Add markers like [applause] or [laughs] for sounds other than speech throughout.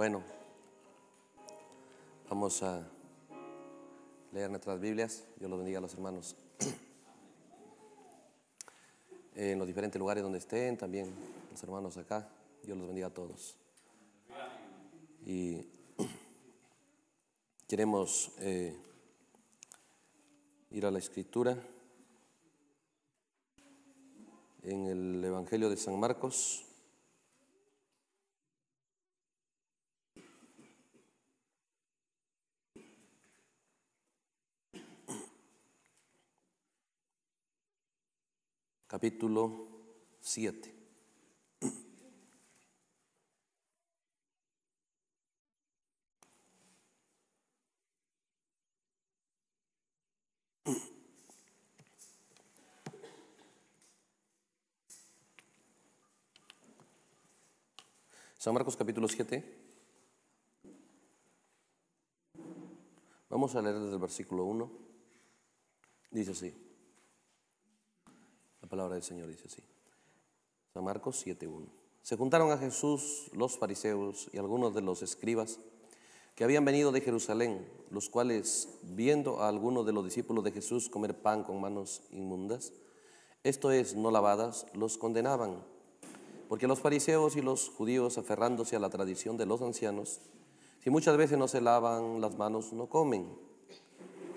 Bueno, vamos a leer nuestras Biblias. Dios los bendiga a los hermanos. [clears throat] Eh, en los diferentes lugares donde estén, también los hermanos acá. Dios los bendiga a todos. Y [clears throat] queremos eh, ir a la escritura en el Evangelio de San Marcos. capítulo 7. San Marcos capítulo 7. Vamos a leer desde el versículo 1. Dice así palabra del Señor dice así. San Marcos 7.1. Se juntaron a Jesús los fariseos y algunos de los escribas que habían venido de Jerusalén, los cuales, viendo a algunos de los discípulos de Jesús comer pan con manos inmundas, esto es, no lavadas, los condenaban. Porque los fariseos y los judíos, aferrándose a la tradición de los ancianos, si muchas veces no se lavan las manos, no comen.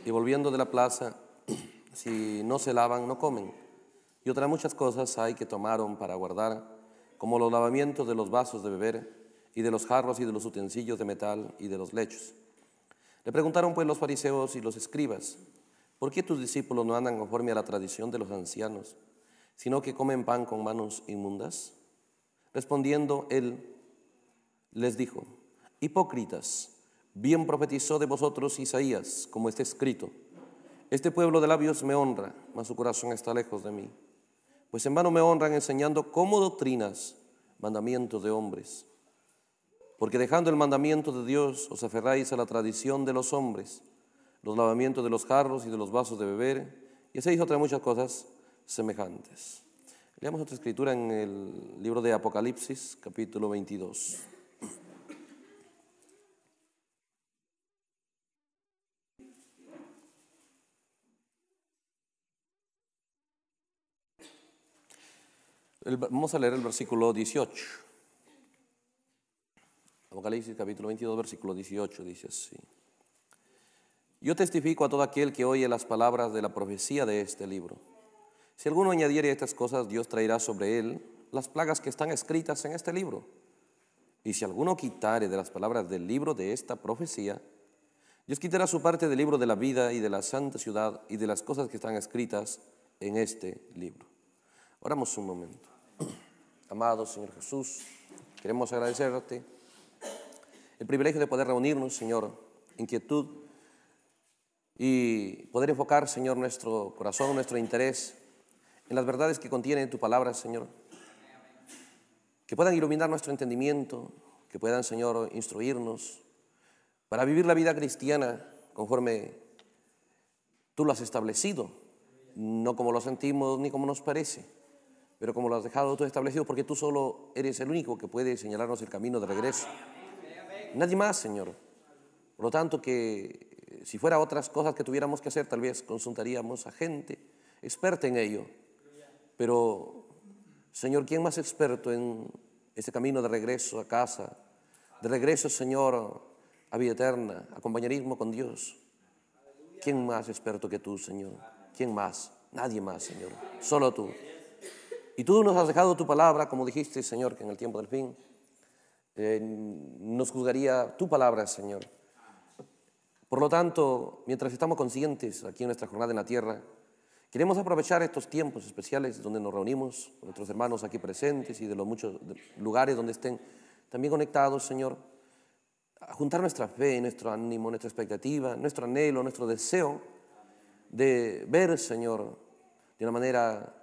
Y volviendo de la plaza, [clears throat] si no se lavan, no comen y otras muchas cosas hay que tomaron para guardar, como los lavamientos de los vasos de beber, y de los jarros y de los utensilios de metal y de los lechos. Le preguntaron pues los fariseos y los escribas, ¿por qué tus discípulos no andan conforme a la tradición de los ancianos, sino que comen pan con manos inmundas? Respondiendo él, les dijo, Hipócritas, bien profetizó de vosotros Isaías, como está escrito, este pueblo de labios me honra, mas su corazón está lejos de mí pues en vano me honran enseñando como doctrinas mandamientos de hombres. Porque dejando el mandamiento de Dios os aferráis a la tradición de los hombres, los lavamientos de los jarros y de los vasos de beber, y hacéis otras muchas cosas semejantes. Leamos otra escritura en el libro de Apocalipsis, capítulo 22. vamos a leer el versículo 18. Apocalipsis capítulo 22, versículo 18 dice así. Yo testifico a todo aquel que oye las palabras de la profecía de este libro. Si alguno añadiere estas cosas, Dios traerá sobre él las plagas que están escritas en este libro. Y si alguno quitare de las palabras del libro de esta profecía, Dios quitará su parte del libro de la vida y de la santa ciudad y de las cosas que están escritas en este libro. Oramos un momento. Amado Señor Jesús, queremos agradecerte el privilegio de poder reunirnos, Señor, en quietud y poder enfocar, Señor, nuestro corazón, nuestro interés en las verdades que contiene tu palabra, Señor. Que puedan iluminar nuestro entendimiento, que puedan, Señor, instruirnos para vivir la vida cristiana conforme tú lo has establecido, no como lo sentimos ni como nos parece pero como lo has dejado tú establecido, porque tú solo eres el único que puede señalarnos el camino de regreso. Nadie más, Señor. Por lo tanto, que eh, si fuera otras cosas que tuviéramos que hacer, tal vez consultaríamos a gente experta en ello. Pero, Señor, ¿quién más experto en ese camino de regreso a casa? De regreso, Señor, a vida eterna, a compañerismo con Dios. ¿Quién más experto que tú, Señor? ¿Quién más? Nadie más, Señor. Solo tú. Y tú nos has dejado tu palabra, como dijiste, Señor, que en el tiempo del fin eh, nos juzgaría tu palabra, Señor. Por lo tanto, mientras estamos conscientes aquí en nuestra jornada en la tierra, queremos aprovechar estos tiempos especiales donde nos reunimos, con nuestros hermanos aquí presentes y de los muchos lugares donde estén también conectados, Señor, a juntar nuestra fe, nuestro ánimo, nuestra expectativa, nuestro anhelo, nuestro deseo de ver, Señor, de una manera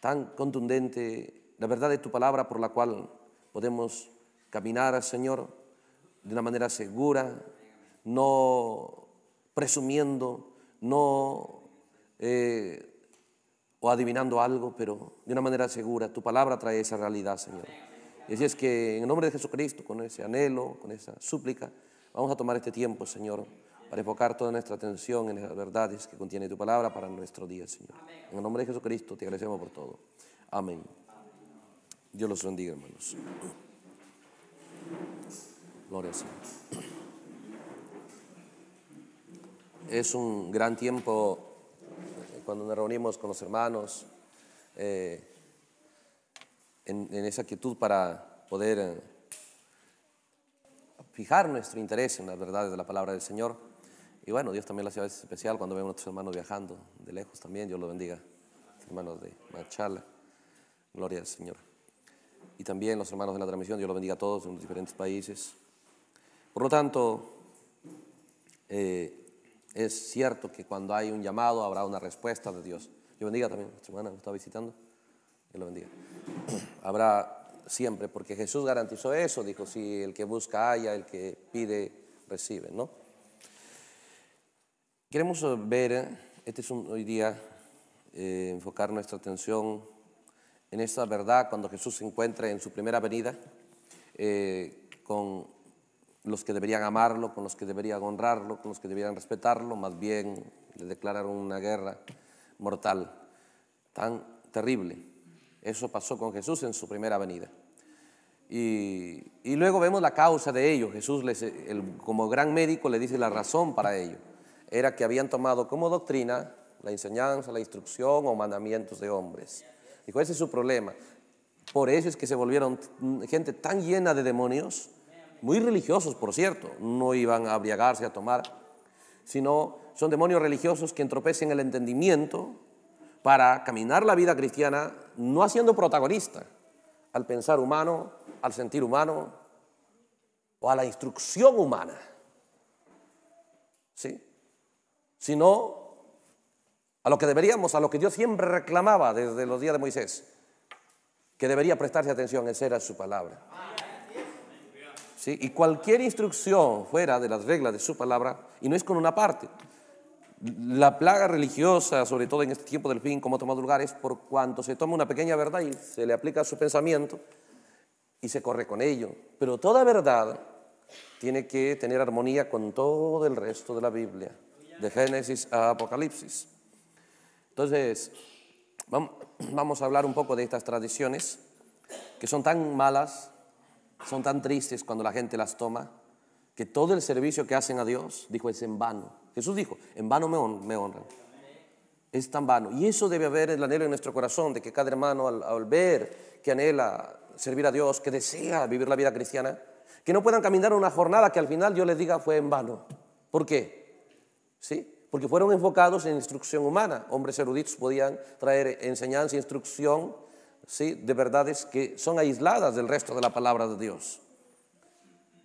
tan contundente, la verdad de tu palabra por la cual podemos caminar, Señor, de una manera segura, no presumiendo, no eh, o adivinando algo, pero de una manera segura. Tu palabra trae esa realidad, Señor. Y así es que en el nombre de Jesucristo, con ese anhelo, con esa súplica, vamos a tomar este tiempo, Señor para enfocar toda nuestra atención en las verdades que contiene tu palabra para nuestro día, Señor. En el nombre de Jesucristo te agradecemos por todo. Amén. Dios los bendiga, hermanos. Gloria a Señor. Es un gran tiempo eh, cuando nos reunimos con los hermanos eh, en, esa quietud para poder eh, fijar nuestro interés en las verdades de la palabra del Señor y bueno, Dios también la hace especial cuando vemos a nuestros hermanos viajando de lejos también. Dios lo bendiga, hermanos de Machala. Gloria al Señor. Y también los hermanos de la transmisión, Dios los bendiga a todos en los diferentes países. Por lo tanto, eh, es cierto que cuando hay un llamado habrá una respuesta de Dios. Dios bendiga también, nuestra hermana que está visitando. Dios lo bendiga. [clears throat] habrá siempre, porque Jesús garantizó eso. Dijo, si el que busca haya, el que pide, recibe, ¿no? Queremos ver, este es un, hoy día, eh, enfocar nuestra atención en esta verdad cuando Jesús se encuentra en su primera venida eh, con los que deberían amarlo, con los que deberían honrarlo, con los que deberían respetarlo, más bien le declararon una guerra mortal tan terrible. Eso pasó con Jesús en su primera venida. Y, luego vemos la causa de ello. Jesús, como gran médico, le dice la razón para ello era que habían tomado como doctrina la enseñanza, la instrucción o mandamientos de hombres. Dijo, ese es su problema. Por eso es que se volvieron mm, gente tan llena de demonios, muy religiosos, por cierto, no iban a abriagarse, a tomar, sino son demonios religiosos que entropecen el entendimiento para caminar la vida cristiana no haciendo protagonista al pensar humano, al sentir humano o a la instrucción humana. ¿Sí? sino a lo que deberíamos, a lo que Dios siempre reclamaba desde los días de Moisés, que debería prestarse atención, esa era su palabra. ¿Sí? Y cualquier instrucción fuera de las reglas de su palabra, y no es con una parte, la plaga religiosa, sobre todo en este tiempo del fin, como ha tomado lugar, es por cuanto se toma una pequeña verdad y se le aplica a su pensamiento y se corre con ello. Pero toda verdad tiene que tener armonía con todo el resto de la Biblia de Génesis a Apocalipsis. Entonces, vamos a hablar un poco de estas tradiciones que son tan malas, son tan tristes cuando la gente las toma, que todo el servicio que hacen a Dios, dijo, es en vano. Jesús dijo, en vano me honran. Es tan vano. Y eso debe haber el anhelo en nuestro corazón, de que cada hermano al, al ver que anhela servir a Dios, que desea vivir la vida cristiana, que no puedan caminar una jornada que al final yo les diga fue en vano. ¿Por qué? ¿sí? porque fueron enfocados en instrucción humana. Hombres eruditos podían traer enseñanza, e instrucción ¿sí? de verdades que son aisladas del resto de la palabra de Dios.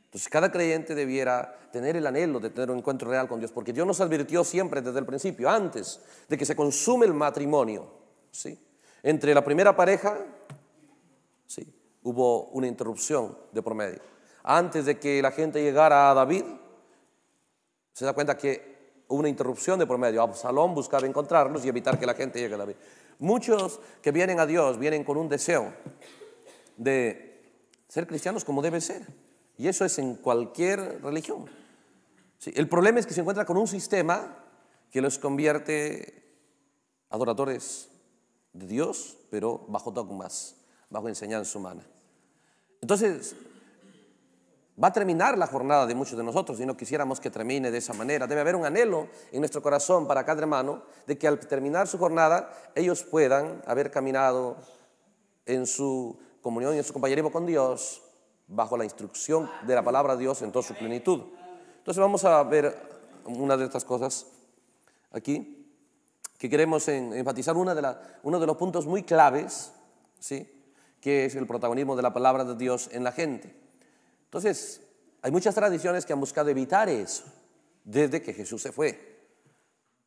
Entonces cada creyente debiera tener el anhelo de tener un encuentro real con Dios, porque Dios nos advirtió siempre desde el principio, antes de que se consume el matrimonio, ¿sí? entre la primera pareja ¿sí? hubo una interrupción de promedio. Antes de que la gente llegara a David, se da cuenta que una interrupción de por medio. Absalón buscaba encontrarlos y evitar que la gente llegue a la vida. Muchos que vienen a Dios vienen con un deseo de ser cristianos como debe ser. Y eso es en cualquier religión. el problema es que se encuentra con un sistema que los convierte adoradores de Dios, pero bajo dogmas, bajo enseñanza humana. Entonces, Va a terminar la jornada de muchos de nosotros y no quisiéramos que termine de esa manera. Debe haber un anhelo en nuestro corazón para cada hermano de que al terminar su jornada ellos puedan haber caminado en su comunión y en su compañerismo con Dios bajo la instrucción de la palabra de Dios en toda su plenitud. Entonces vamos a ver una de estas cosas aquí que queremos enfatizar uno de los puntos muy claves, ¿sí? que es el protagonismo de la palabra de Dios en la gente. Entonces, hay muchas tradiciones que han buscado evitar eso desde que Jesús se fue,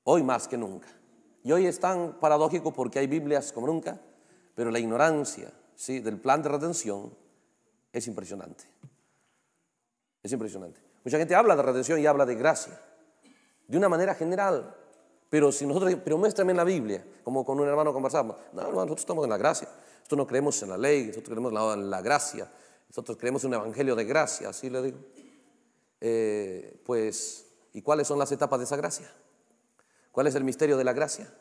hoy más que nunca. Y hoy es tan paradójico porque hay Biblias como nunca, pero la ignorancia ¿sí? del plan de redención es impresionante. Es impresionante. Mucha gente habla de redención y habla de gracia, de una manera general. Pero si nosotros, pero muéstrame en la Biblia, como con un hermano conversamos, no, nosotros estamos en la gracia, nosotros no creemos en la ley, nosotros creemos en la gracia, nosotros creemos un evangelio de gracia, así le digo. Eh, pues, ¿y cuáles son las etapas de esa gracia? ¿Cuál es el misterio de la gracia?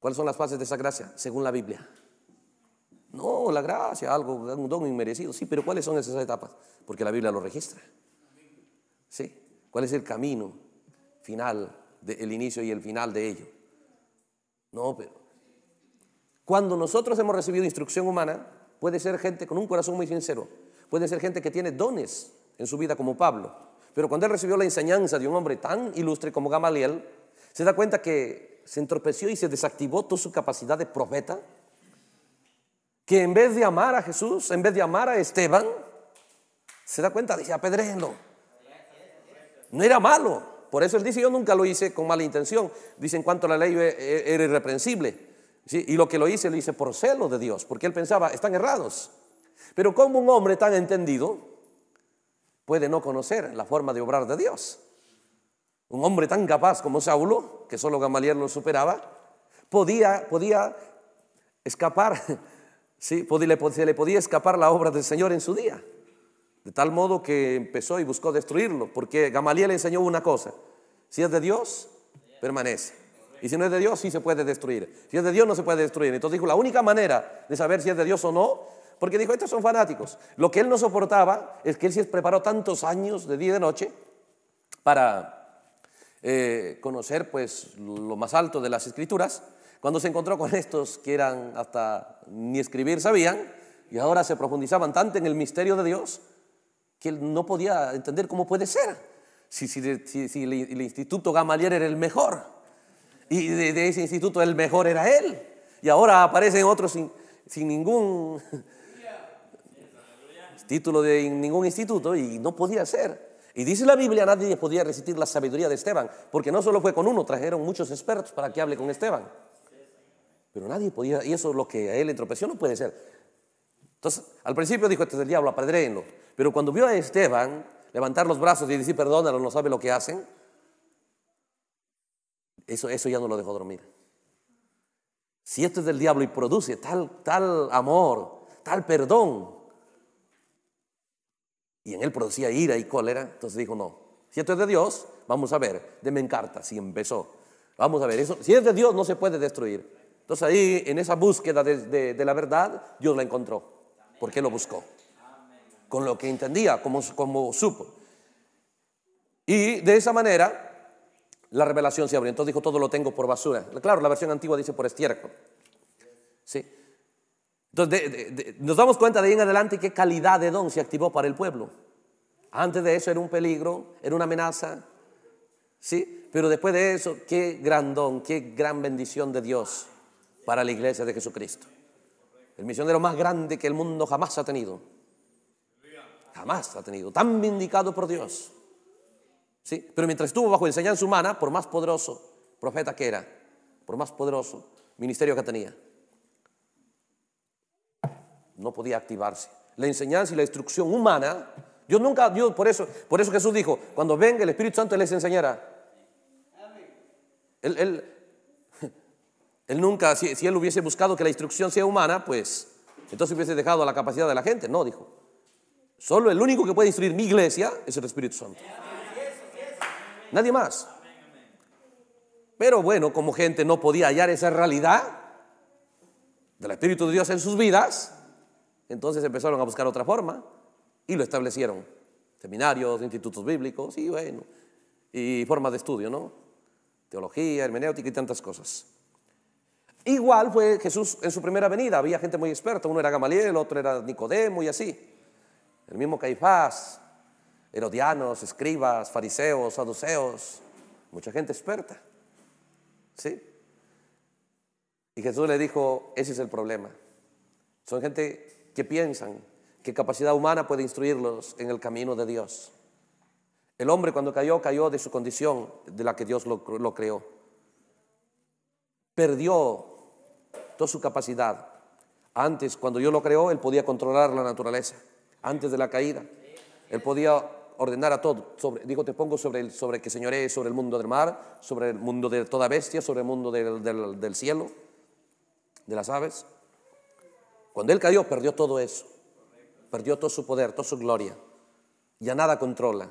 ¿Cuáles son las fases de esa gracia? Según la Biblia. No, la gracia, algo, un don inmerecido, sí, pero ¿cuáles son esas etapas? Porque la Biblia lo registra. ¿Sí? ¿Cuál es el camino final, el inicio y el final de ello? No, pero cuando nosotros hemos recibido instrucción humana, Puede ser gente con un corazón muy sincero. Puede ser gente que tiene dones en su vida como Pablo. Pero cuando él recibió la enseñanza de un hombre tan ilustre como Gamaliel, se da cuenta que se entorpeció y se desactivó toda su capacidad de profeta. Que en vez de amar a Jesús, en vez de amar a Esteban, se da cuenta, dice, apedréenlo. No era malo. Por eso él dice, yo nunca lo hice con mala intención. Dice, en cuanto a la ley, era irreprensible. Y lo que lo hice, lo hice por celo de Dios, porque él pensaba, están errados. Pero ¿cómo un hombre tan entendido puede no conocer la forma de obrar de Dios? Un hombre tan capaz como Saulo, que solo Gamaliel lo superaba, podía, podía escapar, [laughs] ¿sí? se le podía escapar la obra del Señor en su día. De tal modo que empezó y buscó destruirlo, porque Gamaliel le enseñó una cosa, si es de Dios, permanece. Y si no es de Dios, sí se puede destruir. Si es de Dios, no se puede destruir. Entonces dijo, la única manera de saber si es de Dios o no, porque dijo, estos son fanáticos. Lo que él no soportaba es que él se preparó tantos años de día y de noche para eh, conocer pues lo más alto de las escrituras. Cuando se encontró con estos que eran hasta ni escribir sabían, y ahora se profundizaban tanto en el misterio de Dios, que él no podía entender cómo puede ser. Si, el, el Instituto Gamaliel era el mejor, y de, ese instituto el mejor era él. Y ahora aparecen otros sin, ningún título de ningún instituto y no podía ser. Y dice la Biblia, nadie podía resistir la sabiduría de Esteban, porque no solo fue con uno, trajeron muchos expertos para que hable con Esteban. Pero nadie podía, y eso es lo que a él entropeció, no puede ser. Entonces, al principio dijo, este es el diablo, apadréenlo Pero cuando vio a Esteban levantar los brazos y decir, perdónalo, no sabe lo que hacen, eso, ya no lo dejó dormir. Si esto es del diablo y produce tal, tal amor, tal perdón, y en él producía ira y cólera, entonces dijo, no, si esto es de Dios, vamos a ver, Deme en carta, si empezó. Vamos a ver, eso, si es de Dios no se puede destruir. Entonces ahí, en esa búsqueda de, la verdad, Dios la encontró, porque lo buscó, con lo que entendía, como, como supo. Y de esa manera, la revelación se abrió. Entonces dijo, todo lo tengo por basura. Claro, la versión antigua dice por estiércol. ¿Sí? Entonces nos damos cuenta de ahí en adelante qué calidad de don se activó para el pueblo. Antes de eso era un peligro, era una amenaza. ¿Sí? Pero después de eso, qué gran don, qué gran bendición de Dios para la iglesia de Jesucristo. El misionero más grande que el mundo jamás ha tenido. Jamás ha tenido. Tan vindicado por Dios. ¿Sí? Pero mientras estuvo bajo enseñanza humana, por más poderoso profeta que era, por más poderoso ministerio que tenía, no podía activarse. La enseñanza y la instrucción humana, Dios nunca, Dios por eso, por eso Jesús dijo, cuando venga el Espíritu Santo les enseñará. [laughs] Él, nunca, si, él hubiese buscado que la instrucción sea humana, pues entonces hubiese dejado la capacidad de la gente. No, dijo. Solo el único que puede instruir mi iglesia es el Espíritu Santo. Nadie más. Pero bueno, como gente no podía hallar esa realidad del Espíritu de Dios en sus vidas, entonces empezaron a buscar otra forma y lo establecieron. Seminarios, institutos bíblicos y bueno, y formas de estudio, ¿no? Teología, hermenéutica y tantas cosas. Igual fue Jesús en su primera venida, había gente muy experta, uno era Gamaliel, otro era Nicodemo y así. El mismo Caifás, herodianos, escribas, fariseos, saduceos, mucha gente experta. ¿Sí? Y Jesús le dijo, ese es el problema. Son gente que piensan que capacidad humana puede instruirlos en el camino de Dios. El hombre cuando cayó, cayó de su condición de la que Dios lo, creó. Perdió toda su capacidad. Antes, cuando Dios lo creó, él podía controlar la naturaleza. Antes de la caída, él podía ordenar a todo. Sobre, digo, te pongo sobre, el, sobre que señoree sobre el mundo del mar, sobre el mundo de toda bestia, sobre el mundo del, cielo, de las aves. Cuando él cayó, perdió todo eso. Perdió todo su poder, toda su gloria. Ya nada controla.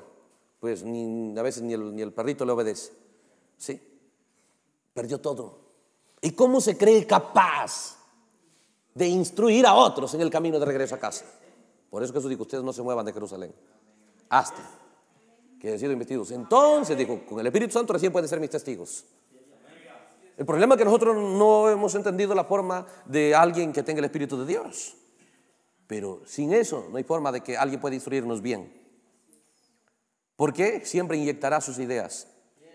Pues ni, a veces ni el, perrito le obedece. ¿Sí? Perdió todo. ¿Y cómo se cree capaz de instruir a otros en el camino de regreso a casa? Por eso Jesús dijo, ustedes no se muevan de Jerusalén hasta que han sido investidos. Entonces, dijo, con el Espíritu Santo recién pueden ser mis testigos. El problema es que nosotros no hemos entendido la forma de alguien que tenga el Espíritu de Dios. Pero sin eso no hay forma de que alguien pueda instruirnos bien. Porque siempre inyectará sus ideas.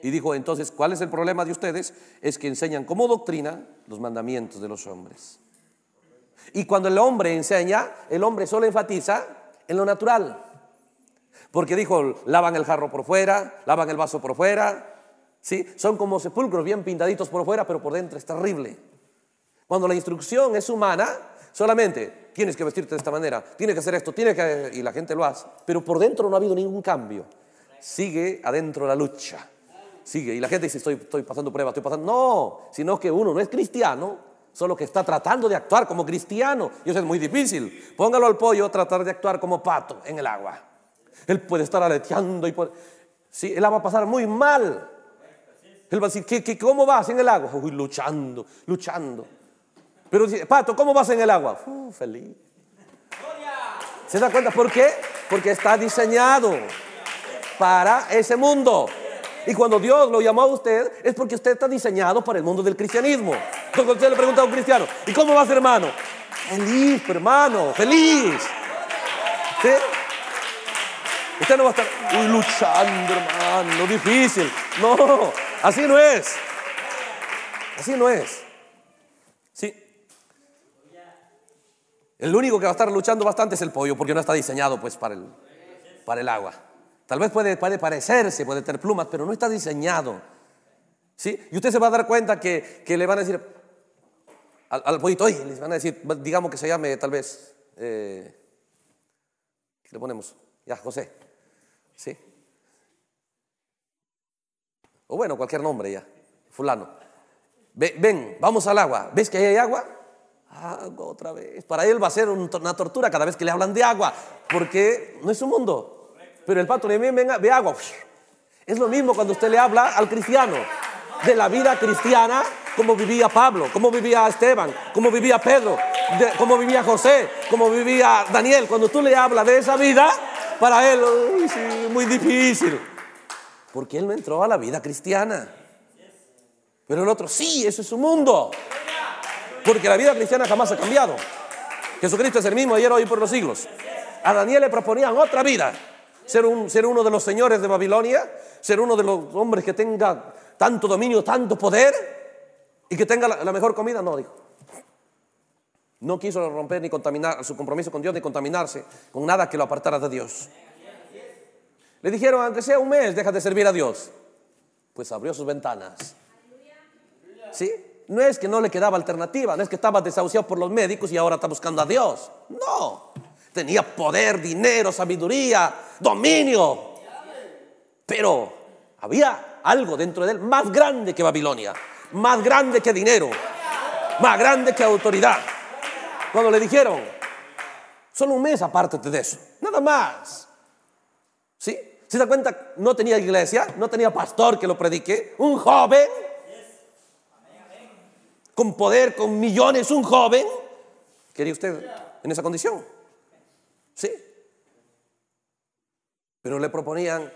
Y dijo entonces, ¿cuál es el problema de ustedes? Es que enseñan como doctrina los mandamientos de los hombres. Y cuando el hombre enseña, el hombre solo enfatiza en lo natural. Porque dijo, lavan el jarro por fuera, lavan el vaso por fuera. ¿sí? Son como sepulcros bien pintaditos por fuera, pero por dentro es terrible. Cuando la instrucción es humana, solamente tienes que vestirte de esta manera, tienes que hacer esto, tienes que... Y la gente lo hace, pero por dentro no ha habido ningún cambio. Sigue adentro la lucha. Sigue. Y la gente dice, estoy, estoy pasando pruebas, estoy pasando... No, sino que uno no es cristiano, solo que está tratando de actuar como cristiano. Y eso es muy difícil. Póngalo al pollo tratar de actuar como pato en el agua. Él puede estar aleteando y puede... sí, él va a pasar muy mal. Él va a decir, cómo vas en el agua? Uy, luchando, luchando. Pero dice, Pato, ¿cómo vas en el agua? Uh, feliz. ¿Se da cuenta por qué? Porque está diseñado para ese mundo. Y cuando Dios lo llamó a usted, es porque usted está diseñado para el mundo del cristianismo. Entonces usted le pregunta a un cristiano, ¿y cómo vas, hermano? Feliz, hermano, feliz. ¿Sí? Usted no va a estar, luchando, hermano, difícil. No, así no es. Así no es. Sí. El único que va a estar luchando bastante es el pollo, porque no está diseñado pues para el, para el agua. Tal vez puede, parecerse, puede tener plumas, pero no está diseñado. ¿Sí? Y usted se va a dar cuenta que, le van a decir al, al pollito, oye, les van a decir, digamos que se llame tal vez, eh, le ponemos? Ya, José. ¿Sí? O bueno, cualquier nombre ya. Fulano. Ven, vamos al agua. ¿Ves que ahí hay agua? Agua otra vez. Para él va a ser una tortura cada vez que le hablan de agua, porque no es su mundo. Pero el pato venga ve agua. Es lo mismo cuando usted le habla al cristiano de la vida cristiana, como vivía Pablo, como vivía Esteban, como vivía Pedro, cómo vivía José, como vivía Daniel. Cuando tú le hablas de esa vida, para él, es muy difícil. Porque él no entró a la vida cristiana. Pero el otro, sí, ese es su mundo. Porque la vida cristiana jamás ha cambiado. Jesucristo es el mismo ayer, hoy por los siglos. A Daniel le proponían otra vida. Ser, un, ser uno de los señores de Babilonia, ser uno de los hombres que tenga tanto dominio, tanto poder y que tenga la mejor comida. No, dijo. No quiso romper ni contaminar su compromiso con Dios, ni contaminarse con nada que lo apartara de Dios. Le dijeron, Antes sea un mes, deja de servir a Dios. Pues abrió sus ventanas. ¿Sí? No es que no le quedaba alternativa, no es que estaba desahuciado por los médicos y ahora está buscando a Dios. No. Tenía poder, dinero, sabiduría, dominio. Pero había algo dentro de él más grande que Babilonia, más grande que dinero, más grande que autoridad cuando le dijeron, solo un mes aparte de eso, nada más. ¿Sí? ¿Se da cuenta? No tenía iglesia, no tenía pastor que lo predique, un joven con poder, con millones, un joven. ¿Quería usted en esa condición? Sí. Pero le proponían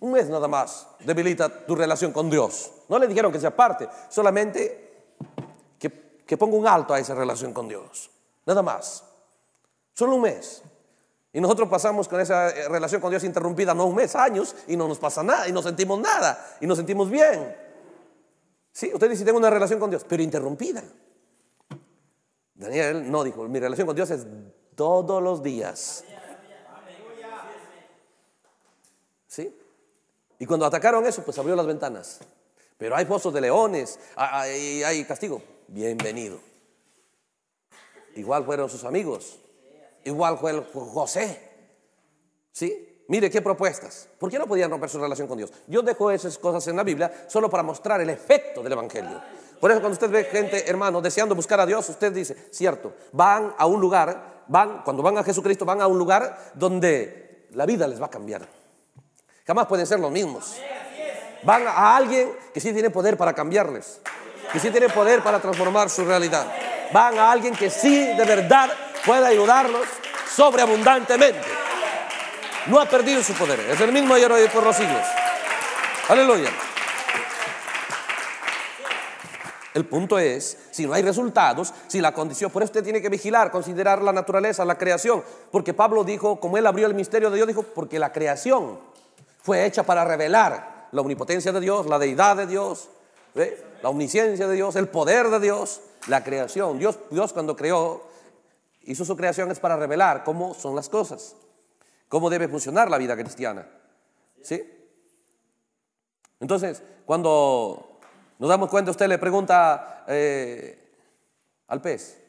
un mes nada más, debilita tu relación con Dios. No le dijeron que se aparte, solamente que, que ponga un alto a esa relación con Dios. Nada más. Solo un mes. Y nosotros pasamos con esa eh, relación con Dios interrumpida, no un mes, años, y no nos pasa nada, y no sentimos nada, y nos sentimos bien. Sí, usted dice, tengo una relación con Dios, pero interrumpida. Daniel no dijo, mi relación con Dios es todos los días. ¿Sí? Y cuando atacaron eso, pues abrió las ventanas. Pero hay pozos de leones, hay castigo. Bienvenido. Igual fueron sus amigos. Igual fue José. ¿Sí? Mire qué propuestas. ¿Por qué no podían romper su relación con Dios? Yo dejo esas cosas en la Biblia solo para mostrar el efecto del Evangelio. Por eso cuando usted ve gente, hermano, deseando buscar a Dios, usted dice, cierto, van a un lugar, van, cuando van a Jesucristo, van a un lugar donde la vida les va a cambiar. Jamás pueden ser los mismos. Van a alguien que sí tiene poder para cambiarles, que sí tiene poder para transformar su realidad van a alguien que sí de verdad puede ayudarlos sobreabundantemente. No ha perdido su poder, es el mismo ayer hoy por los siglos. Aleluya. El punto es, si no hay resultados, si la condición, por eso usted tiene que vigilar, considerar la naturaleza, la creación, porque Pablo dijo, como él abrió el misterio de Dios, dijo, porque la creación fue hecha para revelar la omnipotencia de Dios, la deidad de Dios, la omnisciencia de Dios, el poder de Dios, la creación. Dios, Dios cuando creó, hizo su creación es para revelar cómo son las cosas, cómo debe funcionar la vida cristiana. ¿Sí? Entonces, cuando nos damos cuenta, usted le pregunta eh, al pez,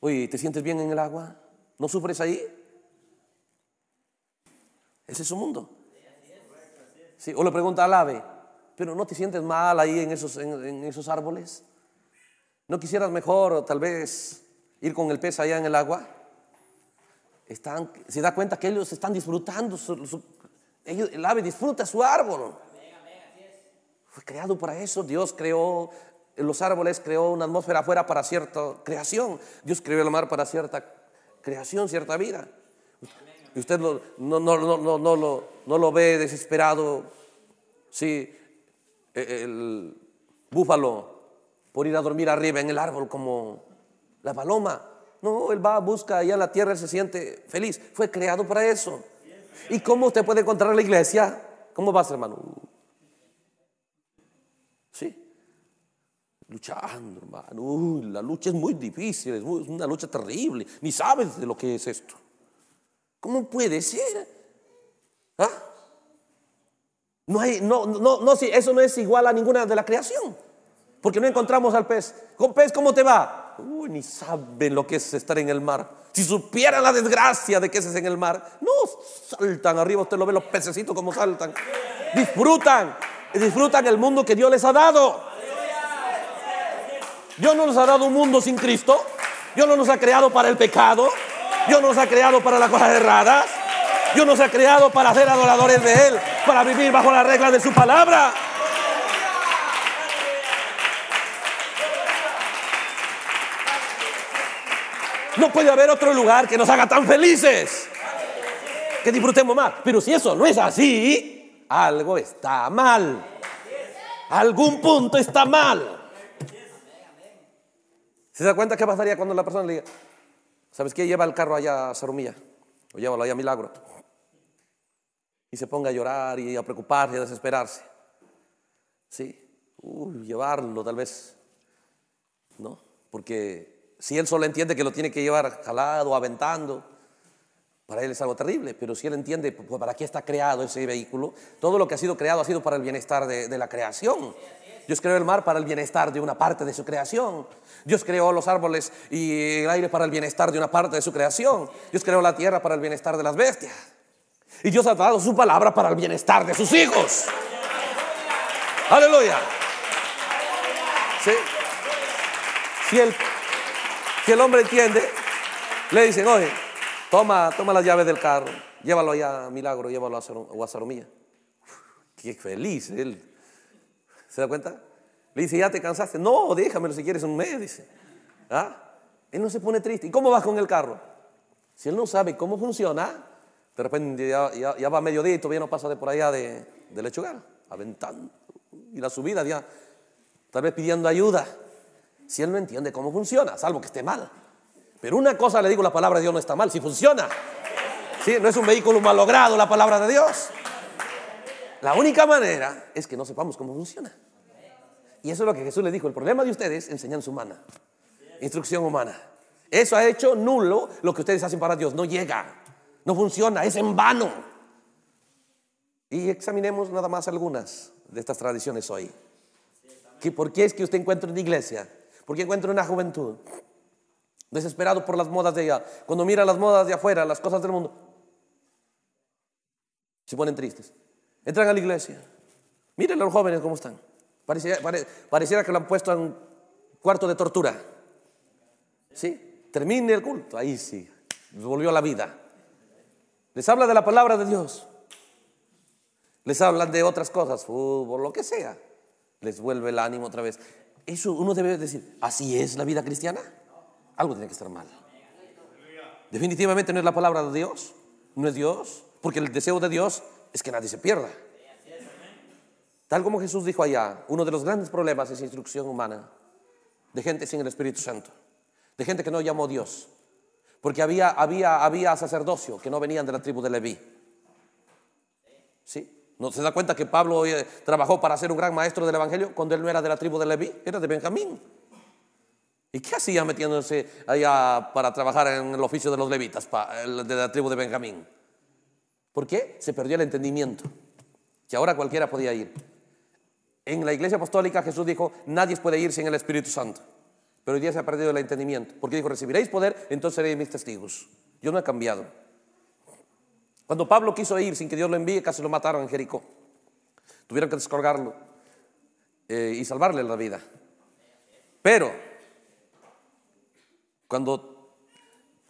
oye, ¿te sientes bien en el agua? ¿No sufres ahí? Ese es su mundo. o le pregunta al ave, ¿pero no te sientes mal ahí en esos, en esos árboles? ¿No quisieras mejor tal vez ir con el pez allá en el agua? Están, se da cuenta que ellos están disfrutando, el ave disfruta su árbol. Fue creado para eso. Dios creó los árboles, creó una atmósfera afuera para cierta creación. Dios creó el mar para cierta creación, cierta vida. Y usted no, no, no, no, lo, no lo ve desesperado. Sí, e, el búfalo por ir a dormir arriba en el árbol como la paloma. No, él va, busca allá en la tierra, y se siente feliz. Fue creado para eso. ¿Y cómo usted puede encontrar la iglesia? ¿Cómo vas, hermano? Sí. Luchando, hermano. la lucha es muy difícil, es una lucha terrible. Ni sabes de lo que es esto. ¿Cómo puede ser? ¿Ah? No hay, no, no, no, eso no es igual a ninguna de la creación porque no encontramos al pez. Con pez, ¿cómo te va? Uy, ni saben lo que es estar en el mar. Si supieran la desgracia de que es en el mar, no saltan arriba, usted lo ve los pececitos como saltan. Disfrutan, disfrutan el mundo que Dios les ha dado. Dios no nos ha dado un mundo sin Cristo. Dios no nos ha creado para el pecado. Dios nos ha creado para las cosas erradas. Dios nos ha creado para ser adoradores de Él, para vivir bajo las reglas de su palabra. No puede haber otro lugar que nos haga tan felices. Que disfrutemos más. Pero si eso no es así, algo está mal. Algún punto está mal. ¿Se da cuenta qué pasaría cuando la persona le diga, ¿sabes qué? Lleva el carro allá a Sarumilla o llévalo allá a Milagro. Y se ponga a llorar y a preocuparse, y a desesperarse. Sí, llevarlo tal vez, ¿no? Porque si él solo entiende que lo tiene que llevar jalado, aventando, para él es algo terrible, pero si él entiende pues, pues, para qué está creado ese vehículo, todo lo que ha sido creado ha sido para el bienestar de, la creación. Dios creó el mar para el bienestar de una parte de su creación. Dios creó los árboles y el aire para el bienestar de una parte de su creación. Dios creó la tierra para el bienestar de las bestias. Y Dios ha dado su palabra para el bienestar de sus hijos. Aleluya. Si el que el hombre entiende, le dicen, oye, toma, toma las llaves del carro, llévalo allá a Milagro, llévalo a Guasaromía. Qué feliz él. ¿Se da cuenta? Le dice, ¿ya te cansaste? No, déjamelo si quieres un mes, dice. ¿Ah? Él no se pone triste. ¿Y cómo vas con el carro? Si él no sabe cómo funciona, de repente ya, va a mediodía y todavía no pasa de por allá de, de lechugar, aventando. Y la subida ya, tal vez pidiendo ayuda si él no entiende cómo funciona, salvo que esté mal. Pero una cosa le digo, la palabra de Dios no está mal, si funciona. Sí, no es un vehículo malogrado la palabra de Dios. La única manera es que no sepamos cómo funciona. Y eso es lo que Jesús le dijo, el problema de ustedes es enseñanza humana, instrucción humana. Eso ha hecho nulo lo que ustedes hacen para Dios, no llega, no funciona, es en vano. Y examinemos nada más algunas de estas tradiciones hoy. ¿Por qué es que usted encuentra en la iglesia porque encuentro una juventud desesperado por las modas de allá. Cuando mira las modas de afuera, las cosas del mundo, se ponen tristes. Entran a la iglesia. Miren los jóvenes cómo están. Pareciera, que lo han puesto en un cuarto de tortura. ¿Sí? Termine el culto. Ahí sí. Les volvió la vida. Les habla de la palabra de Dios. Les hablan de otras cosas, fútbol, lo que sea. Les vuelve el ánimo otra vez. Eso uno debe decir, ¿así es la vida cristiana? Algo tiene que estar mal. Definitivamente no es la palabra de Dios, no es Dios, porque el deseo de Dios es que nadie se pierda. Tal como Jesús dijo allá, uno de los grandes problemas es instrucción humana, de gente sin el Espíritu Santo, de gente que no llamó Dios, porque había, había, había sacerdocio que no venían de la tribu de Leví. ¿Sí? ¿No se da cuenta que Pablo eh, trabajó para ser un gran maestro del Evangelio cuando él no era de la tribu de Leví, era de Benjamín? ¿Y qué hacía metiéndose allá para trabajar en el oficio de los levitas, de la tribu de Benjamín? ¿Por qué? Se perdió el entendimiento, que ahora cualquiera podía ir. En la iglesia apostólica Jesús dijo, nadie puede ir sin el Espíritu Santo. Pero hoy día se ha perdido el entendimiento, porque dijo, recibiréis poder, entonces seréis mis testigos. Yo no he cambiado. Cuando Pablo quiso ir sin que Dios lo envíe, casi lo mataron en Jericó. Tuvieron que descolgarlo eh, y salvarle la vida. Pero cuando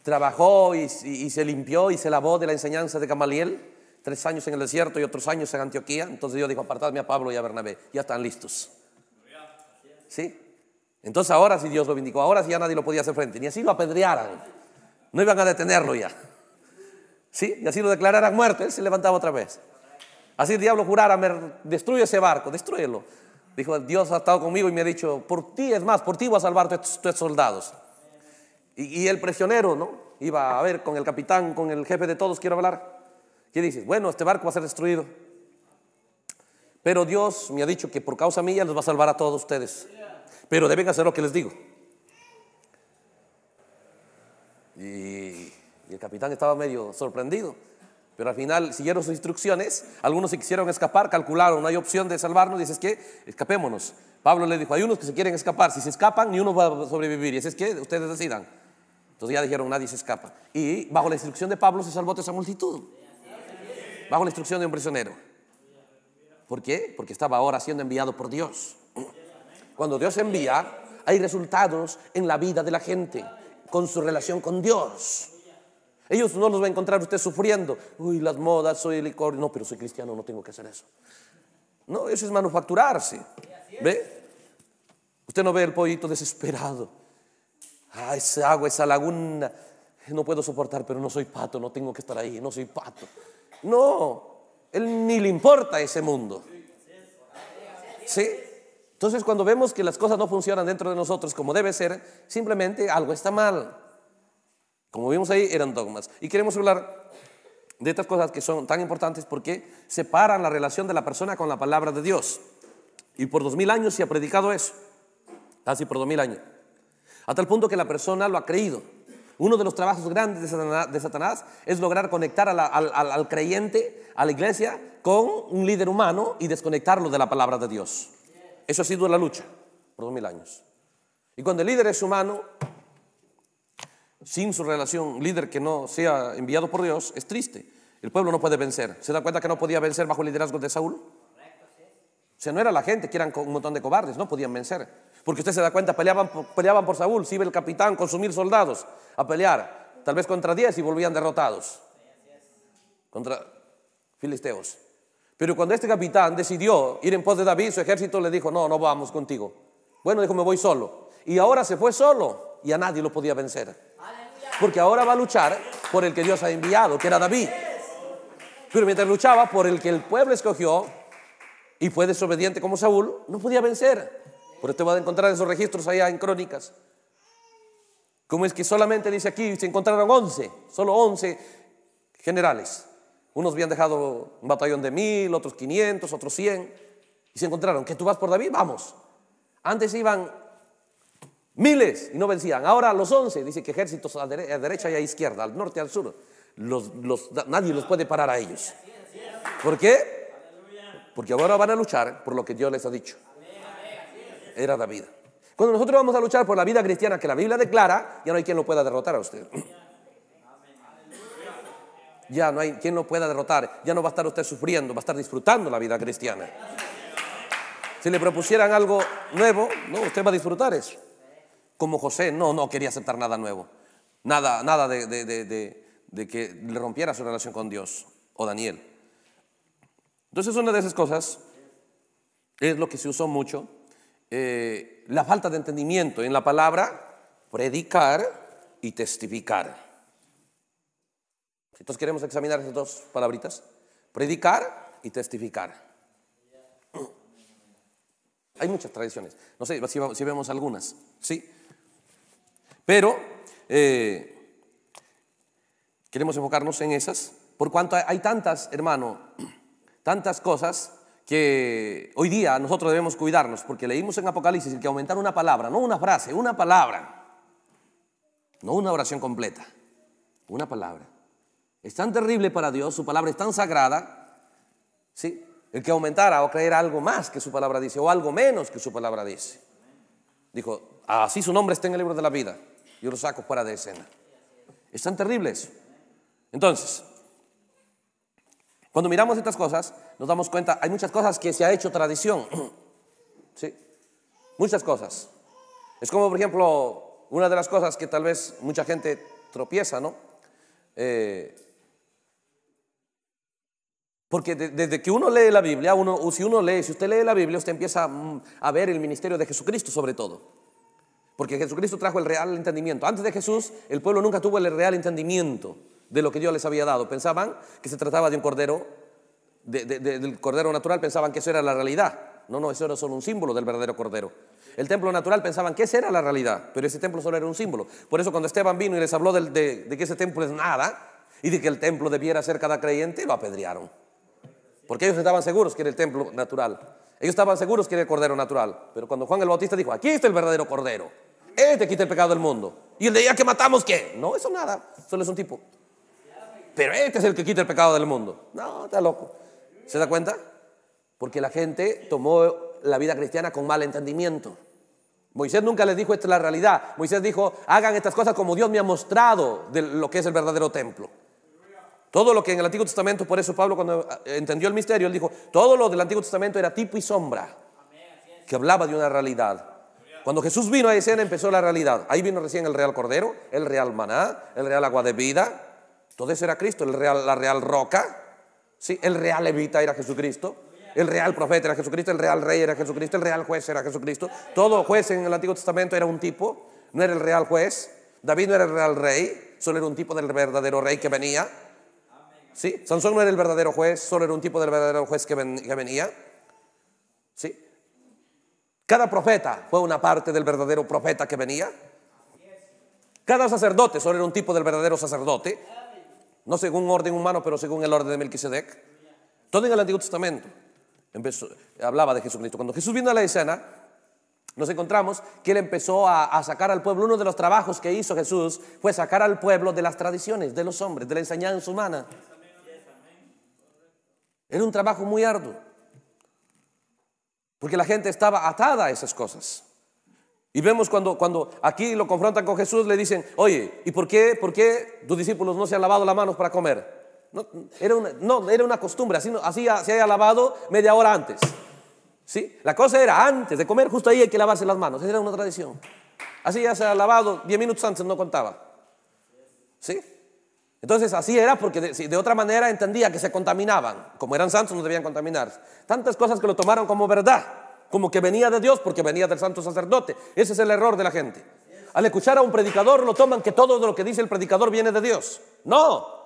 trabajó y, se limpió y se lavó de la enseñanza de Gamaliel, tres años en el desierto y otros años en Antioquía, entonces Dios dijo, apartadme a Pablo y a Bernabé, ya están listos. ¿Sí? Entonces ahora sí Dios lo vindicó, ahora sí ya nadie lo podía hacer frente, ni así lo apedrearan, no iban a detenerlo ya. ¿Sí? Y así lo declararan muerto, él se levantaba otra vez. Así el diablo jurara, destruye ese barco, destruyelo. Dijo, Dios ha estado conmigo y me ha dicho, por ti, es más, por ti voy a salvar tus, tus soldados. Y, el prisionero, ¿no? Iba a ver con el capitán, con el jefe de todos, quiero hablar. ¿Qué dice Bueno, este barco va a ser destruido. Pero Dios me ha dicho que por causa mía los va a salvar a todos ustedes. Pero deben hacer lo que les digo. Y el capitán estaba medio sorprendido. Pero al final siguieron sus instrucciones. Algunos se quisieron escapar, calcularon, no hay opción de salvarnos. Dices que escapémonos. Pablo le dijo, hay unos que se quieren escapar. Si se escapan, ni uno va a sobrevivir. Y es que ustedes decidan. Entonces ya dijeron, nadie se escapa. Y bajo la instrucción de Pablo se salvó toda esa multitud. Bajo la instrucción de un prisionero. ¿Por qué? Porque estaba ahora siendo enviado por Dios. Cuando Dios envía, hay resultados en la vida de la gente con su relación con Dios. Ellos no los va a encontrar usted sufriendo. Uy, las modas, soy licor. No, pero soy cristiano, no tengo que hacer eso. No, eso es manufacturarse. ¿Ve? Usted no ve el pollito desesperado. Ah, esa agua, esa laguna. No puedo soportar, pero no soy pato, no tengo que estar ahí, no soy pato. No, él ni le importa ese mundo. ¿Sí? Entonces, cuando vemos que las cosas no funcionan dentro de nosotros como debe ser, simplemente algo está mal. Como vimos ahí, eran dogmas. Y queremos hablar de estas cosas que son tan importantes porque separan la relación de la persona con la palabra de Dios. Y por dos mil años se ha predicado eso. Casi por dos mil años. A tal punto que la persona lo ha creído. Uno de los trabajos grandes de Satanás, es lograr conectar al, al creyente, a la iglesia, con un líder humano y desconectarlo de la palabra de Dios. Eso ha sido la lucha por dos mil años. Y cuando el líder es humano, sin su relación líder que no sea enviado por Dios, es triste. El pueblo no puede vencer. ¿Se da cuenta que no podía vencer bajo el liderazgo de Saúl? O sea, no era la gente que eran un montón de cobardes, no podían vencer. Porque usted se da cuenta, peleaban, peleaban por Saúl, si iba el capitán con sus mil soldados a pelear, tal vez contra diez y volvían derrotados. Contra filisteos. Pero cuando este capitán decidió ir en pos de David, su ejército le dijo, no, no vamos contigo. Bueno, dijo, me voy solo. Y ahora se fue solo y a nadie lo podía vencer. Porque ahora va a luchar por el que Dios ha enviado, que era David. Pero mientras luchaba por el que el pueblo escogió y fue desobediente como Saúl, no podía vencer. Por te va a encontrar esos registros allá en Crónicas. Como es que solamente dice aquí, se encontraron 11, solo 11 generales. Unos habían dejado un batallón de mil, otros 500, otros 100. Y se encontraron, que tú vas por David, vamos. Antes iban Miles y no vencían. Ahora los once, dice que ejércitos a, derecha y a izquierda, al norte y al sur, nadie los puede parar a ellos. ¿Por qué? Porque ahora van a luchar por lo que Dios les ha dicho. Era David. Cuando nosotros vamos a luchar por la vida cristiana que la Biblia declara, ya no hay quien lo pueda derrotar a usted. [clears throat] Ya no hay quien lo pueda derrotar. Ya no va a estar usted sufriendo, va a estar disfrutando la vida cristiana. Si le propusieran algo nuevo, no, usted va a disfrutar eso. Como José, no, no quería aceptar nada nuevo, nada, nada de, que le rompiera su relación con Dios o Daniel. Entonces una de esas cosas es lo que se usó mucho, eh, la falta de entendimiento en la palabra predicar y testificar. Entonces queremos examinar esas dos palabritas, predicar y testificar. Hay muchas tradiciones. No sé si, vemos algunas. Sí. Pero eh, queremos enfocarnos en esas, por cuanto hay tantas, hermano, tantas cosas que hoy día nosotros debemos cuidarnos, porque leímos en Apocalipsis que aumentar una palabra, no una frase, una palabra, no una oración completa, una palabra. Es tan terrible para Dios, su palabra es tan sagrada, ¿sí? El que aumentara o creer algo más que su palabra dice, o algo menos que su palabra dice. Dijo, así su nombre está en el libro de la vida yo los saco fuera de escena. Están terribles. Entonces, cuando miramos estas cosas, nos damos cuenta, hay muchas cosas que se ha hecho tradición. [clears throat] ¿Sí? Muchas cosas. Es como, por ejemplo, una de las cosas que tal vez mucha gente tropieza, ¿no? Eh, porque desde que uno lee la Biblia, uno, o si uno lee, si usted lee la Biblia, usted empieza mm, a ver el ministerio de Jesucristo sobre todo. Porque Jesucristo trajo el real entendimiento. Antes de Jesús, el pueblo nunca tuvo el real entendimiento de lo que Dios les había dado. Pensaban que se trataba de un cordero, del cordero natural, pensaban que eso era la realidad. No, no, eso era solo un símbolo del verdadero cordero. El templo natural pensaban que esa era la realidad, pero ese templo solo era un símbolo. Por eso cuando Esteban vino y les habló de, de que ese templo es nada y de que el templo debiera ser cada creyente, lo apedrearon. Porque ellos estaban seguros que era el templo natural. Ellos estaban seguros que era el cordero natural, pero cuando Juan el Bautista dijo, aquí está el verdadero cordero, él te quita el pecado del mundo. Y el día que matamos, ¿qué? No, eso nada, solo es un tipo. Pero este es el que quita el pecado del mundo. No, está loco. ¿Se da cuenta? Porque la gente tomó la vida cristiana con mal entendimiento. Moisés nunca les dijo esta es la realidad. Moisés dijo, hagan estas cosas como Dios me ha mostrado de lo que es el verdadero templo. Todo lo que en el Antiguo Testamento, por eso Pablo cuando eh, entendió el misterio, él dijo, todo lo del Antiguo Testamento era tipo y sombra, que hablaba de una realidad. Cuando Jesús vino a escena empezó la realidad. Ahí vino recién el real cordero, el real maná, el real agua de vida. Todo eso era Cristo, el real, la real roca. ¿sí? El real levita era Jesucristo. El real profeta era Jesucristo, el real rey era Jesucristo, el real juez era Jesucristo. Todo juez en el Antiguo Testamento era un tipo, no era el real juez. David no era el real rey, solo era un tipo del verdadero rey que venía. ¿Sí? Sansón no era el verdadero juez, solo era un tipo del verdadero juez que, venía. ¿Sí? Cada profeta fue una parte del verdadero profeta que venía. Cada sacerdote solo era un tipo del verdadero sacerdote. No según orden humano, pero según el orden de Melquisedec. Todo en el Antiguo Testamento. hablaba de Jesucristo. Cuando Jesús vino a la escena, nos encontramos que él empezó a, sacar al pueblo. Uno de los trabajos que hizo Jesús fue sacar al pueblo de las tradiciones, de los hombres, de la enseñanza humana. Era un trabajo muy arduo, porque la gente estaba atada a esas cosas. Y vemos cuando, cuando aquí lo confrontan con Jesús, le dicen, oye, ¿y por qué, por tus discípulos no se han lavado las manos para comer? No, era una, costumbre, así, se haya lavado media hora antes. ¿Sí? La cosa era antes de comer, justo ahí hay que lavarse las manos, era una tradición. Así ya se ha lavado, diez minutos antes no contaba. ¿Sí? Entonces así era porque de, de otra manera entendía que se contaminaban. Como eran santos no debían contaminarse. Tantas cosas que lo tomaron como verdad, como que venía de Dios porque venía del santo sacerdote. Ese es el error de la gente. Al escuchar a un predicador lo toman que todo lo que dice el predicador viene de Dios. No,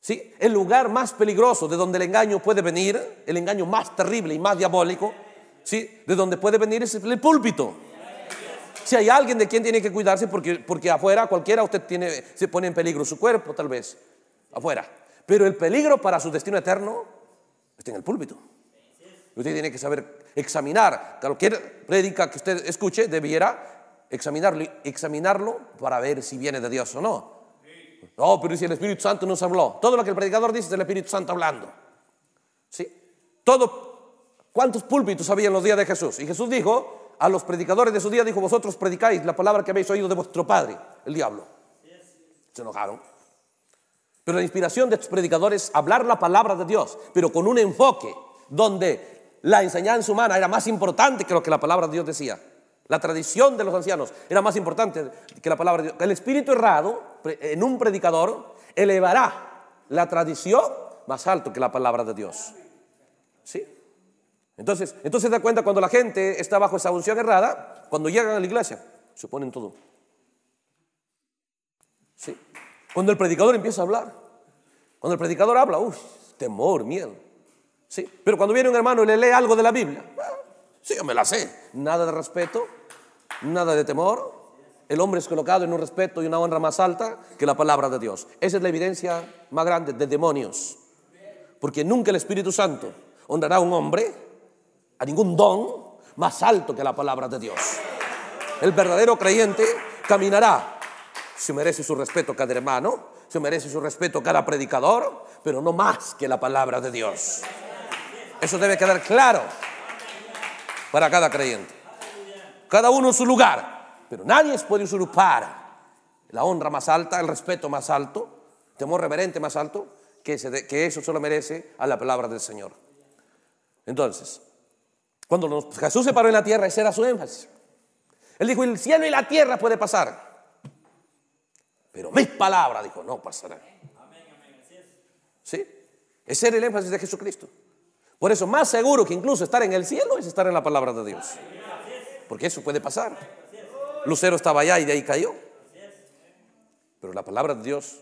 ¿Sí? El lugar más peligroso de donde el engaño puede venir, el engaño más terrible y más diabólico, ¿sí? de donde puede venir es el púlpito. Si hay alguien de quien tiene que cuidarse, porque, porque afuera cualquiera usted tiene, se pone en peligro su cuerpo, tal vez, afuera. Pero el peligro para su destino eterno está en el púlpito. Usted tiene que saber examinar. Cualquier prédica que usted escuche debiera examinarlo, examinarlo para ver si viene de Dios o no. No, pero si el Espíritu Santo nos habló. Todo lo que el predicador dice es el Espíritu Santo hablando. ¿Sí? Todo. ¿Cuántos púlpitos había en los días de Jesús? Y Jesús dijo, a los predicadores de su día, dijo, vosotros predicáis la palabra que habéis oído de vuestro padre, el diablo. Se enojaron. Pero la inspiración de estos predicadores, hablar la palabra de Dios, pero con un enfoque donde la enseñanza humana era más importante que lo que la palabra de Dios decía. La tradición de los ancianos era más importante que la palabra de Dios. El espíritu errado en un predicador elevará la tradición más alto que la palabra de Dios. ¿Sí? Entonces, entonces da cuenta cuando la gente está bajo esa unción errada, cuando llegan a la iglesia, se ponen todo. Sí. Cuando el predicador empieza a hablar, cuando el predicador habla, uff, temor, miedo. Sí. Pero cuando viene un hermano y le lee algo de la Biblia, ah, sí, yo me la sé. Nada de respeto, nada de temor. El hombre es colocado en un respeto y una honra más alta que la palabra de Dios. Esa es la evidencia más grande de demonios. Porque nunca el Espíritu Santo honrará a un hombre a ningún don más alto que la palabra de Dios. El verdadero creyente caminará. Se merece su respeto cada hermano, se merece su respeto cada predicador, pero no más que la palabra de Dios. Eso debe quedar claro para cada creyente. Cada uno en su lugar, pero nadie puede usurpar la honra más alta, el respeto más alto, el temor reverente más alto, que, eso solo merece a la palabra del Señor. Entonces, cuando Jesús se paró en la tierra, ese era su énfasis. Él dijo, el cielo y la tierra puede pasar. Pero mis palabras, dijo, no pasarán. ¿Sí? Ese era el énfasis de Jesucristo. Por eso, más seguro que incluso estar en el cielo es estar en la palabra de Dios. Porque eso puede pasar. Lucero estaba allá y de ahí cayó. Pero la palabra de Dios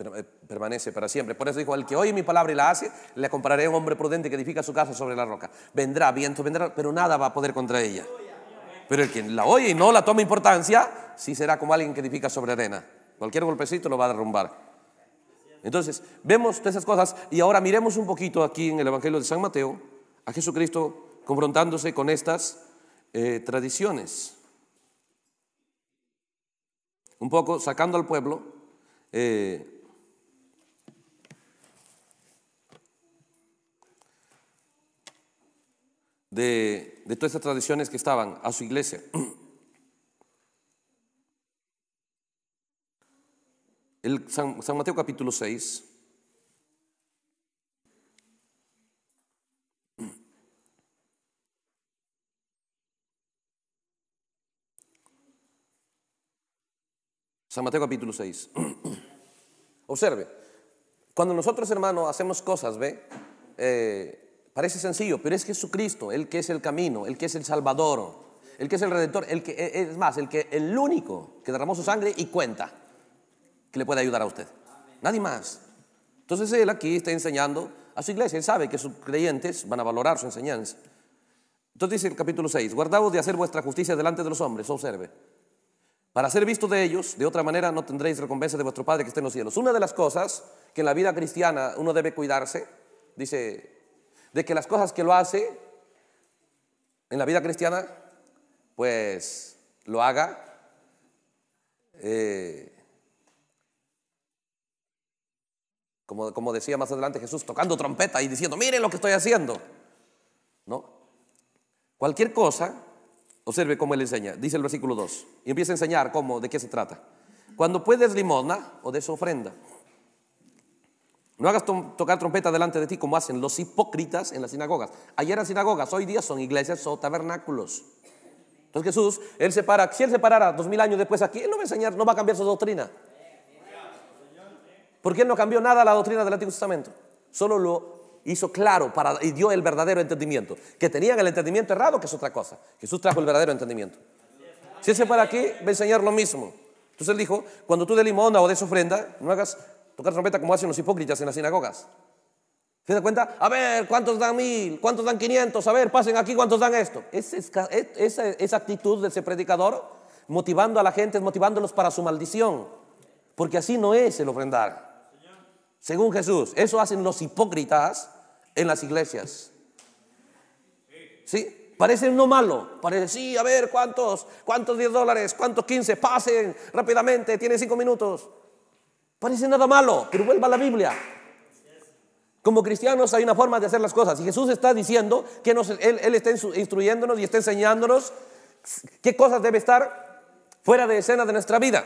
eh, permanece para siempre. Por eso dijo, el que oye mi palabra y la hace, le compararé a un hombre prudente que edifica su casa sobre la roca. Vendrá, viento vendrá, pero nada va a poder contra ella. Pero el que la oye y no la toma importancia, sí será como alguien que edifica sobre arena. Cualquier golpecito lo va a derrumbar. Entonces, vemos todas esas cosas y ahora miremos un poquito aquí en el Evangelio de San Mateo a Jesucristo confrontándose con estas eh, tradiciones. Un poco sacando al pueblo eh, de, todas esas tradiciones que estaban a su iglesia. [clears throat] San, Mateo capítulo 6. [clears throat] San Mateo capítulo 6. [clears throat] Observe, cuando nosotros hermanos hacemos cosas, ¿ve? Eh, Parece sencillo, pero es Jesucristo, el que es el camino, el que es el Salvador, el que es el Redentor, el que e, es más, el que el único que derramó su sangre y cuenta que le puede ayudar a usted. Nadie más. Entonces él aquí está enseñando a su iglesia, él sabe que sus creyentes van a valorar su enseñanza. Entonces dice el capítulo 6, guardaos de hacer vuestra justicia delante de los hombres, observe. Para ser visto de ellos, de otra manera no tendréis recompensa de vuestro Padre que está en los cielos. Una de las cosas que en la vida cristiana uno debe cuidarse, dice de que las cosas que lo hace en la vida cristiana, pues lo haga eh, como, decía más adelante Jesús, tocando trompeta y diciendo, miren lo que estoy haciendo. ¿No? Cualquier cosa, observe cómo él enseña, dice el versículo 2, y empieza a enseñar cómo, de qué se trata. Cuando puedes limona o de su ofrenda. No hagas tocar trompeta delante de ti como hacen los hipócritas en las sinagogas. Ayer eran sinagogas, hoy día son iglesias o tabernáculos. Entonces Jesús, Él para si Él se parara dos mil años después aquí, Él no va a enseñar, no va a cambiar su doctrina. Porque Él no cambió nada la doctrina del Antiguo Testamento. Solo lo hizo claro para, y dio el verdadero entendimiento. Que tenían el entendimiento errado, que es otra cosa. Jesús trajo el verdadero entendimiento. Si Él se para aquí, va a enseñar lo mismo. Entonces Él dijo, cuando tú de limona o des ofrenda, no hagas Tocar trompeta como hacen los hipócritas en las sinagogas. ¿Se da cuenta? A ver, ¿cuántos dan mil? ¿Cuántos dan quinientos? A ver, pasen aquí, ¿cuántos dan esto? esa, actitud de ese predicador, motivando a la gente, motivándolos para su maldición. Porque así no es el ofrendar. Según Jesús, eso hacen los hipócritas en las iglesias. ¿Sí? Parece no malo, parece, sí, a ver, ¿cuántos? ¿Cuántos diez dólares? ¿Cuántos 15? Pasen rápidamente, tienen cinco minutos. Parece nada malo, pero vuelva a la Biblia. Como cristianos hay una forma de hacer las cosas. Y Jesús está diciendo que él, está instruyéndonos y está enseñándonos qué cosas debe estar fuera de escena de nuestra vida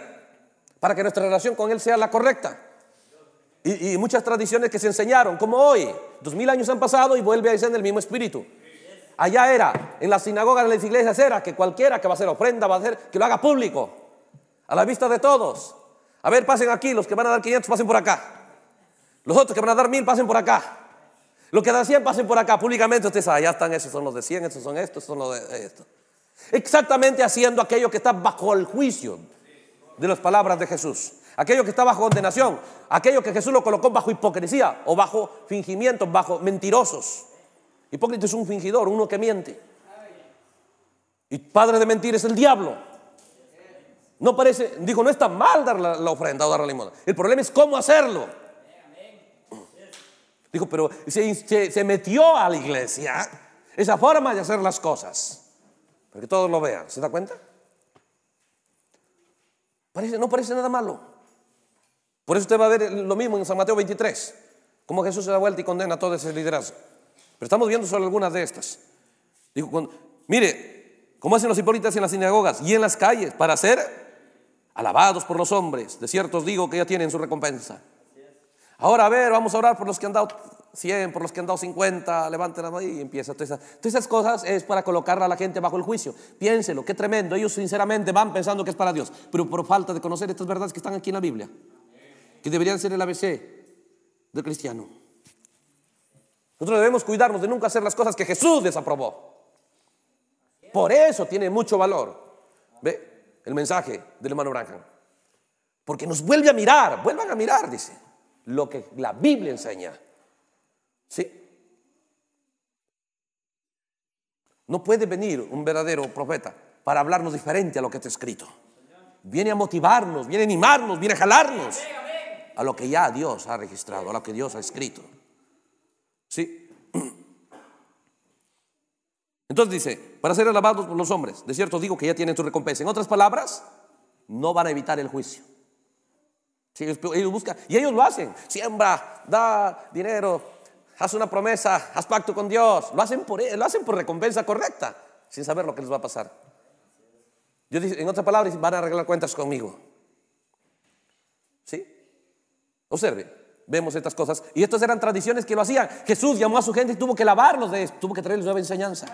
para que nuestra relación con Él sea la correcta. Y, muchas tradiciones que se enseñaron, como hoy, dos mil años han pasado y vuelve a en el mismo espíritu. Allá era, en las sinagogas, en las iglesias era que cualquiera que va a hacer ofrenda, va a hacer que lo haga público, a la vista de todos. A ver, pasen aquí, los que van a dar 500 pasen por acá. Los otros que van a dar 1000 pasen por acá. Los que dan 100 pasen por acá públicamente. Ustedes, allá ah, están, esos son los de 100, esos son estos, son los de esto Exactamente haciendo aquello que está bajo el juicio de las palabras de Jesús. Aquello que está bajo condenación, aquello que Jesús lo colocó bajo hipocresía o bajo fingimientos, bajo mentirosos. Hipócrita es un fingidor, uno que miente. Y padre de mentir es el diablo. No parece, dijo, no está mal dar la, ofrenda o dar la limosna. El problema es cómo hacerlo. Dijo, pero se, metió a la iglesia esa forma de hacer las cosas. Para que todos lo vean. ¿Se da cuenta? Parece, no parece nada malo. Por eso usted va a ver lo mismo en San Mateo 23. Cómo Jesús se da vuelta y condena a todo ese liderazgo. Pero estamos viendo solo algunas de estas. Dijo, mire, cómo hacen los hipócritas en las sinagogas y en las calles para hacer alabados por los hombres. De cierto os digo que ya tienen su recompensa. Ahora a ver, vamos a orar por los que han dado 100, por los que han dado 50, levanten la y empieza. Todas esas, cosas es para colocar a la gente bajo el juicio. Piénselo, qué tremendo. Ellos sinceramente van pensando que es para Dios, pero por falta de conocer estas verdades que están aquí en la Biblia, que deberían ser el ABC del cristiano. Nosotros debemos cuidarnos de nunca hacer las cosas que Jesús desaprobó. Por eso tiene mucho valor. ¿Ve? el mensaje del hermano Branca, Porque nos vuelve a mirar, vuelvan a mirar, dice, lo que la Biblia enseña. ¿Sí? No puede venir un verdadero profeta para hablarnos diferente a lo que está escrito. Viene a motivarnos, viene a animarnos, viene a jalarnos a lo que ya Dios ha registrado, a lo que Dios ha escrito. ¿Sí? Entonces dice, para ser alabados por los hombres, de cierto digo que ya tienen su recompensa. En otras palabras, no van a evitar el juicio. Si ellos, buscan, y ellos lo hacen, siembra, da dinero, haz una promesa, haz pacto con Dios, lo hacen por, lo hacen por recompensa correcta, sin saber lo que les va a pasar. Yo dice, en otras palabras, van a arreglar cuentas conmigo. ¿Sí? Observe, vemos estas cosas. Y estas eran tradiciones que lo hacían. Jesús llamó a su gente y tuvo que lavarlos de esto, tuvo que traerles nueva enseñanza.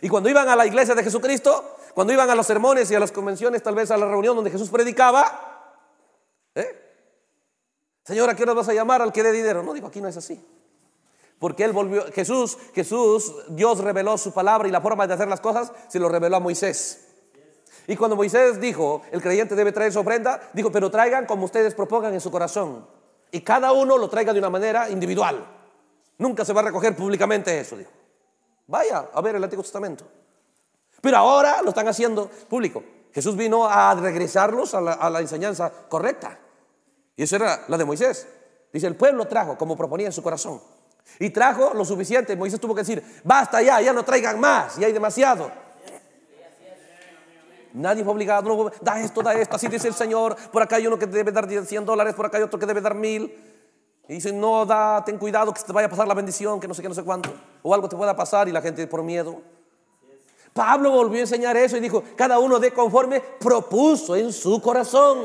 Y cuando iban a la iglesia de Jesucristo, cuando iban a los sermones y a las convenciones, tal vez a la reunión donde Jesús predicaba, ¿eh? Señora, ¿a qué hora vas a llamar al que dé dinero? No, digo, aquí no es así. Porque él volvió, Jesús, Jesús, Dios reveló su palabra y la forma de hacer las cosas se lo reveló a Moisés. Y cuando Moisés dijo, el creyente debe traer su ofrenda, dijo, pero traigan como ustedes propongan en su corazón. Y cada uno lo traiga de una manera individual. Nunca se va a recoger públicamente eso, dijo. Vaya a ver el Antiguo Testamento. Pero ahora lo están haciendo público. Jesús vino a regresarlos a la, enseñanza correcta. Y eso era la de Moisés. Dice, el pueblo trajo como proponía en su corazón. Y trajo lo suficiente. Moisés tuvo que decir, basta ya, ya no traigan más, ya hay demasiado. Nadie fue obligado, no, da esto, da esto, así dice el Señor, por acá hay uno que debe dar 100 dólares, por acá hay otro que debe dar 1000 Y dice no, da, ten cuidado que se te vaya a pasar la bendición, que no sé qué, no sé cuánto o algo te pueda pasar y la gente por miedo. Pablo volvió a enseñar eso y dijo, cada uno de conforme propuso en su corazón.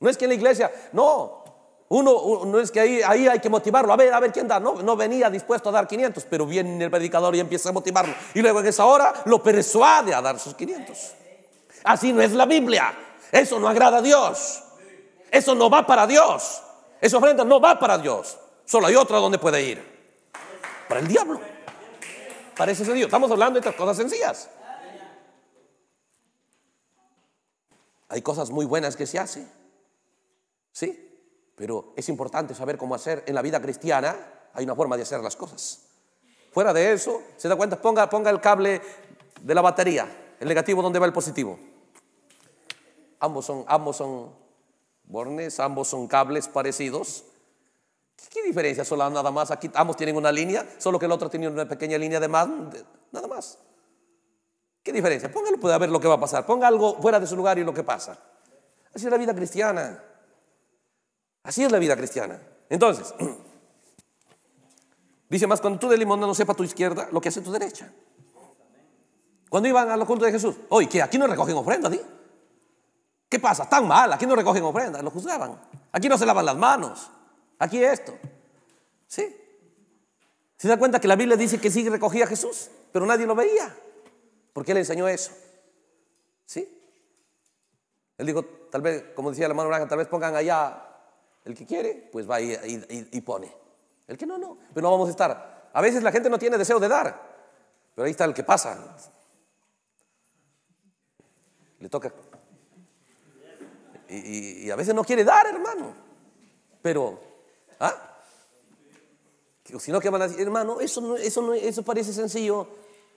No es que en la iglesia, no, uno, no es que ahí, ahí hay que motivarlo, a ver, a ver quién da, no, no venía dispuesto a dar 500, pero viene el predicador y empieza a motivarlo. Y luego en esa hora lo persuade a dar sus 500. Así no es la Biblia, eso no agrada a Dios, eso no va para Dios, esa ofrenda no va para Dios, solo hay otra donde puede ir para el diablo. Para ese sentido. Estamos hablando de estas cosas sencillas. Hay cosas muy buenas que se hacen. Sí, pero es importante saber cómo hacer en la vida cristiana. Hay una forma de hacer las cosas. Fuera de eso, se da cuenta, ponga, el cable de la batería, el negativo donde va el positivo. Ambos son, ambos son bornes, ambos son cables parecidos, ¿Qué diferencia? Solo nada más. Aquí ambos tienen una línea, solo que el otro tiene una pequeña línea de más. nada más. ¿Qué diferencia? Póngalo, puede ver lo que va a pasar. Ponga algo fuera de su lugar y lo que pasa. Así es la vida cristiana. Así es la vida cristiana. Entonces, [clears throat] dice más, cuando tú de limón no sepa tu izquierda lo que hace tu derecha. Cuando iban a los juntos de Jesús, Oye ¿Qué? aquí no recogen ofrenda, ¿qué pasa? Tan mal, aquí no recogen ofrenda, lo juzgaban. Aquí no se lavan las manos. Aquí esto. ¿Sí? ¿Se da cuenta que la Biblia dice que sí recogía a Jesús, pero nadie lo veía? Porque él enseñó eso. ¿Sí? Él dijo, tal vez, como decía la hermano blanca, tal vez pongan allá el que quiere, pues va y, pone. El que no, no. Pero no vamos a estar. A veces la gente no tiene deseo de dar, pero ahí está el que pasa. Le toca. Y, y a veces no quiere dar, hermano. Pero ¿Ah? Si no, ¿qué van a decir? Hermano, eso, eso, eso parece sencillo,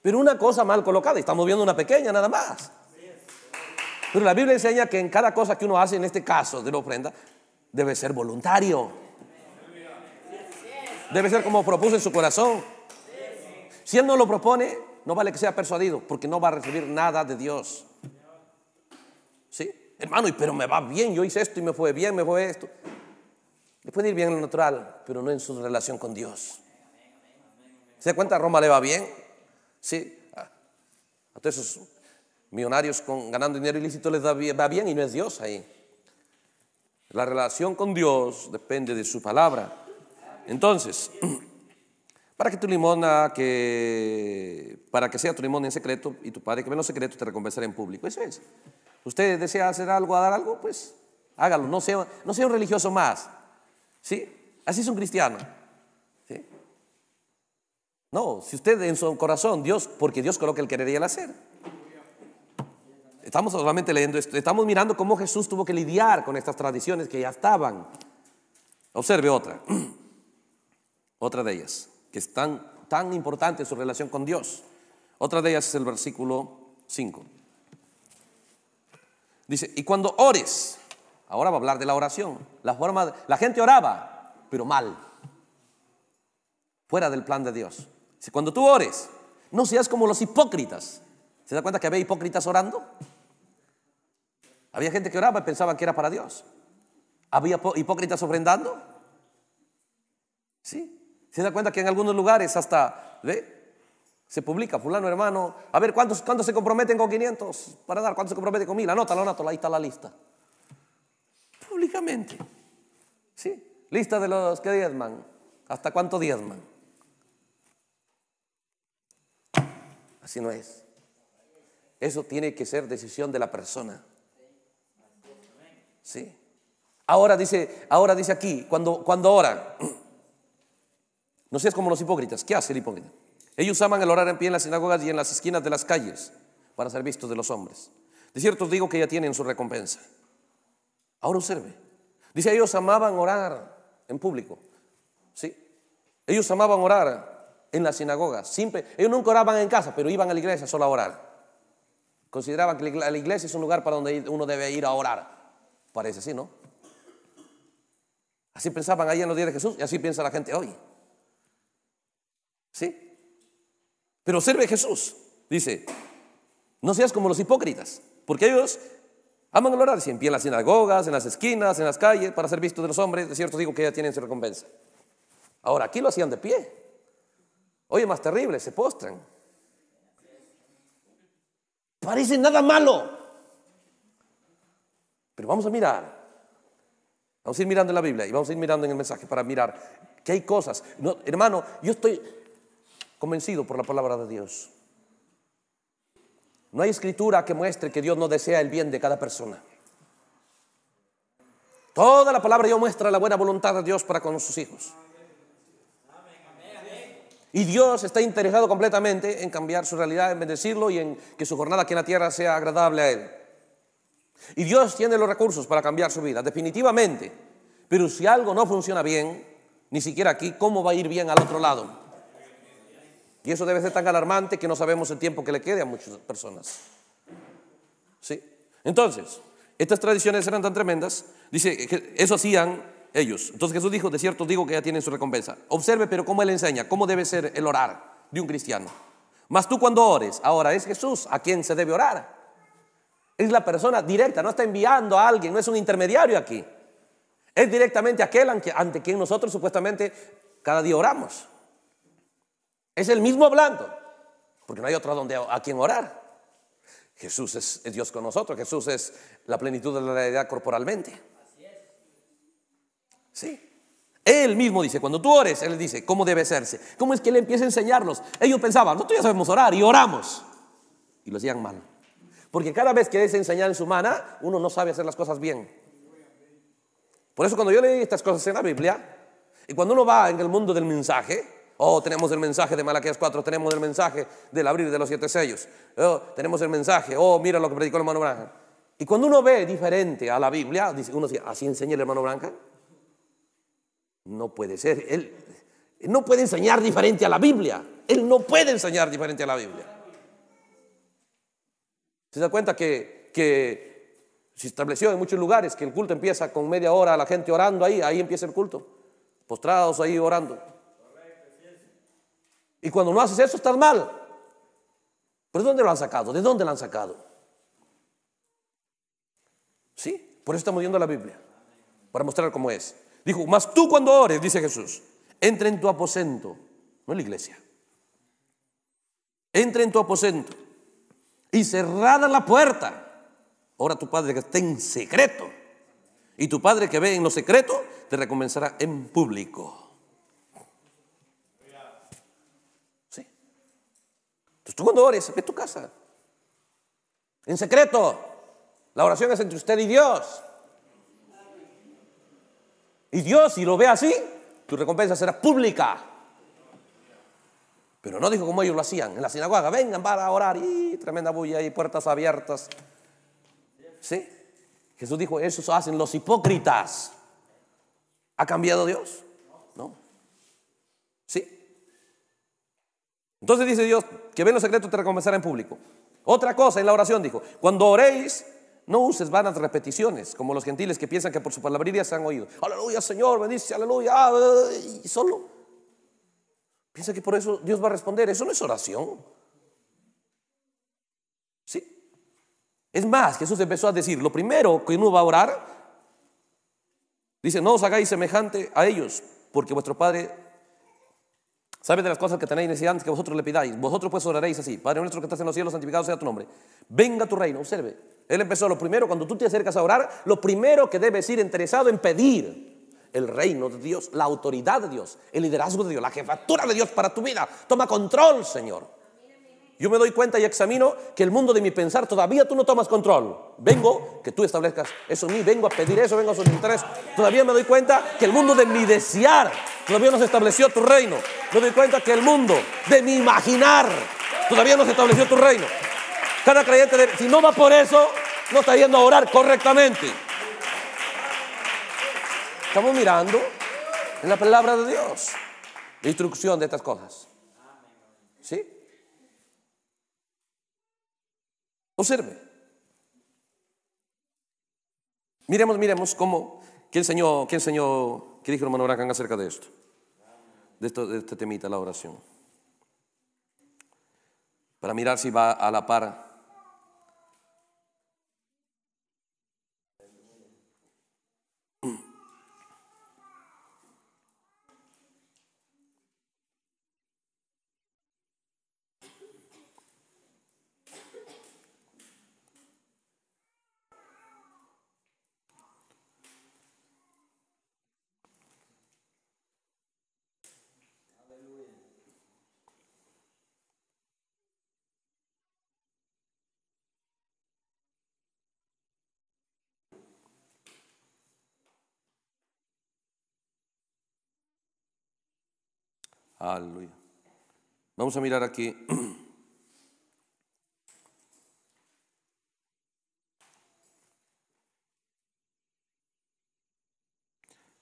pero una cosa mal colocada. Estamos viendo una pequeña nada más. Pero la Biblia enseña que en cada cosa que uno hace, en este caso de la ofrenda, debe ser voluntario. Debe ser como propuso en su corazón. Si él no lo propone, no vale que sea persuadido, porque no va a recibir nada de Dios. ¿Sí? Hermano, pero me va bien, yo hice esto y me fue bien, me fue esto. Le puede ir bien en lo natural, pero no en su relación con Dios. ¿Se da cuenta? A Roma le va bien. Sí. Ah, a todos esos millonarios ganando dinero ilícito les va bien y no es Dios ahí. La relación con Dios depende de su palabra. Entonces, [clears throat] para que tu limona, para que sea tu limón en secreto y tu padre que ve en secreto te recompensará en público. Eso es. Usted desea hacer algo, dar algo, pues hágalo. No no sea un religioso más. ¿Sí? Así es un cristiano. No, si usted en su corazón, Dios, porque Dios coloca el querer y el hacer. Estamos solamente leyendo esto, estamos mirando cómo Jesús tuvo que lidiar con estas tradiciones que ya estaban. Observe otra, [clears throat] otra de ellas, que es tan, tan importante su relación con Dios. Otra de ellas es el versículo 5. Dice, y cuando ores, Ahora va a hablar de la oración. La, la gente oraba, pero mal. Fuera del plan de Dios. Cuando tú ores, no seas como los hipócritas. ¿Se da cuenta que había hipócritas orando? Había gente que oraba y pensaba que era para Dios. ¿Había hipócritas ofrendando? Sí. ¿Se da cuenta que en algunos lugares hasta se publica, fulano hermano, a ver, ¿cuántos, se comprometen con 500 para dar? ¿Cuántos se comprometen con 1000? Anótalo, anótalo, ahí está la lista públicamente. Sí, lista de los que diezman. ¿Hasta cuánto diezman? Así no es. Eso tiene que ser decisión de la persona. Sí. Ahora dice, ahora dice aquí, cuando, cuando oran, no seas como los hipócritas. ¿Qué hace el hipócrita? Ellos aman el orar en pie en las sinagogas y en las esquinas de las calles para ser vistos de los hombres. De cierto os digo que ya tienen su recompensa. Ahora observe. Dice, ellos amaban orar en público. ¿Sí? Ellos amaban orar en la sinagoga. Siempre, ellos nunca oraban en casa, pero iban a la iglesia solo a orar. Consideraban que la iglesia es un lugar para donde uno debe ir a orar. Parece así, ¿no? Así pensaban allá en los días de Jesús y así piensa la gente hoy. ¿Sí? Pero observe Jesús. Dice, no seas como los hipócritas, porque ellos Aman el orar, si en pie en las sinagogas, en las esquinas, en las calles, para ser vistos de los hombres, de cierto digo que ya tienen su recompensa. Ahora, aquí lo hacían de pie. Oye, más terrible, se postran. Parece nada malo. Pero vamos a mirar. Vamos a ir mirando en la Biblia y vamos a ir mirando en el mensaje para mirar que hay cosas. No, hermano, yo estoy convencido por la palabra de Dios. No hay escritura que muestre que Dios no desea el bien de cada persona. Toda la palabra de Dios muestra la buena voluntad de Dios para con sus hijos. Y Dios está interesado completamente en cambiar su realidad, en bendecirlo y en que su jornada aquí en la tierra sea agradable a Él. Y Dios tiene los recursos para cambiar su vida, definitivamente. Pero si algo no funciona bien, ni siquiera aquí, ¿cómo va a ir bien al otro lado? Y eso debe ser tan alarmante que no sabemos el tiempo que le quede a muchas personas. ¿Sí? Entonces, estas tradiciones eran tan tremendas, dice, eso hacían ellos. Entonces Jesús dijo, de cierto digo que ya tienen su recompensa. Observe pero cómo Él enseña, cómo debe ser el orar de un cristiano. Mas tú cuando ores, ahora es Jesús a quien se debe orar. Es la persona directa, no está enviando a alguien, no es un intermediario aquí. Es directamente aquel ante quien nosotros supuestamente cada día oramos. Es el mismo hablando, porque no hay otro donde, a quien orar. Jesús es, Dios con nosotros, Jesús es la plenitud de la realidad corporalmente. Sí. Él mismo dice, cuando tú ores, Él dice cómo debe hacerse. ¿Cómo es que Él empieza a enseñarnos? Ellos pensaban, nosotros ya sabemos orar y oramos. Y lo hacían mal. Porque cada vez que es enseñanza humana, uno no sabe hacer las cosas bien. Por eso cuando yo leí estas cosas en la Biblia, y cuando uno va en el mundo del mensaje, Oh, tenemos el mensaje de Malaquías 4, tenemos el mensaje del abrir de los siete sellos. Oh, tenemos el mensaje, oh, mira lo que predicó el hermano Branca Y cuando uno ve diferente a la Biblia, uno dice, ¿así enseña el hermano Branca No puede ser. Él no puede enseñar diferente a la Biblia. Él no puede enseñar diferente a la Biblia. ¿Se da cuenta que, que se estableció en muchos lugares que el culto empieza con media hora, la gente orando ahí, ahí empieza el culto, postrados ahí orando. Y cuando no haces eso, estás mal. ¿Pero de dónde lo han sacado? ¿De dónde lo han sacado? Sí, por eso estamos a la Biblia, para mostrar cómo es. Dijo, mas tú cuando ores, dice Jesús, entra en tu aposento, no en la iglesia. Entra en tu aposento y cerrada la puerta. Ora tu Padre que esté en secreto. Y tu Padre que ve en lo secreto te recompensará en público. Entonces tú cuando ores, ve tu casa. En secreto. La oración es entre usted y Dios. Y Dios, si lo ve así, tu recompensa será pública. Pero no dijo como ellos lo hacían. En la sinagoga, vengan para orar. Y tremenda bulla y puertas abiertas. ¿Sí? Jesús dijo, eso hacen los hipócritas. ¿Ha cambiado Dios? No. ¿Sí? Entonces dice Dios, que ve los secretos te recompensará en público. Otra cosa en la oración dijo, cuando oréis, no uses vanas repeticiones, como los gentiles que piensan que por su palabrería se han oído. Aleluya, Señor, bendice, aleluya, ah, y solo. Piensa que por eso Dios va a responder. Eso no es oración. Sí. Es más, Jesús empezó a decir, lo primero que uno va a orar, dice, no os hagáis semejante a ellos, porque vuestro Padre Sabe de las cosas que tenéis necesidad que vosotros le pidáis? Vosotros pues oraréis así. Padre nuestro que estás en los cielos, santificado sea tu nombre. Venga tu reino, observe. Él empezó lo primero, cuando tú te acercas a orar, lo primero que debes ir interesado en pedir el reino de Dios, la autoridad de Dios, el liderazgo de Dios, la jefatura de Dios para tu vida. Toma control, Señor yo me doy cuenta y examino que el mundo de mi pensar todavía tú no tomas control. Vengo, que tú establezcas eso en mí, vengo a pedir eso, vengo a solicitar Todavía me doy cuenta que el mundo de mi desear todavía no se estableció tu reino. Me doy cuenta que el mundo de mi imaginar todavía no se estableció tu reino. Cada creyente, de, si no va por eso, no está yendo a orar correctamente. Estamos mirando en la palabra de Dios instrucción de estas cosas. ¿Sí? Observe. Miremos, miremos cómo, ¿qué enseñó, qué enseñó, qué dijo el hermano acerca de esto? De, esto? de este temita, la oración. Para mirar si va a la par Aleluya. Vamos a mirar aquí. [clears throat]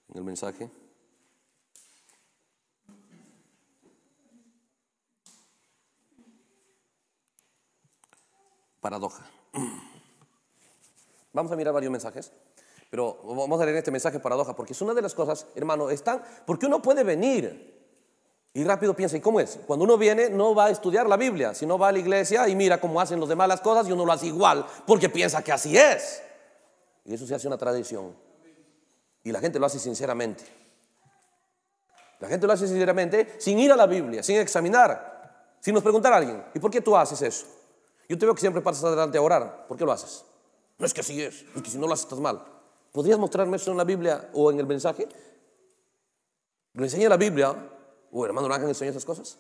En el mensaje. Paradoja. [clears throat] Vamos a mirar varios mensajes. Pero vamos a leer este mensaje paradoja, porque es una de las cosas, hermano, están, porque uno puede venir y rápido piensa, ¿y cómo es? Cuando uno viene no va a estudiar la Biblia, sino va a la iglesia y mira cómo hacen los demás las cosas y uno lo hace igual porque piensa que así es. Y eso se hace una tradición. Y la gente lo hace sinceramente. La gente lo hace sinceramente sin ir a la Biblia, sin examinar, sin nos preguntar a alguien, ¿y por qué tú haces eso? Yo te veo que siempre pasas adelante a orar, ¿por qué lo haces? No es que así es, es que si no lo haces estás mal. ¿Podrías mostrarme eso en la Biblia o en el mensaje? Lo enseña la Biblia o, hermano Ángel enseñar esas cosas.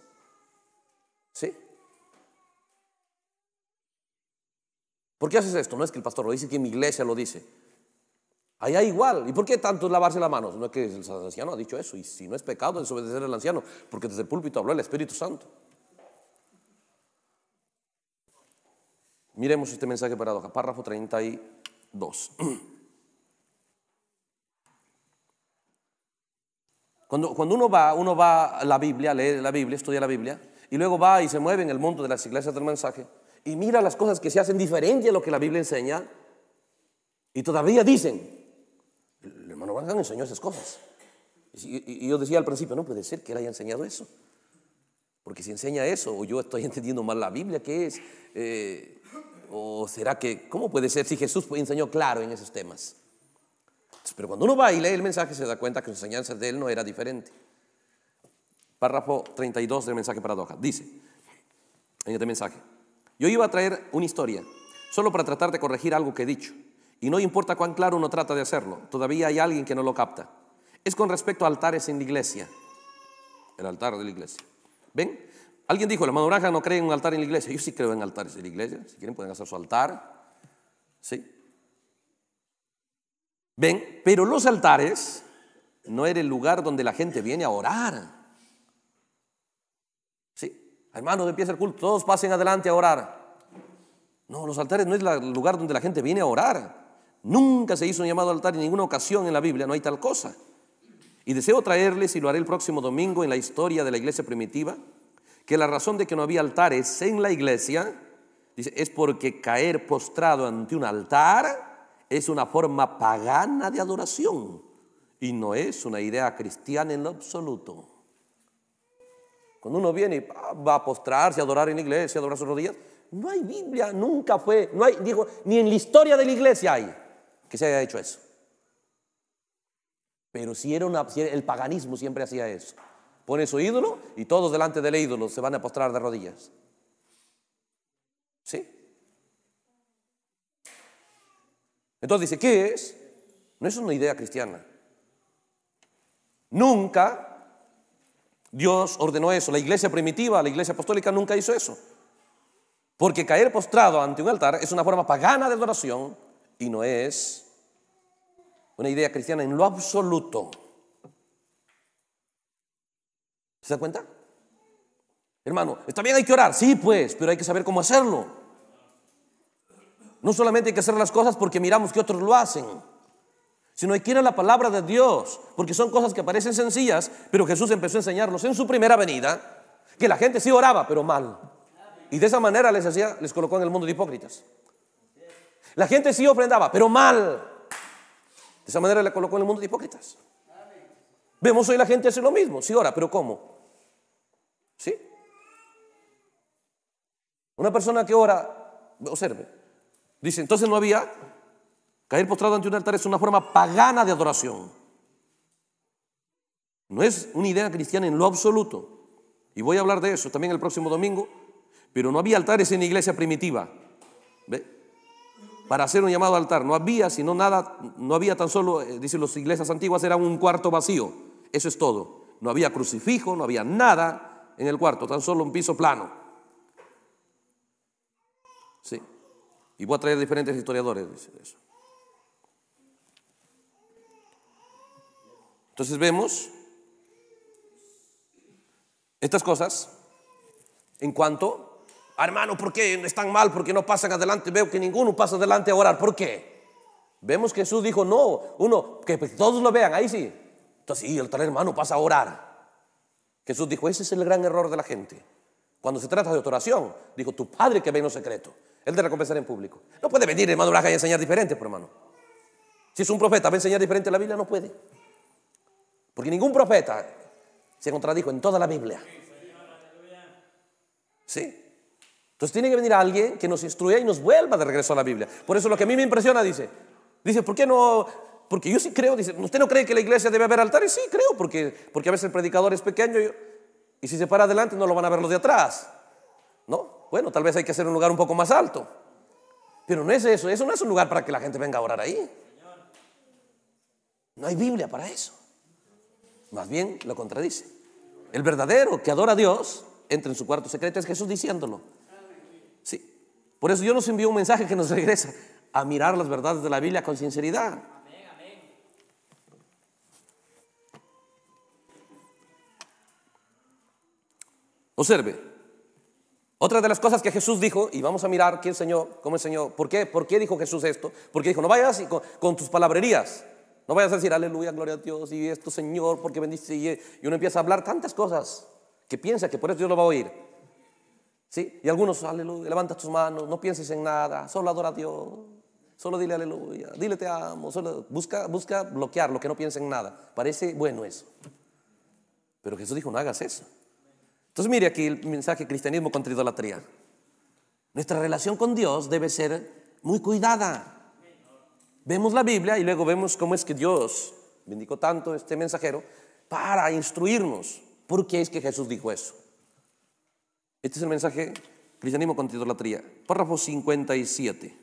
¿Sí? ¿Por qué haces esto? No es que el pastor lo dice, que mi iglesia lo dice. Allá igual. ¿Y por qué tanto lavarse las manos? No es que el anciano ha dicho eso. Y si no es pecado desobedecer al anciano, porque desde el púlpito habló el Espíritu Santo. Miremos este mensaje paradoja, párrafo 32. [clears throat] Cuando, uno va, uno va a la Biblia, lee la Biblia, estudia la Biblia, y luego va y se mueve en el mundo de las iglesias del mensaje, y mira las cosas que se hacen diferente a lo que la Biblia enseña, y todavía dicen, el hermano Branham enseñó esas cosas. Y, yo decía al principio, no puede ser que él haya enseñado eso. Porque si enseña eso, o yo estoy [laughs] entendiendo mal la Biblia, ¿qué es? Eh, o será que, ¿cómo puede ser si Jesús enseñó claro en esos temas? Pero cuando uno va y lee el mensaje se da cuenta que las enseñanzas de él no era diferente. Párrafo 32 del mensaje paradoja. Dice, en este mensaje, yo iba a traer una historia solo para tratar de corregir algo que he dicho. Y no importa cuán claro uno trata de hacerlo, todavía hay alguien que no lo capta. Es con respecto a altares en la iglesia. El altar de la iglesia. ¿Ven? Alguien dijo, la hermano no cree en un altar en la iglesia. Yo sí creo en altares en la iglesia. Si quieren pueden hacer su altar. ¿Sí? ¿Ven? Pero los altares no era el lugar donde la gente viene a orar. Sí, hermanos, empieza el culto, todos pasen adelante a orar. No, los altares no es el lugar donde la gente viene a orar. Nunca se hizo un llamado altar en ninguna ocasión en la Biblia, no hay tal cosa. Y deseo traerles, y lo haré el próximo domingo en la historia de la iglesia primitiva, que la razón de que no había altares en la iglesia, es porque caer postrado ante un altar es una forma pagana de adoración y no es una idea cristiana en lo absoluto. Cuando uno viene y va a postrarse, a adorar en la iglesia, a adorar sus rodillas, no hay Biblia, nunca fue, no hay, dijo, ni en la historia de la iglesia hay que se haya hecho eso. Pero si era una, el paganismo siempre hacía eso. Pone su ídolo y todos delante del ídolo se van a postrar de rodillas. ¿Sí? Entonces dice, ¿qué es? No es una idea cristiana. Nunca Dios ordenó eso. La iglesia primitiva, la iglesia apostólica nunca hizo eso. Porque caer postrado ante un altar es una forma pagana de adoración y no es una idea cristiana en lo absoluto. ¿Se da cuenta? Hermano, está bien, hay que orar, sí, pues, pero hay que saber cómo hacerlo. No solamente hay que hacer las cosas porque miramos que otros lo hacen, sino hay que ir a la palabra de Dios, porque son cosas que parecen sencillas, pero Jesús empezó a enseñarnos en su primera venida que la gente sí oraba, pero mal. Y de esa manera les, hacía, les colocó en el mundo de hipócritas. La gente sí ofrendaba, pero mal. De esa manera le colocó en el mundo de hipócritas. Vemos hoy la gente hace lo mismo, sí ora, pero ¿cómo? ¿Sí? Una persona que ora, observe, Dice, entonces no había, caer postrado ante un altar es una forma pagana de adoración. No es una idea cristiana en lo absoluto. Y voy a hablar de eso también el próximo domingo. Pero no había altares en la iglesia primitiva. Para hacer un llamado altar. No había, sino nada, no había tan solo, eh, dicen las iglesias antiguas, era un cuarto vacío. Eso es todo. No había crucifijo, no había nada en el cuarto, tan solo un piso plano. Y voy a traer diferentes historiadores, dice eso. Entonces vemos estas cosas en cuanto, ah, hermano, ¿por qué están mal? ¿Por qué no pasan adelante? Veo que ninguno pasa adelante a orar. ¿Por qué? Vemos que Jesús dijo, no, uno, que pues, todos lo vean, ahí sí. Entonces, sí, el tal hermano pasa a orar. Jesús dijo, ese es el gran error de la gente. Cuando se trata de oración, dijo, tu Padre que ve en lo secreto. El de recompensar en público. No puede venir, hermano Braja, y enseñar diferente, pero pues, hermano. Si es un profeta, va a enseñar diferente la Biblia, no puede. Porque ningún profeta se contradijo en toda la Biblia. ¿Sí? Entonces tiene que venir alguien que nos instruya y nos vuelva de regreso a la Biblia. Por eso lo que a mí me impresiona, dice, dice, ¿por qué no? Porque yo sí creo, dice, ¿usted no cree que la iglesia debe haber altares? Sí, creo, porque, porque a veces el predicador es pequeño y, y si se para adelante no lo van a ver los de atrás. Bueno, tal vez hay que hacer un lugar un poco más alto. Pero no es eso, eso no es un lugar para que la gente venga a orar ahí. No hay Biblia para eso. Más bien lo contradice. El verdadero que adora a Dios entra en su cuarto secreto es Jesús diciéndolo. Sí. Por eso yo nos envío un mensaje que nos regresa a mirar las verdades de la Biblia con sinceridad. Observe, otra de las cosas que Jesús dijo, y vamos a mirar quién enseñó, cómo enseñó, ¿por qué? ¿Por qué dijo Jesús esto? Porque dijo, no vayas con, tus palabrerías, no vayas a decir, aleluya, gloria a Dios, y esto Señor, porque bendice, y uno empieza a hablar tantas cosas que piensa que por eso Dios lo va a oír. ¿Sí? Y algunos, aleluya, levanta tus manos, no pienses en nada, solo adora a Dios, solo dile aleluya, dile te amo, solo, busca, busca bloquear lo que no piensa en nada. Parece bueno eso. Pero Jesús dijo, no hagas eso. Entonces mire aquí el mensaje cristianismo contra idolatría. Nuestra relación con Dios debe ser muy cuidada. Vemos la Biblia y luego vemos cómo es que Dios bendicó tanto a este mensajero para instruirnos. ¿Por qué es que Jesús dijo eso? Este es el mensaje cristianismo contra idolatría. Párrafo 57.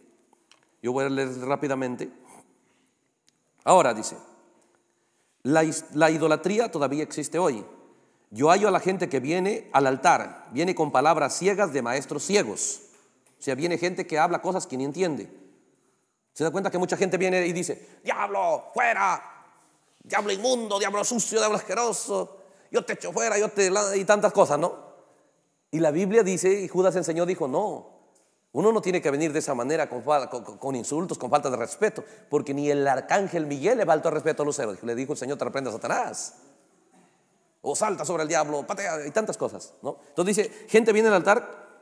Yo voy a leer rápidamente. Ahora dice, la, la idolatría todavía existe hoy yo hallo a la gente que viene al altar, viene con palabras ciegas de maestros ciegos. O sea, viene gente que habla cosas que ni entiende. Se da cuenta que mucha gente viene y dice, diablo, fuera, diablo inmundo, diablo sucio, diablo asqueroso, yo te echo fuera, yo te... y tantas cosas, ¿no? Y la Biblia dice, y Judas enseñó, dijo, no, uno no tiene que venir de esa manera con, insultos, con falta de respeto, porque ni el arcángel Miguel le faltó respeto a Lucero, le dijo el Señor, te reprende a Satanás o salta sobre el diablo, patea, y tantas cosas. ¿no? Entonces dice, gente viene al altar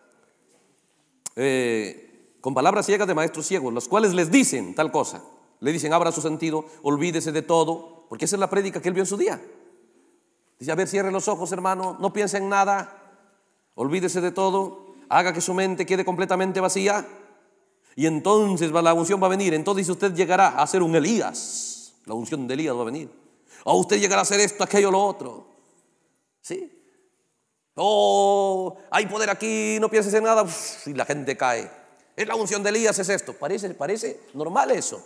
eh, con palabras ciegas de maestros ciegos, los cuales les dicen tal cosa. Le dicen, abra su sentido, olvídese de todo, porque esa es la prédica que él vio en su día. Dice, a ver, cierre los ojos, hermano, no piense en nada, olvídese de todo, haga que su mente quede completamente vacía, y entonces la unción va a venir, entonces usted llegará a ser un Elías, la unción de Elías va a venir, o oh, usted llegará a ser esto, aquello, lo otro. ¿Sí? Oh, hay poder aquí, no pienses en nada, y la gente cae. Es la unción de Elías, es esto. Parece, parece normal eso.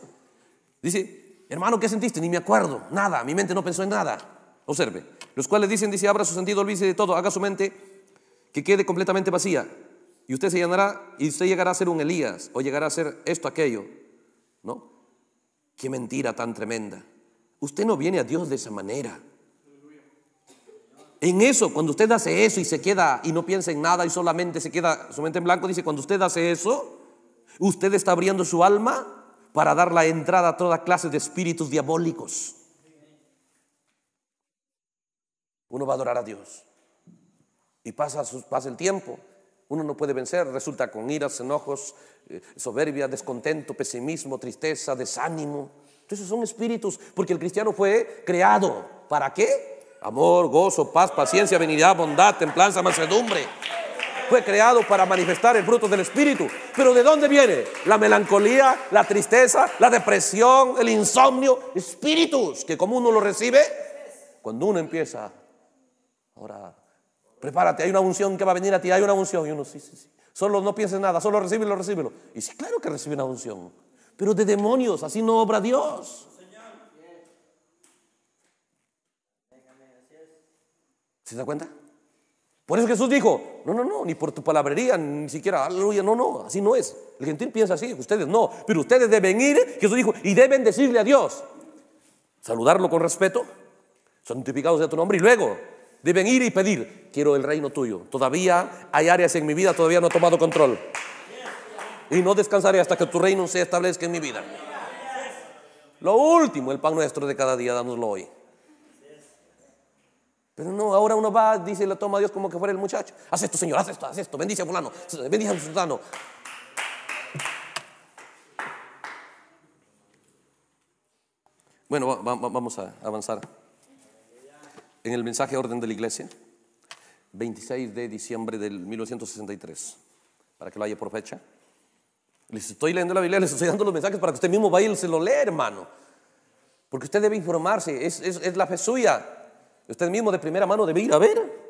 Dice, hermano, ¿qué sentiste? Ni me acuerdo, nada, mi mente no pensó en nada. Observe, los cuales dicen, dice, abra su sentido, olvídese de todo, haga su mente que quede completamente vacía. Y usted se llenará, y usted llegará a ser un Elías, o llegará a ser esto, aquello. ¿No? Qué mentira tan tremenda. Usted no viene a Dios de esa manera. En eso, cuando usted hace eso y se queda y no piensa en nada y solamente se queda su mente en blanco, dice, cuando usted hace eso, usted está abriendo su alma para dar la entrada a toda clase de espíritus diabólicos. Uno va a adorar a Dios y pasa, pasa el tiempo. Uno no puede vencer, resulta con iras, enojos, eh, soberbia, descontento, pesimismo, tristeza, desánimo. Entonces son espíritus, porque el cristiano fue creado. ¿Para qué? amor, gozo, paz, paciencia, benignidad, bondad, templanza, mansedumbre. Fue creado para manifestar el fruto del Espíritu. Pero ¿de dónde viene? La melancolía, la tristeza, la depresión, el insomnio. Espíritus que como uno lo recibe, cuando uno empieza Ahora Prepárate, hay una unción que va a venir a ti, hay una unción. Y uno, sí, sí, sí. Solo no pienses nada, solo lo recíbelo. Y sí, claro que recibe una unción. Pero de demonios, así no obra Dios. ¿Se da cuenta? Por eso Jesús dijo, no, no, no, ni por tu palabrería, ni siquiera, aleluya, no, no, así no es. El gentil piensa así, ustedes no, pero ustedes deben ir, Jesús dijo, y deben decirle a Dios, saludarlo con respeto, santificados de tu nombre, y luego deben ir y pedir, quiero el reino tuyo. Todavía hay áreas en mi vida, todavía no he tomado control. Y no descansaré hasta que tu reino se establezca en mi vida. Lo último, el pan nuestro de cada día, dánoslo hoy. Pero no, ahora uno va, dice, la toma a Dios como que fuera el muchacho. Haz esto, Señor, haz esto, haz esto, bendice a fulano, bendice a fulano. Bueno, vamos a avanzar. En el mensaje orden de la iglesia, 26 de diciembre del 1963, para que lo haya por fecha. Les estoy leyendo la Biblia, les estoy dando los mensajes para que usted mismo vaya y se lo lea, hermano. Porque usted debe informarse, es, es la fe suya. Usted mismo de primera mano debe ir a ver.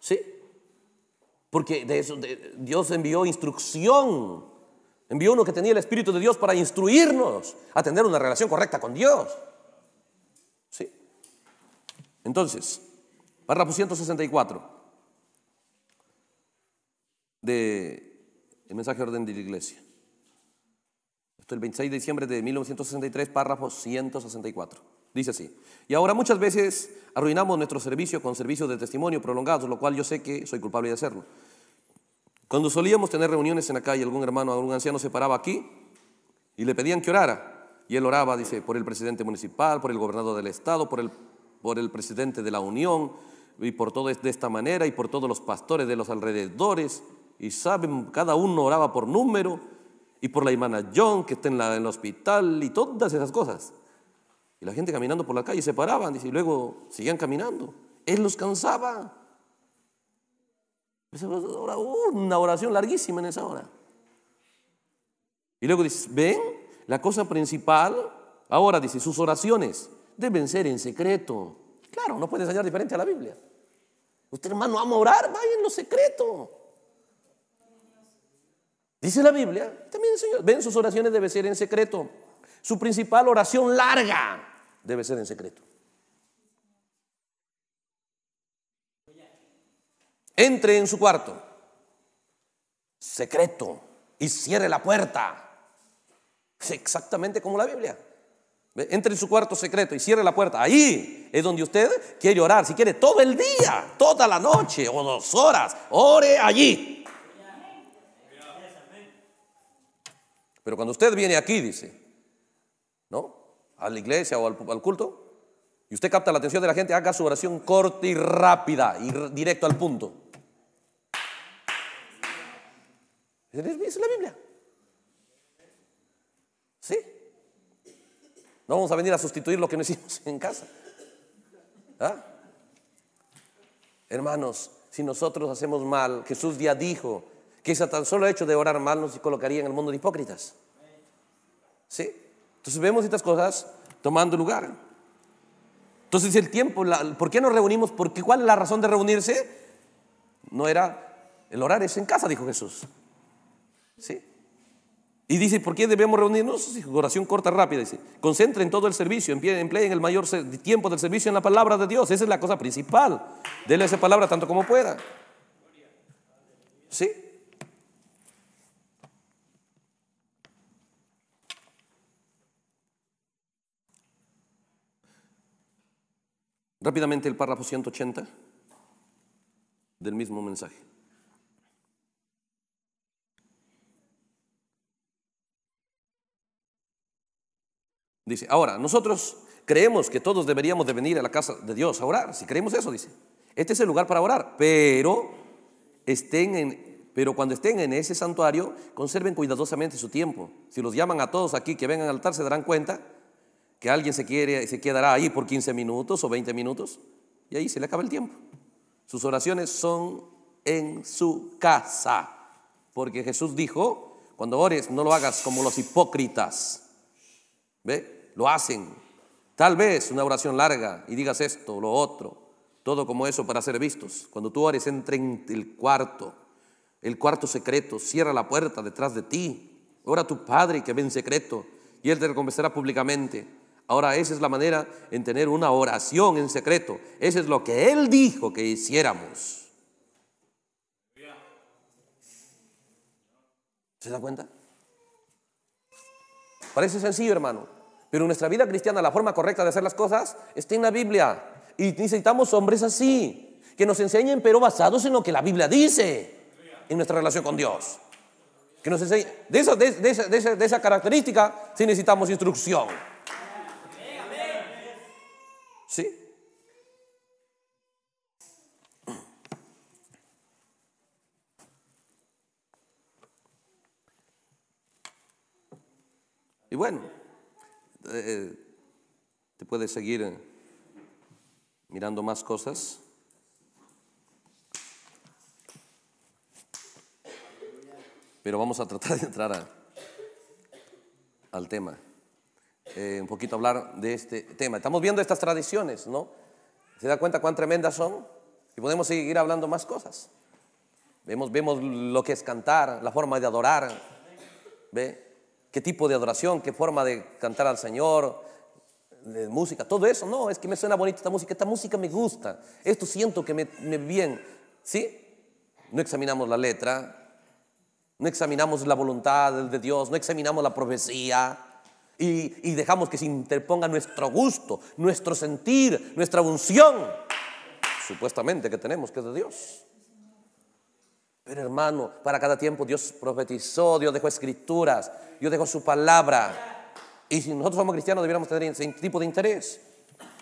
¿Sí? Porque de Dios envió instrucción. Envió uno que tenía el Espíritu de Dios para instruirnos a tener una relación correcta con Dios. ¿Sí? Entonces, párrafo 164 de mensaje de orden de la iglesia. Esto es el 26 de diciembre de 1963, párrafo 164. Dice así. Y ahora muchas veces arruinamos nuestro servicio con servicios de testimonio prolongados, lo cual yo sé que soy culpable de hacerlo. Cuando solíamos tener reuniones en la calle, algún hermano, algún anciano se paraba aquí y le pedían que orara. Y él oraba, dice, por el presidente municipal, por el gobernador del estado, por el, por el presidente de la Unión, y por todo de esta manera, y por todos los pastores de los alrededores. Y saben, cada uno oraba por número, y por la hermana John que está en, la, en el hospital, y todas esas cosas. Y la gente caminando por la calle se paraban y luego seguían caminando. Él los cansaba. Uh, una oración larguísima en esa hora. Y luego dice, ven, la cosa principal, ahora dice, sus oraciones deben ser en secreto. Claro, no puede enseñar diferente a la Biblia. Usted hermano ama orar, vaya en lo secreto. Dice la Biblia, también Señor, ven, sus oraciones deben ser en secreto. Su principal oración larga debe ser en secreto. Entre en su cuarto, secreto, y cierre la puerta. Exactamente como la Biblia. Entre en su cuarto secreto y cierre la puerta. Ahí es donde usted quiere orar. Si quiere todo el día, toda la noche o dos horas, ore allí. Pero cuando usted viene aquí, dice, ¿no? A la iglesia o al, culto. Y usted capta la atención de la gente, haga su oración corta y rápida y directo al punto. Es la Biblia. ¿Sí? No vamos a venir a sustituir lo que no hicimos en casa. ¿Ah? Hermanos, si nosotros hacemos mal, Jesús ya dijo que ese tan solo hecho de orar mal nos colocaría en el mundo de hipócritas. ¿Sí? Entonces vemos estas cosas tomando lugar. Entonces el tiempo, ¿por qué nos reunimos? Porque cuál es la razón de reunirse? No era el orar, es en casa, dijo Jesús. ¿Sí? Y dice, ¿por qué debemos reunirnos? Oración corta, rápida. Dice, concentren todo el servicio, empleen el mayor tiempo del servicio en la palabra de Dios. Esa es la cosa principal. Dele esa palabra tanto como pueda. ¿Sí? Rápidamente el párrafo 180 del mismo mensaje. Dice, ahora, nosotros creemos que todos deberíamos de venir a la casa de Dios a orar, si creemos eso, dice. Este es el lugar para orar, pero, estén en, pero cuando estén en ese santuario, conserven cuidadosamente su tiempo. Si los llaman a todos aquí que vengan al altar, se darán cuenta que alguien se, quiere, se quedará ahí por 15 minutos o 20 minutos y ahí se le acaba el tiempo. Sus oraciones son en su casa, porque Jesús dijo, cuando ores no lo hagas como los hipócritas, ¿ve? Lo hacen. Tal vez una oración larga y digas esto, lo otro, todo como eso para ser vistos. Cuando tú ores, entra en el cuarto, el cuarto secreto, cierra la puerta detrás de ti, ora a tu Padre que ve en secreto y Él te recompensará públicamente. Ahora esa es la manera en tener una oración en secreto. Eso es lo que Él dijo que hiciéramos. ¿Se da cuenta? Parece sencillo, hermano. Pero en nuestra vida cristiana la forma correcta de hacer las cosas está en la Biblia. Y necesitamos hombres así, que nos enseñen, pero basados en lo que la Biblia dice, en nuestra relación con Dios. Que nos De, esa, de esa característica sí necesitamos instrucción. ¿Sí? Y bueno, eh, te puedes seguir eh, mirando más cosas. Pero vamos a tratar de entrar al tema. Eh, un poquito hablar de este tema. Estamos viendo estas tradiciones, ¿no? ¿Se da cuenta cuán tremendas son? Y podemos seguir hablando más cosas. Vemos, vemos lo que es cantar, la forma de adorar, ¿ve? ¿Qué tipo de adoración? ¿Qué forma de cantar al Señor? De música, todo eso, no, es que me suena bonita esta música, esta música me gusta, esto siento que me, me bien, ¿sí? No examinamos la letra, no examinamos la voluntad de Dios, no examinamos la profecía, y, dejamos que se interponga nuestro gusto, nuestro sentir, nuestra unción, supuestamente que tenemos que es de Dios. Pero hermano, para cada tiempo Dios profetizó, Dios dejó escrituras, Dios dejó su palabra. Y si nosotros somos cristianos debiéramos tener ese tipo de interés.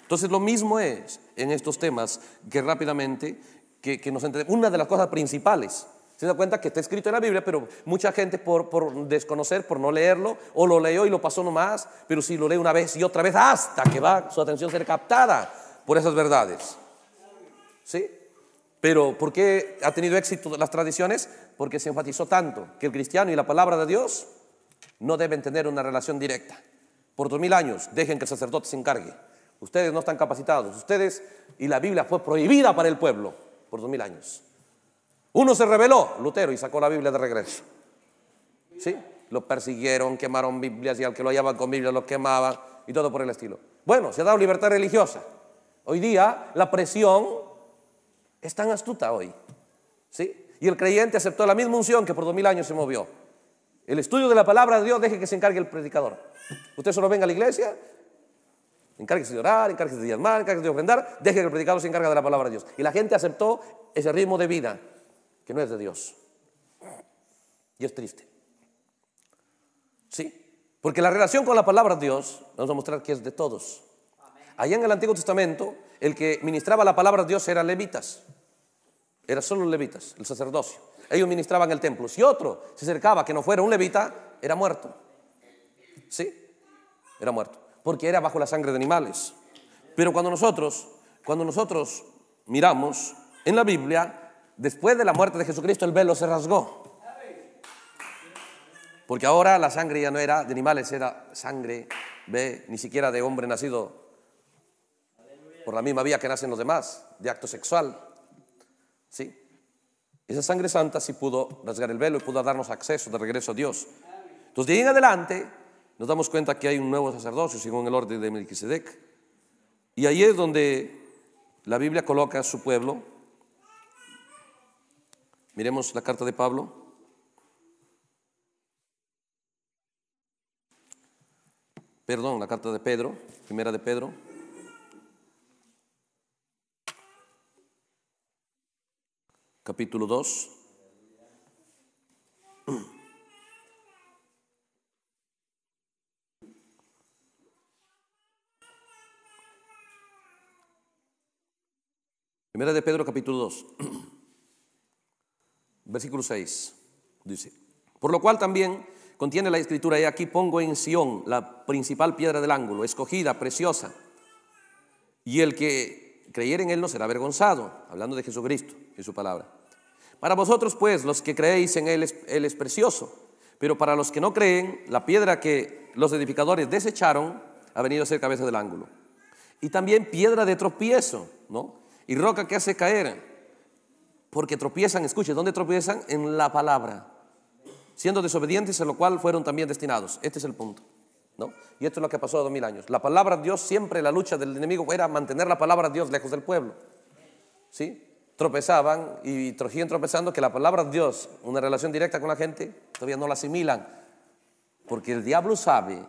Entonces lo mismo es en estos temas que rápidamente que, que nos entendemos. Una de las cosas principales se da cuenta que está escrito en la Biblia, pero mucha gente por, desconocer, por no leerlo, o lo leyó y lo pasó nomás, pero si lo lee una vez y otra vez hasta que va su atención ser captada por esas verdades. ¿Sí? Pero ¿por qué ha tenido éxito las tradiciones? Porque se enfatizó tanto que el cristiano y la palabra de Dios no deben tener una relación directa. Por dos mil años, dejen que el sacerdote se encargue. Ustedes no están capacitados. Ustedes y la Biblia fue prohibida para el pueblo por dos mil años. Uno se rebeló, Lutero, y sacó la Biblia de regreso. ¿Sí? Lo persiguieron, quemaron Biblias y al que lo hallaban con Biblia lo quemaban y todo por el estilo. Bueno, se ha dado libertad religiosa. Hoy día la presión es tan astuta hoy. ¿Sí? Y el creyente aceptó la misma unción que por dos mil años se movió. El estudio de la palabra de Dios deje que se encargue el predicador. Usted solo venga a la iglesia, Encárguese de orar, encárguese de llamar, encárguese de ofrendar, deje que el predicador se encargue de la palabra de Dios. Y la gente aceptó ese ritmo de vida que no es de Dios. Y es triste. Sí, porque la relación con la palabra de Dios Vamos a mostrar que es de todos. Allá en el Antiguo Testamento, el que ministraba la palabra de Dios Era levitas. Era solo levitas, el sacerdocio. Ellos ministraban el templo. Si otro se acercaba que no fuera un levita, era muerto. Sí, era muerto. Porque era bajo la sangre de animales. Pero cuando nosotros, cuando nosotros miramos en la Biblia, Después de la muerte de Jesucristo el velo se rasgó. Porque ahora la sangre ya no era de animales, era sangre, ve, ni siquiera de hombre nacido por la misma vía que nacen los demás, de acto sexual. ¿Sí? Esa sangre santa sí pudo rasgar el velo y pudo darnos acceso de regreso a Dios. Entonces, de ahí en adelante, nos damos cuenta que hay un nuevo sacerdocio según el orden de Melquisedec. Y ahí es donde la Biblia coloca a su pueblo Miremos la carta de Pablo. Perdón, la carta de Pedro, primera de Pedro. Capítulo 2. Primera de Pedro, capítulo 2. Versículo 6 dice, por lo cual también contiene la escritura, y aquí pongo en Sión la principal piedra del ángulo, escogida, preciosa, y el que creyere en él no será avergonzado, hablando de Jesucristo y su palabra. Para vosotros pues, los que creéis en él, él es precioso, pero para los que no creen, la piedra que los edificadores desecharon ha venido a ser cabeza del ángulo. Y también piedra de tropiezo, ¿no? Y roca que hace caer, porque tropiezan, escuche, ¿dónde tropiezan? En la palabra. Siendo desobedientes, en lo cual fueron también destinados. Este es el punto. ¿no? Y esto es lo que pasó dos mil años. La palabra de Dios, siempre la lucha del enemigo era mantener la palabra de Dios lejos del pueblo. ¿Sí? Tropezaban y trojían tropezando que la palabra de Dios, una relación directa con la gente, todavía no la asimilan. Porque el diablo sabe,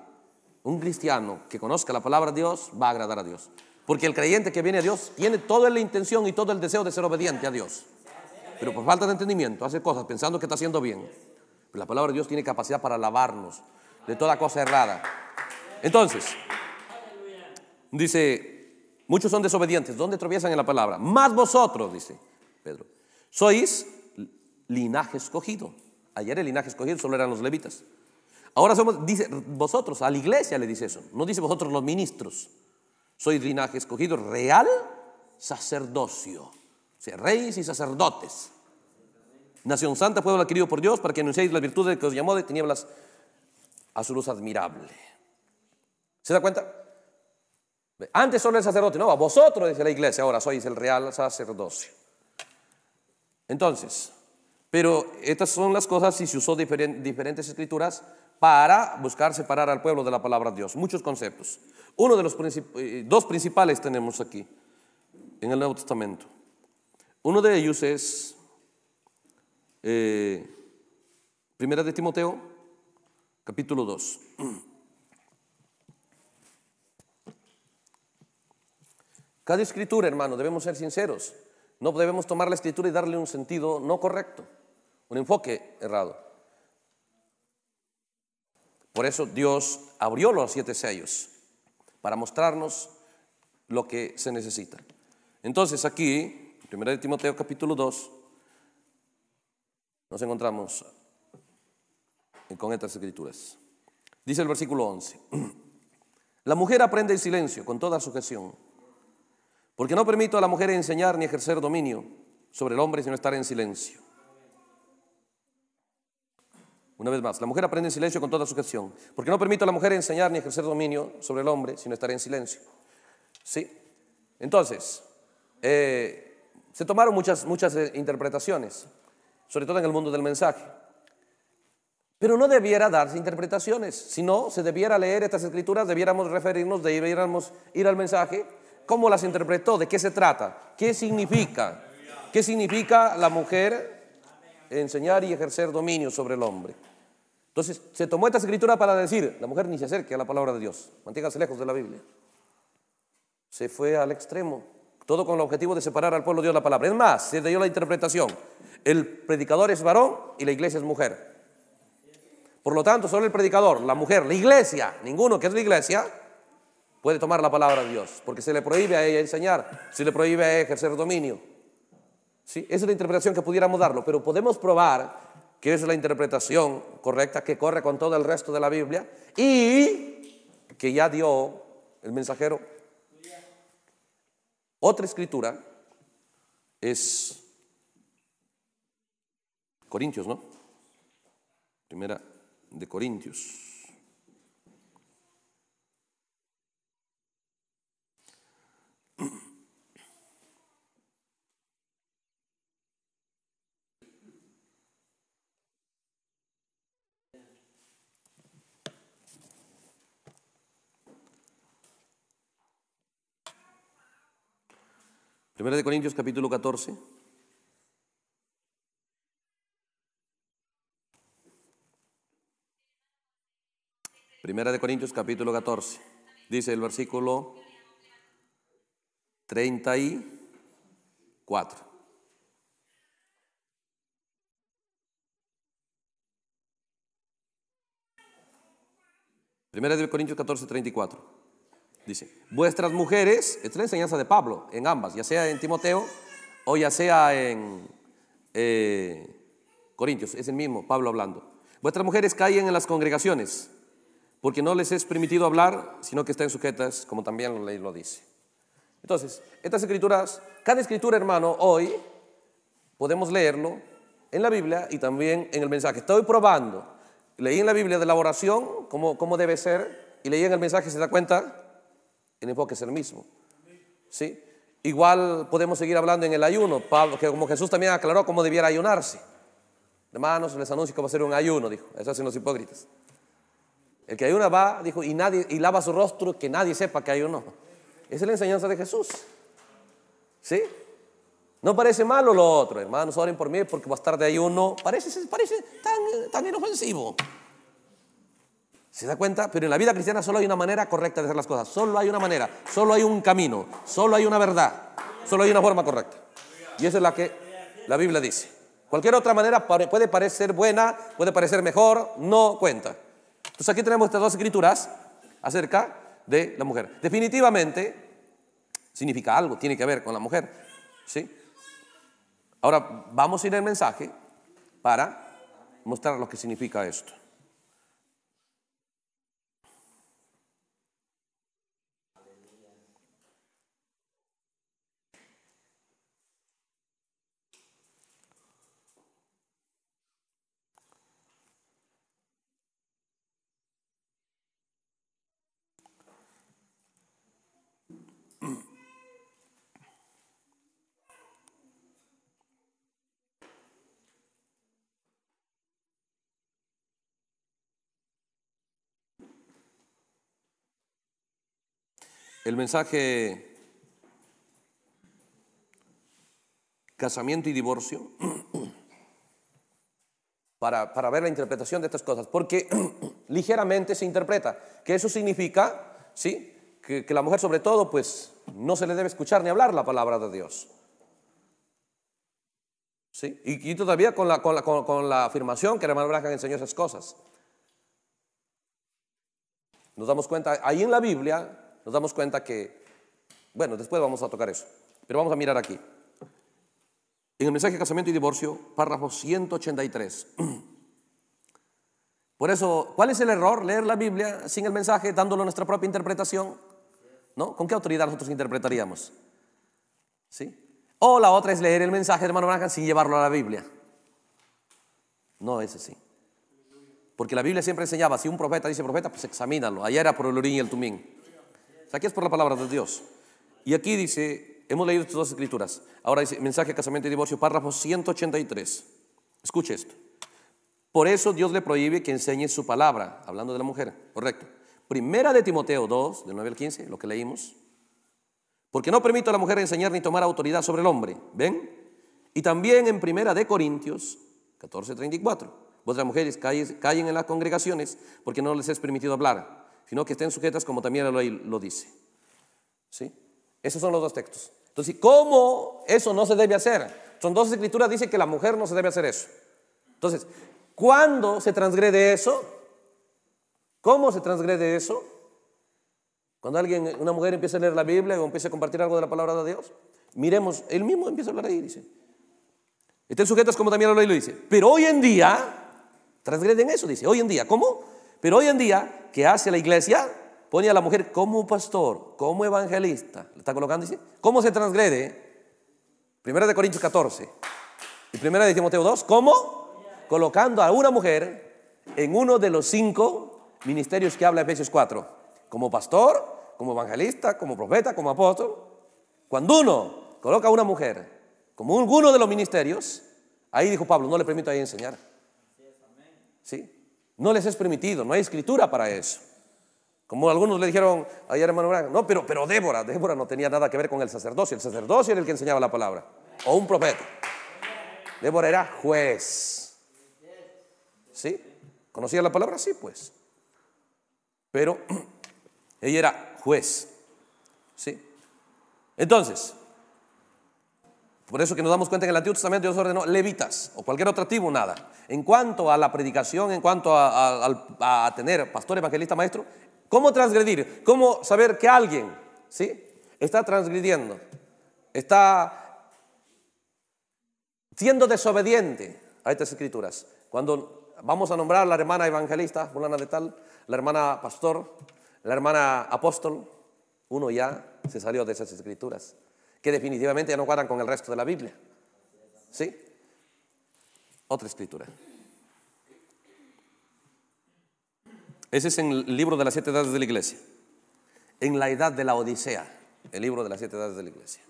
un cristiano que conozca la palabra de Dios va a agradar a Dios. Porque el creyente que viene a Dios tiene toda la intención y todo el deseo de ser obediente a Dios. Pero por falta de entendimiento hace cosas pensando que está haciendo bien. Pero pues la palabra de Dios tiene capacidad para lavarnos de toda cosa errada. Entonces, dice, muchos son desobedientes. ¿Dónde tropiezan en la palabra? Más vosotros, dice Pedro. Sois linaje escogido. Ayer el linaje escogido solo eran los levitas. Ahora somos, dice vosotros, a la iglesia le dice eso. No dice vosotros los ministros. Sois linaje escogido, real sacerdocio reyes y sacerdotes. Nación santa, pueblo adquirido por Dios, para que anunciéis las virtudes que os llamó de tinieblas a su luz admirable. ¿Se da cuenta? Antes solo el sacerdote, no, a vosotros dice la iglesia, ahora sois el real sacerdocio. Entonces, pero estas son las cosas y se usó diferentes escrituras para buscar separar al pueblo de la palabra de Dios. Muchos conceptos. Uno de los eh, dos principales tenemos aquí en el Nuevo Testamento. Uno de ellos es eh, Primera de Timoteo, capítulo 2. Cada escritura, hermano, debemos ser sinceros. No debemos tomar la escritura y darle un sentido no correcto, un enfoque errado. Por eso Dios abrió los siete sellos para mostrarnos lo que se necesita. Entonces aquí Primera de Timoteo capítulo 2, nos encontramos con estas escrituras. Dice el versículo 11, la mujer aprende en silencio con toda sujeción, porque no permito a la mujer enseñar ni ejercer dominio sobre el hombre sino estar en silencio. Una vez más, la mujer aprende en silencio con toda sujeción, porque no permito a la mujer enseñar ni ejercer dominio sobre el hombre sino estar en silencio. ¿Sí? Entonces, eh, se tomaron muchas, muchas eh, interpretaciones, sobre todo en el mundo del mensaje. Pero no debiera darse interpretaciones, sino se debiera leer estas escrituras, debiéramos referirnos, debiéramos ir al mensaje, cómo las interpretó, de qué se trata, qué significa, qué significa la mujer enseñar y ejercer dominio sobre el hombre. Entonces, se tomó esta escritura para decir, la mujer ni se acerque a la palabra de Dios, manténgase lejos de la Biblia. Se fue al extremo. Todo con el objetivo de separar al pueblo de Dios la palabra. Es más, se dio la interpretación. El predicador es varón y la iglesia es mujer. Por lo tanto, solo el predicador, la mujer, la iglesia, ninguno que es la iglesia, puede tomar la palabra de Dios, porque se le prohíbe a ella enseñar, se le prohíbe a ejercer dominio. ¿Sí? Esa es la interpretación que pudiéramos darlo, pero podemos probar que es la interpretación correcta que corre con todo el resto de la Biblia y que ya dio el mensajero otra escritura es Corintios, ¿no? Primera de Corintios. Primera de Corintios capítulo 14. Primera de Corintios capítulo 14. Dice el versículo 34. Primera de Corintios 14, 34. Dice, vuestras mujeres, esta es la enseñanza de Pablo, en ambas, ya sea en Timoteo o ya sea en eh, Corintios, es el mismo Pablo hablando. Vuestras mujeres caen en las congregaciones, porque no les es permitido hablar, sino que estén sujetas, como también ley lo dice. Entonces, estas escrituras, cada escritura, hermano, hoy podemos leerlo en la Biblia y también en el mensaje. Estoy probando. Leí en la Biblia de la oración, cómo, debe ser, y leí en el mensaje, se da cuenta, el enfoque es el mismo. ¿Sí? Igual podemos seguir hablando en el ayuno, que como Jesús también aclaró cómo debiera ayunarse. Hermanos, les anuncio cómo va a ser un ayuno, dijo. Eso hacen los hipócritas. El que ayuna va, dijo, y, nadie, y lava su rostro, que nadie sepa que ayuno Esa es la enseñanza de Jesús. ¿Sí? No parece malo lo otro, hermanos, oren por mí porque va a estar de ayuno. Parece, parece tan, tan inofensivo. ¿Se da cuenta? Pero en la vida cristiana solo hay una manera correcta de hacer las cosas. Solo hay una manera, solo hay un camino, solo hay una verdad, solo hay una forma correcta. Y esa es la que la Biblia dice. Cualquier otra manera puede parecer buena, puede parecer mejor, no cuenta. Entonces aquí tenemos estas dos escrituras acerca de la mujer. Definitivamente significa algo, tiene que ver con la mujer. ¿sí? Ahora vamos a ir al mensaje para mostrar lo que significa esto. El mensaje casamiento y divorcio [clears throat] para, ver la interpretación de estas cosas, porque [clears throat] ligeramente se interpreta que eso significa, ¿sí? Que, la mujer sobre todo, pues no se le debe escuchar ni hablar la palabra de Dios. ¿Sí? Y, todavía con la, con afirmación que el hermano Branham enseñó esas cosas. Nos damos cuenta, ahí en la Biblia nos damos cuenta que, bueno, después vamos a tocar eso, pero vamos a mirar aquí. En el mensaje de casamiento y divorcio, párrafo 183. [clears throat] Por eso, ¿cuál es el error? Leer la Biblia sin el mensaje, dándolo nuestra propia interpretación. ¿No? ¿Con qué autoridad nosotros interpretaríamos? ¿Sí? O la otra es leer el mensaje de hermano Branham sin llevarlo a la Biblia. No es sí. Porque la Biblia siempre enseñaba, si un profeta dice profeta, pues examínalo. Allá era por el orín y el tumín aquí es por la palabra de Dios. Y aquí dice, hemos leído estas dos escrituras. Ahora dice, mensaje, casamiento y divorcio, párrafo 183. Escuche esto. Por eso Dios le prohíbe que enseñe su palabra, hablando de la mujer, correcto. Primera de Timoteo 2, del 9 al 15, lo que leímos. Porque no permito a la mujer enseñar ni tomar autoridad sobre el hombre, ¿ven? Y también en Primera de Corintios 14, 34. Vuestras mujeres callen en las congregaciones porque no les es permitido hablar sino que estén sujetas como también la ley lo dice. ¿Sí? Esos son los dos textos. Entonces, ¿cómo eso no se debe hacer? Son dos escrituras, dice que la mujer no se debe hacer eso. Entonces, ¿cuándo se transgrede eso? ¿Cómo se transgrede eso? Cuando alguien, una mujer empieza a leer la Biblia o empieza a compartir algo de la palabra de Dios, miremos, él mismo empieza a hablar ahí, dice. Estén sujetas como también la ley lo dice. Pero hoy en día, transgreden eso, dice. Hoy en día, ¿cómo? Pero hoy en día, ¿qué hace la iglesia? Pone a la mujer como pastor, como evangelista. está colocando dice? ¿Cómo se transgrede? Primera de Corintios 14 y primera de Timoteo 2. ¿Cómo? Colocando a una mujer en uno de los cinco ministerios que habla Efesios 4. Como pastor, como evangelista, como profeta, como apóstol. Cuando uno coloca a una mujer como uno de los ministerios, ahí dijo Pablo, no le permito ahí enseñar. ¿Sí? No les es permitido, no hay escritura para eso. Como algunos le dijeron ayer, hermano no, pero, pero Débora, Débora no tenía nada que ver con el sacerdocio. El sacerdocio era el que enseñaba la palabra, o un profeta. Débora era juez. ¿Sí? ¿Conocía la palabra? Sí, pues. Pero [clears throat] ella era juez. ¿Sí? Entonces, por eso que nos damos cuenta que en el Antiguo Testamento Dios ordenó levitas o cualquier otra tribu, nada. En cuanto a la predicación, en cuanto a, tener pastor, evangelista, maestro, ¿cómo transgredir? ¿Cómo saber que alguien ¿sí? está transgrediendo? Está siendo desobediente a estas escrituras. Cuando vamos a nombrar a la hermana evangelista, fulana de tal, la hermana pastor, la hermana apóstol, uno ya se salió de esas escrituras que definitivamente ya no cuadran con el resto de la Biblia. ¿Sí? Otra escritura. Ese es en el libro de las siete edades de la iglesia. En la edad de la Odisea. El libro de las siete edades de la iglesia.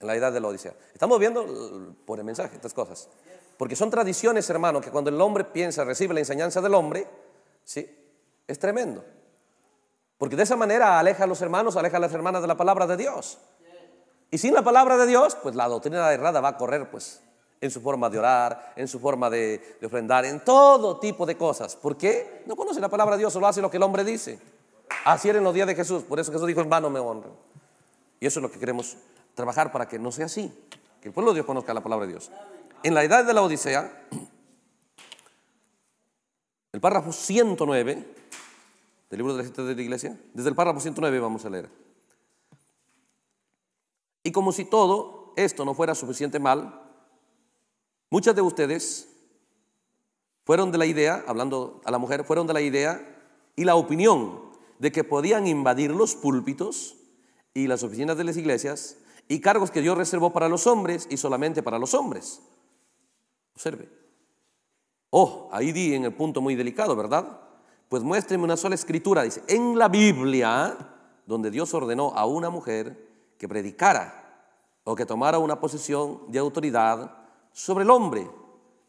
En la edad de la Odisea. Estamos viendo por el mensaje estas cosas. Porque son tradiciones, hermano, que cuando el hombre piensa, recibe la enseñanza del hombre, ¿sí? Es tremendo. Porque de esa manera aleja a los hermanos, aleja a las hermanas de la palabra de Dios. Y sin la palabra de Dios, pues la doctrina errada va a correr, pues, en su forma de orar, en su forma de, ofrendar, en todo tipo de cosas. ¿Por qué? No conoce la palabra de Dios, solo hace lo que el hombre dice. Así era en los días de Jesús. Por eso Jesús dijo, en vano me honro. Y eso es lo que queremos trabajar para que no sea así. Que el pueblo de Dios conozca la palabra de Dios. En la edad de la Odisea, el párrafo 109 del libro de la de la iglesia. Desde el párrafo 109 vamos a leer. Y como si todo esto no fuera suficiente mal, muchas de ustedes fueron de la idea, hablando a la mujer, fueron de la idea y la opinión de que podían invadir los púlpitos y las oficinas de las iglesias y cargos que Dios reservó para los hombres y solamente para los hombres. Observe. Oh, ahí di en el punto muy delicado, ¿verdad? Pues muéstreme una sola escritura, dice, en la Biblia, donde Dios ordenó a una mujer que predicara o que tomara una posición de autoridad sobre el hombre.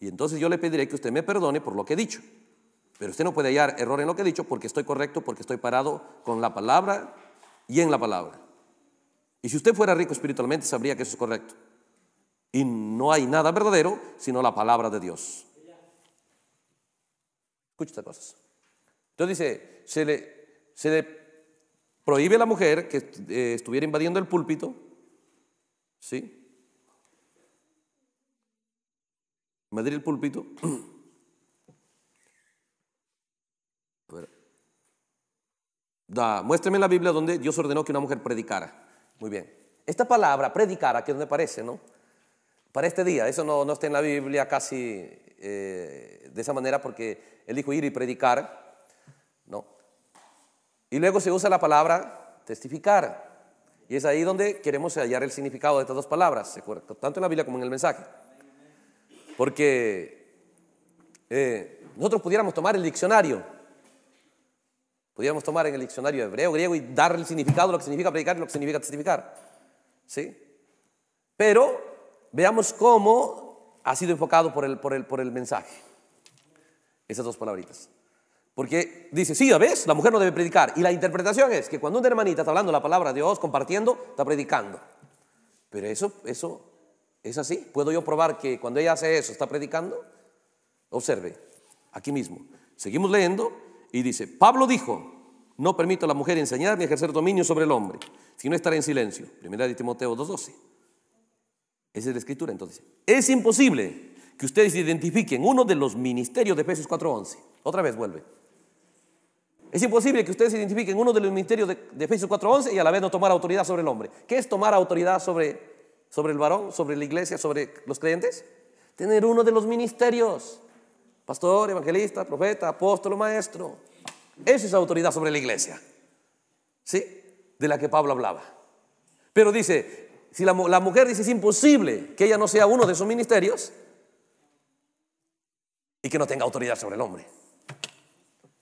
Y entonces yo le pediré que usted me perdone por lo que he dicho. Pero usted no puede hallar error en lo que he dicho porque estoy correcto, porque estoy parado con la palabra y en la palabra. Y si usted fuera rico espiritualmente, sabría que eso es correcto. Y no hay nada verdadero sino la palabra de Dios. Escucha estas cosas. Entonces dice, se le, se prohíbe a la mujer que eh, estuviera invadiendo el púlpito, ¿sí? Invadir el púlpito. [clears throat] Da, muéstrame la Biblia donde Dios ordenó que una mujer predicara. Muy bien. Esta palabra, predicar, que es donde parece, ¿no? Para este día, eso no, está en la Biblia casi eh, de esa manera porque él dijo ir y predicar. Y luego se usa la palabra testificar. Y es ahí donde queremos hallar el significado de estas dos palabras, tanto en la Biblia como en el mensaje. Porque eh, nosotros pudiéramos tomar el diccionario, pudiéramos tomar en el diccionario hebreo, griego y darle el significado, lo que significa predicar y lo que significa testificar. ¿Sí? Pero veamos cómo ha sido enfocado por el, por el, por el mensaje. Esas dos palabritas. Porque dice, sí, ya ves, la mujer no debe predicar. Y la interpretación es que cuando una hermanita está hablando la palabra de Dios, compartiendo, está predicando. Pero eso, eso es así. ¿Puedo yo probar que cuando ella hace eso, está predicando? Observe, aquí mismo. Seguimos leyendo y dice, Pablo dijo, no permito a la mujer enseñar ni ejercer dominio sobre el hombre, sino estar en silencio. Primera de Timoteo 2.12. Esa es la escritura entonces. Es imposible que ustedes identifiquen uno de los ministerios de Efesios 4.11. Otra vez vuelve. Es imposible que ustedes se identifiquen uno de los ministerios de, de Efesios 4.11 y a la vez no tomar autoridad sobre el hombre. ¿Qué es tomar autoridad sobre, sobre el varón, sobre la iglesia, sobre los creyentes? Tener uno de los ministerios. Pastor, evangelista, profeta, apóstol, maestro. Esa es autoridad sobre la iglesia. ¿Sí? De la que Pablo hablaba. Pero dice, si la, la mujer dice es imposible que ella no sea uno de esos ministerios y que no tenga autoridad sobre el hombre.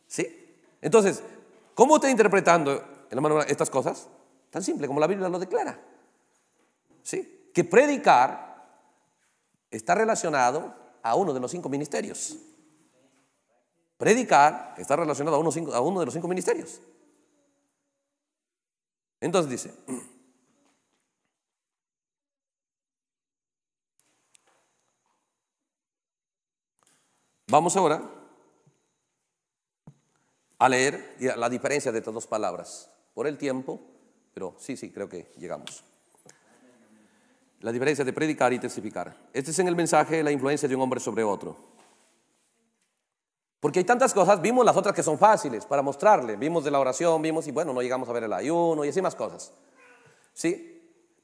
¿Sí? Entonces, ¿cómo está interpretando, estas cosas? Tan simple como la Biblia lo declara. ¿Sí? Que predicar está relacionado a uno de los cinco ministerios. Predicar está relacionado a uno de los cinco ministerios. Entonces dice, [clears throat] vamos ahora a leer la diferencia de estas dos palabras. Por el tiempo, pero sí, sí, creo que llegamos. La diferencia de predicar y testificar. Este es en el mensaje la influencia de un hombre sobre otro. Porque hay tantas cosas, vimos las otras que son fáciles para mostrarle, vimos de la oración, vimos y bueno, no llegamos a ver el ayuno y así más cosas. ¿Sí?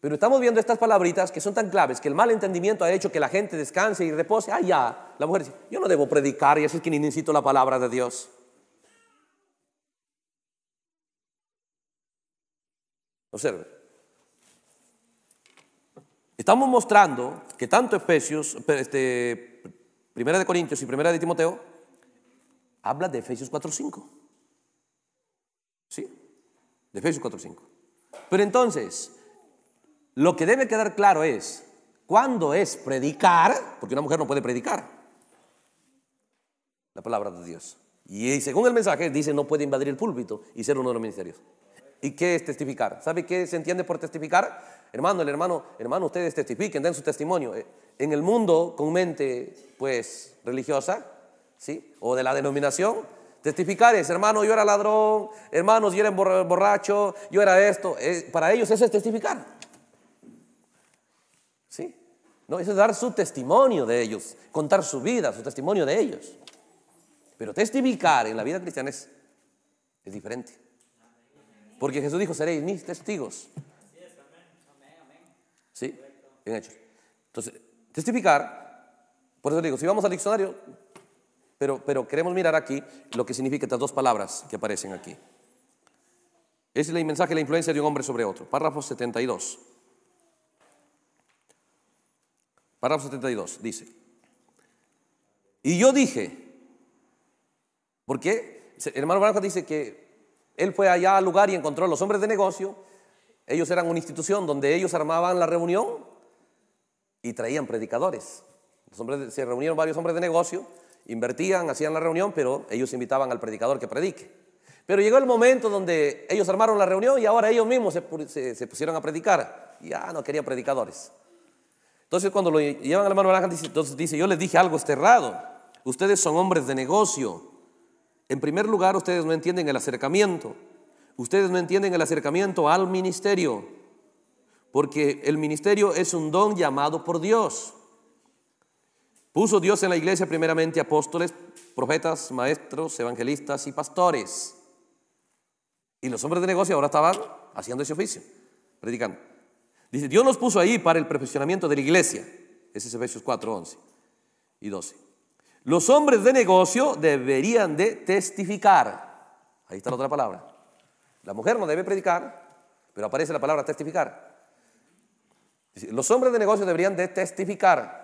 Pero estamos viendo estas palabritas que son tan claves, que el mal entendimiento ha hecho que la gente descanse y repose. Ah, ya, la mujer dice, yo no debo predicar y así es que ni necesito la palabra de Dios. Observe. Estamos mostrando que tanto Efesios, este, Primera de Corintios y Primera de Timoteo, habla de Efesios 4.5. ¿Sí? De Efesios 4.5. Pero entonces, lo que debe quedar claro es, ¿cuándo es predicar? Porque una mujer no puede predicar la palabra de Dios. Y según el mensaje, dice no puede invadir el púlpito y ser uno de los ministerios. ¿Y qué es testificar? ¿Sabe qué se entiende por testificar? Hermano, el hermano, hermano, ustedes testifiquen, den su testimonio. Eh, en el mundo con mente, pues, religiosa, ¿sí? O de la denominación, testificar es, hermano, yo era ladrón, hermanos, yo era borracho, yo era esto. Eh, para ellos eso es testificar. ¿Sí? No, eso es dar su testimonio de ellos, contar su vida, su testimonio de ellos. Pero testificar en la vida cristiana es, es diferente. Porque Jesús dijo, seréis mis testigos. ¿Sí? Bien hecho. Entonces, testificar, por eso digo, si vamos al diccionario, pero, pero queremos mirar aquí lo que significan estas dos palabras que aparecen aquí. Es el mensaje de la influencia de un hombre sobre otro. Párrafo 72. Párrafo 72 dice. Y yo dije, porque el hermano Branca dice que él fue allá al lugar y encontró a los hombres de negocio. Ellos eran una institución donde ellos armaban la reunión y traían predicadores. Los hombres se reunieron varios hombres de negocio, invertían, hacían la reunión, pero ellos invitaban al predicador que predique. Pero llegó el momento donde ellos armaron la reunión y ahora ellos mismos se, pusieron a predicar. Ya no querían predicadores. Entonces cuando lo llevan al hermano gente, entonces dice, yo les dije algo esterrado. Ustedes son hombres de negocio en primer lugar, ustedes no entienden el acercamiento. Ustedes no entienden el acercamiento al ministerio, porque el ministerio es un don llamado por Dios. Puso Dios en la iglesia primeramente apóstoles, profetas, maestros, evangelistas y pastores. Y los hombres de negocio ahora estaban haciendo ese oficio, predicando. Dice, Dios los puso ahí para el perfeccionamiento de la iglesia. Ese es Efesios 4, 11 y 12. Los hombres de negocio deberían de testificar. Ahí está la otra palabra. La mujer no debe predicar, pero aparece la palabra testificar. Los hombres de negocio deberían de testificar.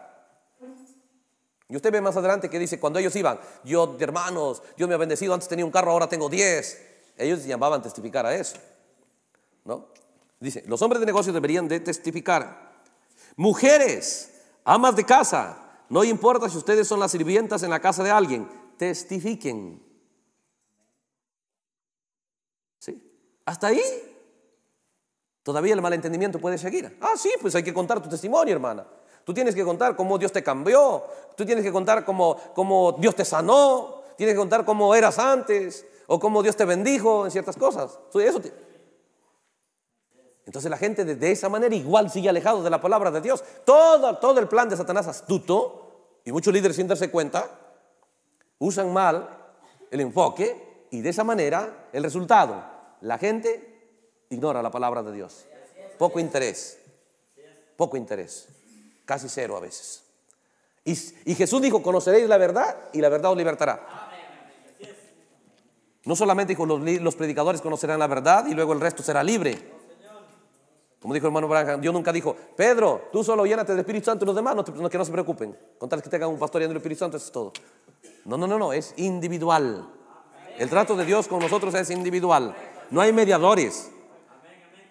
Y usted ve más adelante que dice, cuando ellos iban, yo, hermanos, Dios me ha bendecido, antes tenía un carro, ahora tengo 10. Ellos llamaban testificar a eso. ¿No? Dice, los hombres de negocio deberían de testificar. Mujeres, amas de casa, no importa si ustedes son las sirvientas en la casa de alguien, testifiquen. ¿Sí? Hasta ahí. Todavía el malentendimiento puede seguir. Ah, sí, pues hay que contar tu testimonio, hermana. Tú tienes que contar cómo Dios te cambió. Tú tienes que contar cómo, Dios te sanó. Tienes que contar cómo eras antes o cómo Dios te bendijo en ciertas cosas. Eso entonces la gente de, esa manera igual sigue alejado de la palabra de Dios. Todo, todo el plan de Satanás astuto, y muchos líderes sin darse cuenta, usan mal el enfoque y de esa manera el resultado. La gente ignora la palabra de Dios. Poco interés. Poco interés. Casi cero a veces. Y, Jesús dijo, conoceréis la verdad y la verdad os libertará. No solamente dijo, los, los predicadores conocerán la verdad y luego el resto será libre. Como dijo el hermano Branham, Dios nunca dijo, Pedro, tú solo llénate del Espíritu Santo y los demás no, que no se preocupen. Con tal que tengan un pastor y del Espíritu Santo, eso es todo. No, no, no, no, es individual. El trato de Dios con nosotros es individual. No hay mediadores.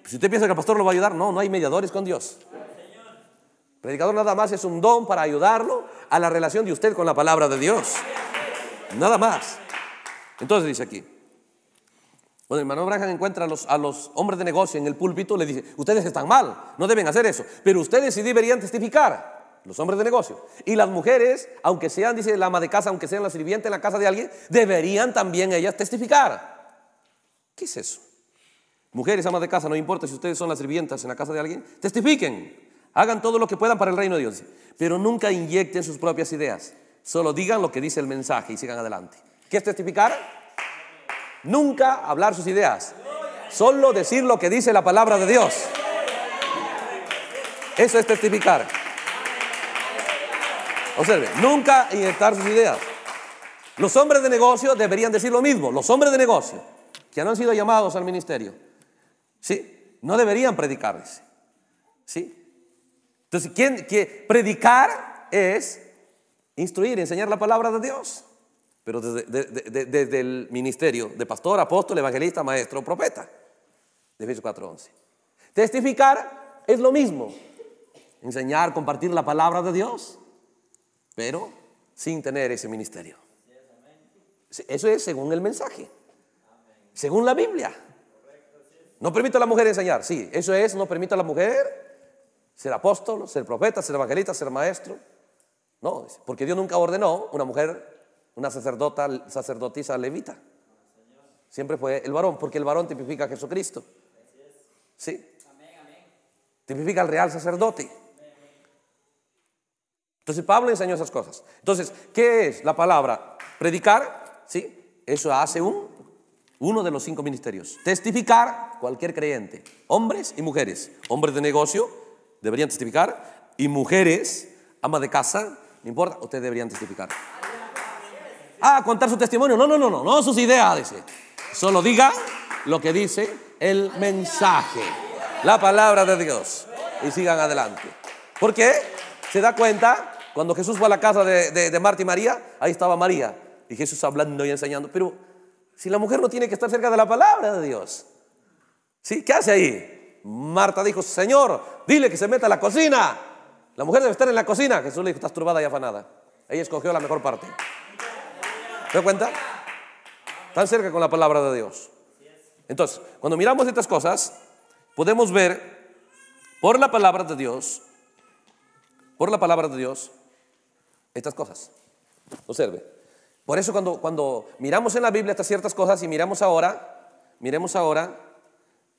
Si usted piensa que el pastor lo va a ayudar, no, no hay mediadores con Dios. El predicador nada más es un don para ayudarlo a la relación de usted con la palabra de Dios. Nada más. Entonces dice aquí, cuando el hermano Branham encuentra a los, hombres de negocio en el púlpito, le dice, ustedes están mal, no deben hacer eso, pero ustedes sí deberían testificar, los hombres de negocio. Y las mujeres, aunque sean, dice la ama de casa, aunque sean la sirvienta en la casa de alguien, deberían también ellas testificar. ¿Qué es eso? Mujeres, amas de casa, no importa si ustedes son las sirvientas en la casa de alguien, testifiquen, hagan todo lo que puedan para el reino de Dios, pero nunca inyecten sus propias ideas, solo digan lo que dice el mensaje y sigan adelante. es testificar? Nunca hablar sus ideas. Solo decir lo que dice la palabra de Dios. Eso es testificar. Observe, nunca inyectar sus ideas. Los hombres de negocio deberían decir lo mismo. Los hombres de negocio que no han sido llamados al ministerio, ¿sí? No deberían predicarles, ¿sí? Entonces, ¿quién, que predicar es instruir, enseñar la palabra de Dios pero desde, el ministerio de pastor, apóstol, evangelista, maestro, profeta. De 4:11. Testificar es lo mismo. Enseñar, compartir la palabra de Dios, pero sin tener ese ministerio. Eso es según el mensaje, según la Biblia. No permite a la mujer enseñar, sí, eso es, no permite a la mujer ser apóstol, ser profeta, ser evangelista, ser maestro. No, porque Dios nunca ordenó una mujer una sacerdotisa levita. Siempre fue el varón, porque el varón tipifica a Jesucristo. ¿Sí? Tipifica al real sacerdote. Entonces Pablo enseñó esas cosas. Entonces, ¿qué es la palabra? Predicar, ¿sí? Eso hace un, uno de los cinco ministerios. Testificar, cualquier creyente. Hombres y mujeres. Hombres de negocio deberían testificar. Y mujeres, ama de casa, no importa, ustedes deberían testificar ah, contar su testimonio. No, no, no, no, no sus ideas, dice. Solo diga lo que dice el mensaje, la palabra de Dios. Y sigan adelante. Porque se da cuenta, cuando Jesús fue a la casa de, Marta y María, ahí estaba María. Y Jesús hablando y enseñando. Pero si la mujer no tiene que estar cerca de la palabra de Dios. ¿Sí? ¿Qué hace ahí? Marta dijo, Señor, dile que se meta a la cocina. La mujer debe estar en la cocina. Jesús le dijo, estás turbada y afanada. Ella escogió la mejor parte. ¿Te da cuenta? Tan cerca con la palabra de Dios. Entonces, cuando miramos estas cosas, podemos ver por la palabra de Dios, por la palabra de Dios, estas cosas. Observe. Por eso cuando, cuando miramos en la Biblia estas ciertas cosas y miramos ahora, miremos ahora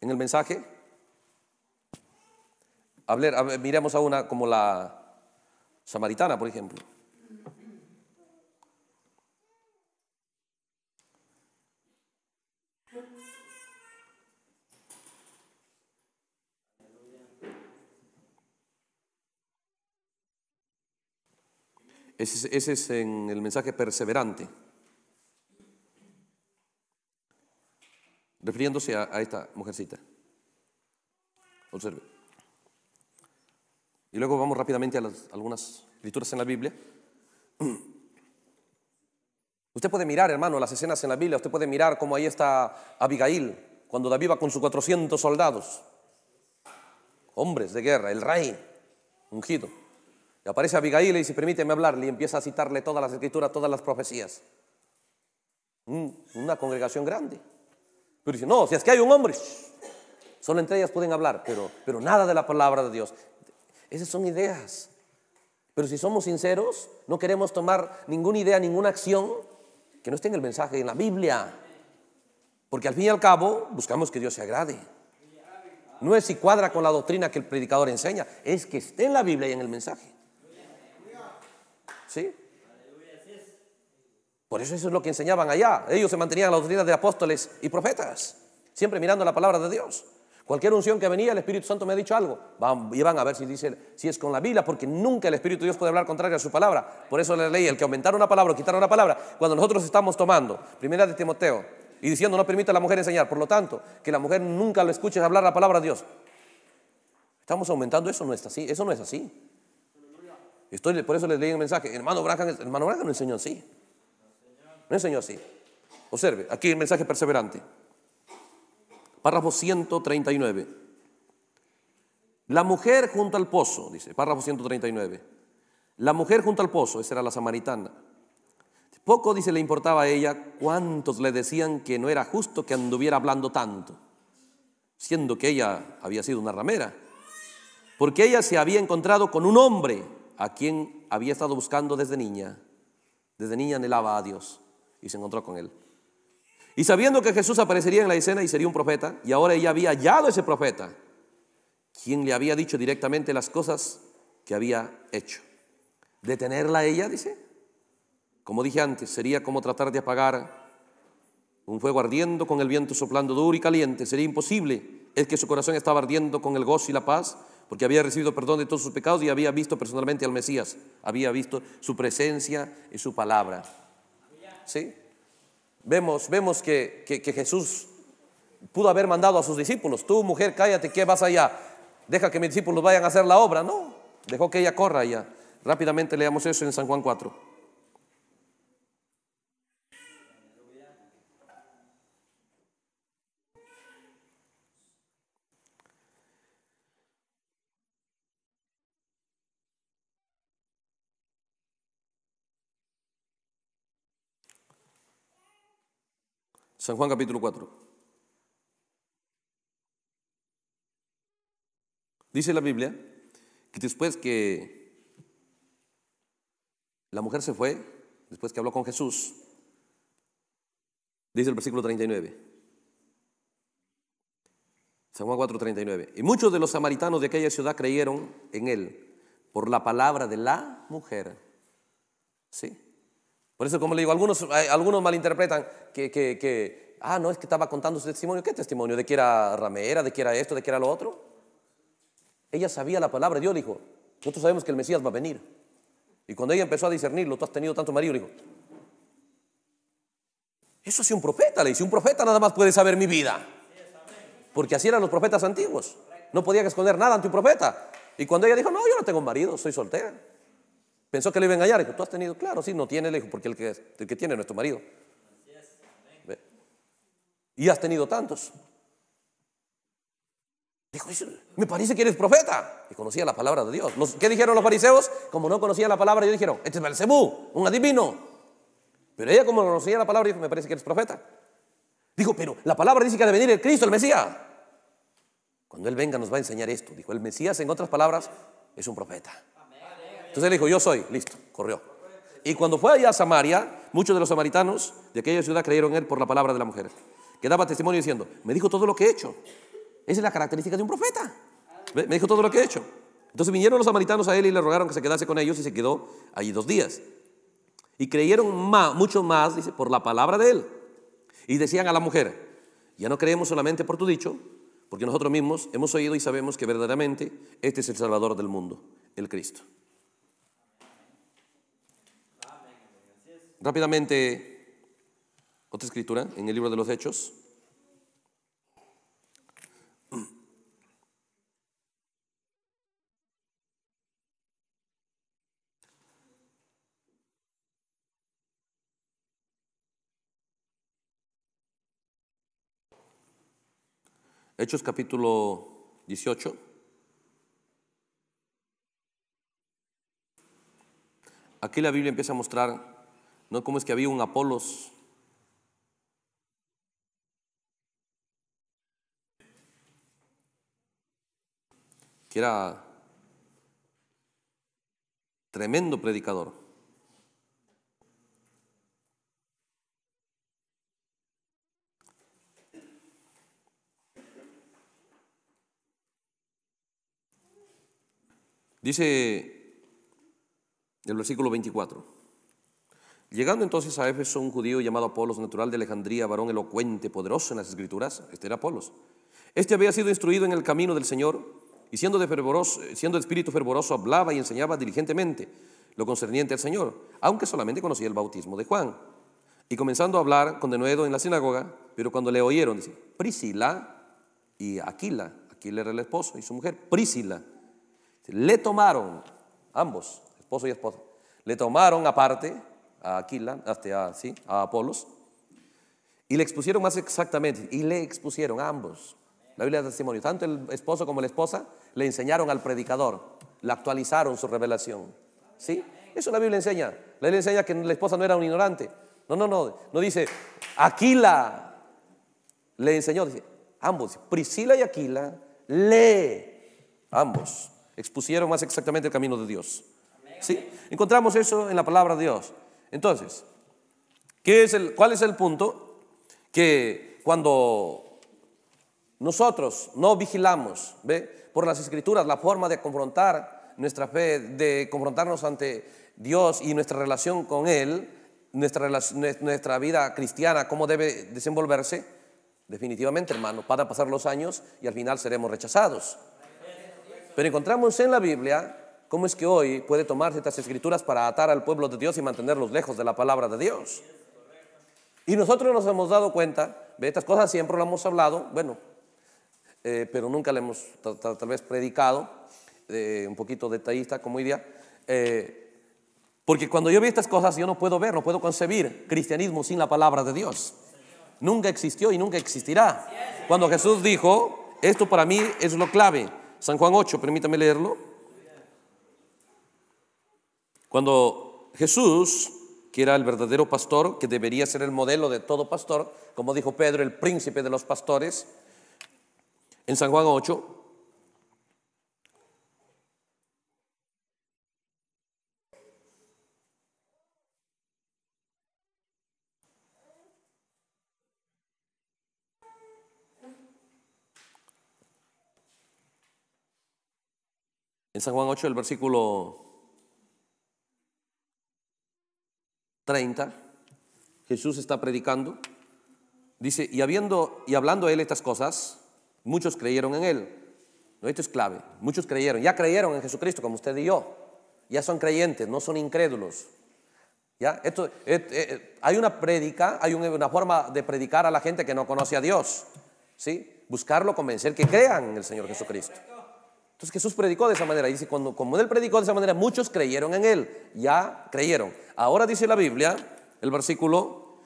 en el mensaje, miremos a una como la samaritana, por ejemplo. Ese, es el mensaje perseverante. Refiriéndose a, esta mujercita. Observe. Y luego vamos rápidamente a algunas escrituras en la Biblia. [clears throat] Usted puede mirar, hermano, las escenas en la Biblia. Usted puede mirar cómo ahí está Abigail, cuando David va con sus 400 soldados, hombres de guerra, el rey ungido aparece Abigail y le dice, permíteme hablarle, y empieza a citarle todas las escrituras, todas las profecías. Mm, una congregación grande. Pero dice, no, si es que hay un hombre, solo entre ellas pueden hablar, pero, pero nada de la palabra de Dios. Esas son ideas. Pero si somos sinceros, no queremos tomar ninguna idea, ninguna acción que no esté en el mensaje, en la Biblia. Porque al fin y al cabo buscamos que Dios se agrade. No es si cuadra con la doctrina que el predicador enseña, es que esté en la Biblia y en el mensaje. ¿Sí? Por eso eso es lo que enseñaban allá. Ellos se mantenían a la doctrina de apóstoles y profetas, siempre mirando la palabra de Dios. Cualquier unción que venía, el Espíritu Santo me ha dicho algo. Van, y van a ver si dicen si es con la Biblia, porque nunca el Espíritu de Dios puede hablar contrario a su palabra. Por eso la ley, el que aumentara una palabra o quitar una palabra, cuando nosotros estamos tomando, primera de Timoteo, y diciendo no permite a la mujer enseñar, por lo tanto, que la mujer nunca lo escuche hablar la palabra de Dios. Estamos aumentando eso, no es así, eso no es así por eso les leí el mensaje. Hermano Branham, hermano no enseñó así. No enseñó así. Observe, aquí el mensaje perseverante. Párrafo 139. La mujer junto al pozo, dice, párrafo 139. La mujer junto al pozo, esa era la samaritana. Poco, dice, le importaba a ella cuántos le decían que no era justo que anduviera hablando tanto, siendo que ella había sido una ramera, porque ella se había encontrado con un hombre a quien había estado buscando desde niña. Desde niña anhelaba a Dios y se encontró con él. Y sabiendo que Jesús aparecería en la escena y sería un profeta, y ahora ella había hallado ese profeta, quien le había dicho directamente las cosas que había hecho. Detenerla a ella, dice, como dije antes, sería como tratar de apagar un fuego ardiendo con el viento soplando duro y caliente, sería imposible. Es que su corazón estaba ardiendo con el gozo y la paz porque había recibido perdón de todos sus pecados y había visto personalmente al Mesías, había visto su presencia y su palabra. ¿Sí? Vemos, vemos que, que Jesús pudo haber mandado a sus discípulos, tú mujer, cállate, ¿qué vas allá? Deja que mis discípulos vayan a hacer la obra, ¿no? Dejó que ella corra allá. Rápidamente leamos eso en San Juan 4. San Juan capítulo 4. Dice la Biblia que después que la mujer se fue, después que habló con Jesús, dice el versículo 39. San Juan 4, 39. Y muchos de los samaritanos de aquella ciudad creyeron en él por la palabra de la mujer. ¿Sí? Por eso, como le digo, algunos, algunos malinterpretan que, ah, no, es que estaba contando su testimonio. ¿Qué testimonio? ¿De que era ramera? ¿De que era esto? ¿De que era lo otro? Ella sabía la palabra. de Dios dijo, nosotros sabemos que el Mesías va a venir. Y cuando ella empezó a discernirlo, tú has tenido tanto marido, dijo, eso sí un profeta, le dice, un profeta nada más puede saber mi vida. Porque así eran los profetas antiguos. No podía esconder nada ante un profeta. Y cuando ella dijo, no, yo no tengo marido, soy soltera. Pensó que le iba a engañar. Dijo, tú has tenido, claro, sí, no tiene, el hijo porque el que, tiene no es tu marido. Y has tenido tantos. Dijo, me parece que eres profeta. Y conocía la palabra de Dios. ¿Qué dijeron los fariseos? Como no conocía la palabra, ellos dijeron, este es Belcebú, un adivino. Pero ella, como no conocía la palabra, dijo, me parece que eres profeta. Dijo, pero la palabra dice que ha de venir el Cristo, el Mesías. Cuando Él venga nos va a enseñar esto. Dijo, el Mesías, en otras palabras, es un profeta. Entonces él dijo, yo soy, listo, corrió. Y cuando fue allá a Samaria, muchos de los samaritanos de aquella ciudad creyeron en él por la palabra de la mujer, que daba testimonio diciendo, me dijo todo lo que he hecho. Esa es la característica de un profeta. Me dijo todo lo que he hecho. Entonces vinieron los samaritanos a él y le rogaron que se quedase con ellos y se quedó allí dos días. Y creyeron mucho más, por la palabra de él. Y decían a la mujer, ya no creemos solamente por tu dicho, porque nosotros mismos hemos oído y sabemos que verdaderamente este es el Salvador del mundo, el Cristo. Rápidamente, otra escritura en el libro de los Hechos. Hechos capítulo 18. Aquí la Biblia empieza a mostrar ¿no? ¿Cómo es que había un Apolos? Que era tremendo predicador. Dice el versículo 24. Llegando entonces a Éfeso, un judío llamado Apolos, natural de Alejandría, varón elocuente, poderoso en las escrituras, este era Apolos. Este había sido instruido en el camino del Señor y siendo de, fervoroso, eh, siendo espíritu fervoroso hablaba y enseñaba diligentemente lo concerniente al Señor, aunque solamente conocía el bautismo de Juan. Y comenzando a hablar con denuedo en la sinagoga, pero cuando le oyeron, dice, Priscila y Aquila, Aquila era el esposo y su mujer, Priscila, le tomaron, ambos, esposo y esposa, le tomaron aparte a Aquila, hasta ¿sí? a Apolos, y le expusieron más exactamente, y le expusieron a ambos. La Biblia da testimonio, tanto el esposo como la esposa le enseñaron al predicador, le actualizaron su revelación. ¿Sí? Eso la Biblia enseña. La Biblia enseña que la esposa no era un ignorante. No, no, no. No dice, Aquila le enseñó, dice, ambos, Priscila y Aquila, le, ambos, expusieron más exactamente el camino de Dios. ¿Sí? Encontramos eso en la palabra de Dios. Entonces, ¿cuál es el punto? Que cuando nosotros no vigilamos ¿ve? por las escrituras la forma de confrontar nuestra fe, de confrontarnos ante Dios y nuestra relación con Él, nuestra, nuestra vida cristiana, cómo debe desenvolverse, definitivamente, hermano, van a pasar los años y al final seremos rechazados. Pero encontramos en la Biblia ¿cómo es que hoy puede tomarse estas escrituras para atar al pueblo de Dios y mantenerlos lejos de la palabra de Dios? Y nosotros nos hemos dado cuenta de estas cosas, siempre lo hemos hablado, bueno, eh, pero nunca le hemos tal, vez predicado, eh, un poquito detallista como hoy día. Eh, porque cuando yo vi estas cosas yo no puedo ver, no puedo concebir cristianismo sin la palabra de Dios. Nunca existió y nunca existirá. Cuando Jesús dijo, esto para mí es lo clave. San Juan 8, permítame leerlo. Cuando Jesús, que era el verdadero pastor, que debería ser el modelo de todo pastor, como dijo Pedro, el príncipe de los pastores, en San Juan 8, En San Juan 8, el versículo 30, Jesús está predicando. Dice, y, habiendo, y hablando él estas cosas, muchos creyeron en él. esto es clave. Muchos creyeron. Ya creyeron en Jesucristo, como usted y yo. Ya son creyentes, no son incrédulos. ¿Ya? Esto, eh, eh, eh, hay una prédica, hay una forma de predicar a la gente que no conoce a Dios. ¿sí? Buscarlo, convencer que crean en el Señor Jesucristo. Entonces Jesús predicó de esa manera. dice, cuando, como Él predicó de esa manera, muchos creyeron en Él. Ya creyeron. Ahora dice la Biblia, el versículo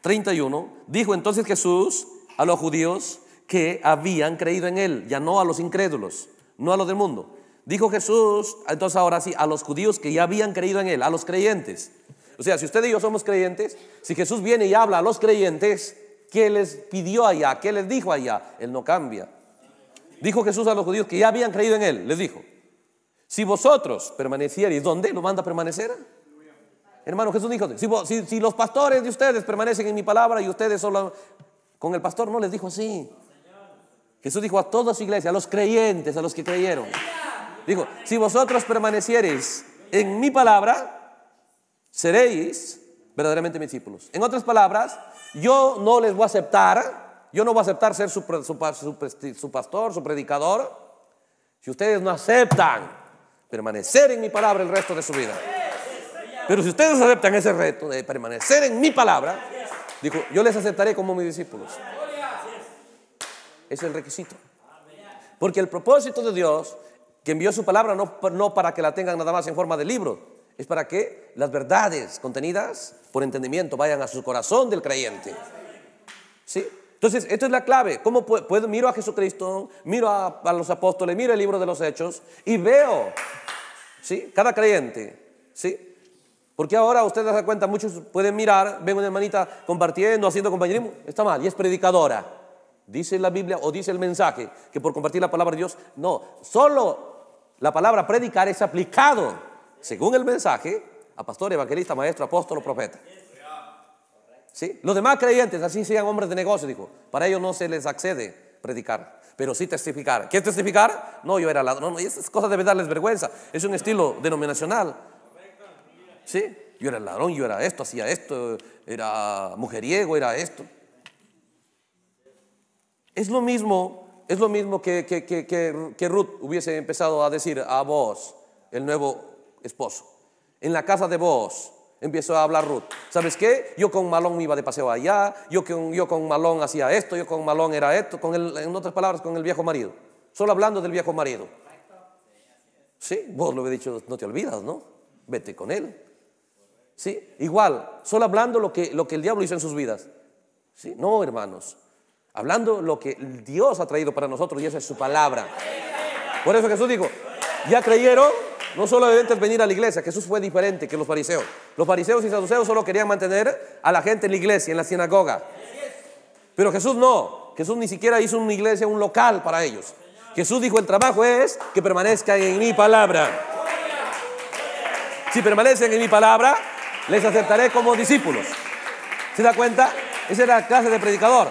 31, dijo entonces Jesús a los judíos que habían creído en Él, ya no a los incrédulos, no a los del mundo. Dijo Jesús, entonces ahora sí, a los judíos que ya habían creído en Él, a los creyentes. O sea, si usted y yo somos creyentes, si Jesús viene y habla a los creyentes, ¿qué les pidió allá? ¿Qué les dijo allá? Él no cambia. Dijo Jesús a los judíos que ya habían creído en él, les dijo, si vosotros permaneciereis, ¿dónde lo manda a permanecer? Hermano Jesús dijo, si, los pastores de ustedes permanecen en mi palabra y ustedes solo... Con el pastor no les dijo así. Jesús dijo a toda su iglesia, a los creyentes, a los que creyeron. Dijo, si vosotros permaneciereis en mi palabra, seréis verdaderamente mis discípulos. En otras palabras, yo no les voy a aceptar yo no voy a aceptar ser su, pastor, su predicador. Si ustedes no aceptan permanecer en mi palabra el resto de su vida. Pero si ustedes aceptan ese reto de permanecer en mi palabra, dijo, yo les aceptaré como mis discípulos. Es el requisito. Porque el propósito de Dios, que envió su palabra, no, no para que la tengan nada más en forma de libro, es para que las verdades contenidas por entendimiento vayan a su corazón del creyente. ¿Sí? Entonces, esta es la clave. ¿Cómo puedo? miro a Jesucristo, miro a, los apóstoles, miro el libro de los Hechos y veo, ¿sí? Cada creyente, ¿sí? Porque ahora ustedes dan cuenta, muchos pueden mirar, ven una hermanita compartiendo, haciendo compañerismo, está mal, y es predicadora. Dice la Biblia o dice el mensaje que por compartir la palabra de Dios, no, solo la palabra predicar es aplicado, según el mensaje, a pastor, evangelista, maestro, apóstol o profeta. Los demás creyentes, así sean hombres de negocio, dijo, para ellos no se les accede predicar, pero sí testificar. ¿Qué testificar? No, yo era ladrón. Y esas cosas deben darles vergüenza. Es un estilo denominacional. ¿Sí? Yo era ladrón, yo era esto, hacía esto, era mujeriego, era esto. Es lo mismo, es lo mismo que, que Ruth hubiese empezado a decir a vos, el nuevo esposo. En la casa de vos, Empiezo a hablar Ruth. ¿Sabes qué? Yo con Malón me iba de paseo allá, yo con, yo con Malón hacía esto, yo con Malón era esto, con en otras palabras, con el viejo marido. Solo hablando del viejo marido. Sí, vos lo he dicho, no te olvidas, ¿no? Vete con él. Sí, igual, solo hablando lo que, lo que el diablo hizo en sus vidas. Sí, no, hermanos. Hablando lo que Dios ha traído para nosotros y esa es su palabra. Por eso Jesús dijo, ¿ya creyeron? No solo deben venir a la iglesia, Jesús fue diferente que los fariseos. Los fariseos y saduceos solo querían mantener a la gente en la iglesia, en la sinagoga. Pero Jesús no. Jesús ni siquiera hizo una iglesia, un local para ellos. Jesús dijo, el trabajo es que permanezcan en mi palabra. Si permanecen en mi palabra, les aceptaré como discípulos. ¿Se da cuenta? Esa era la clase de predicador.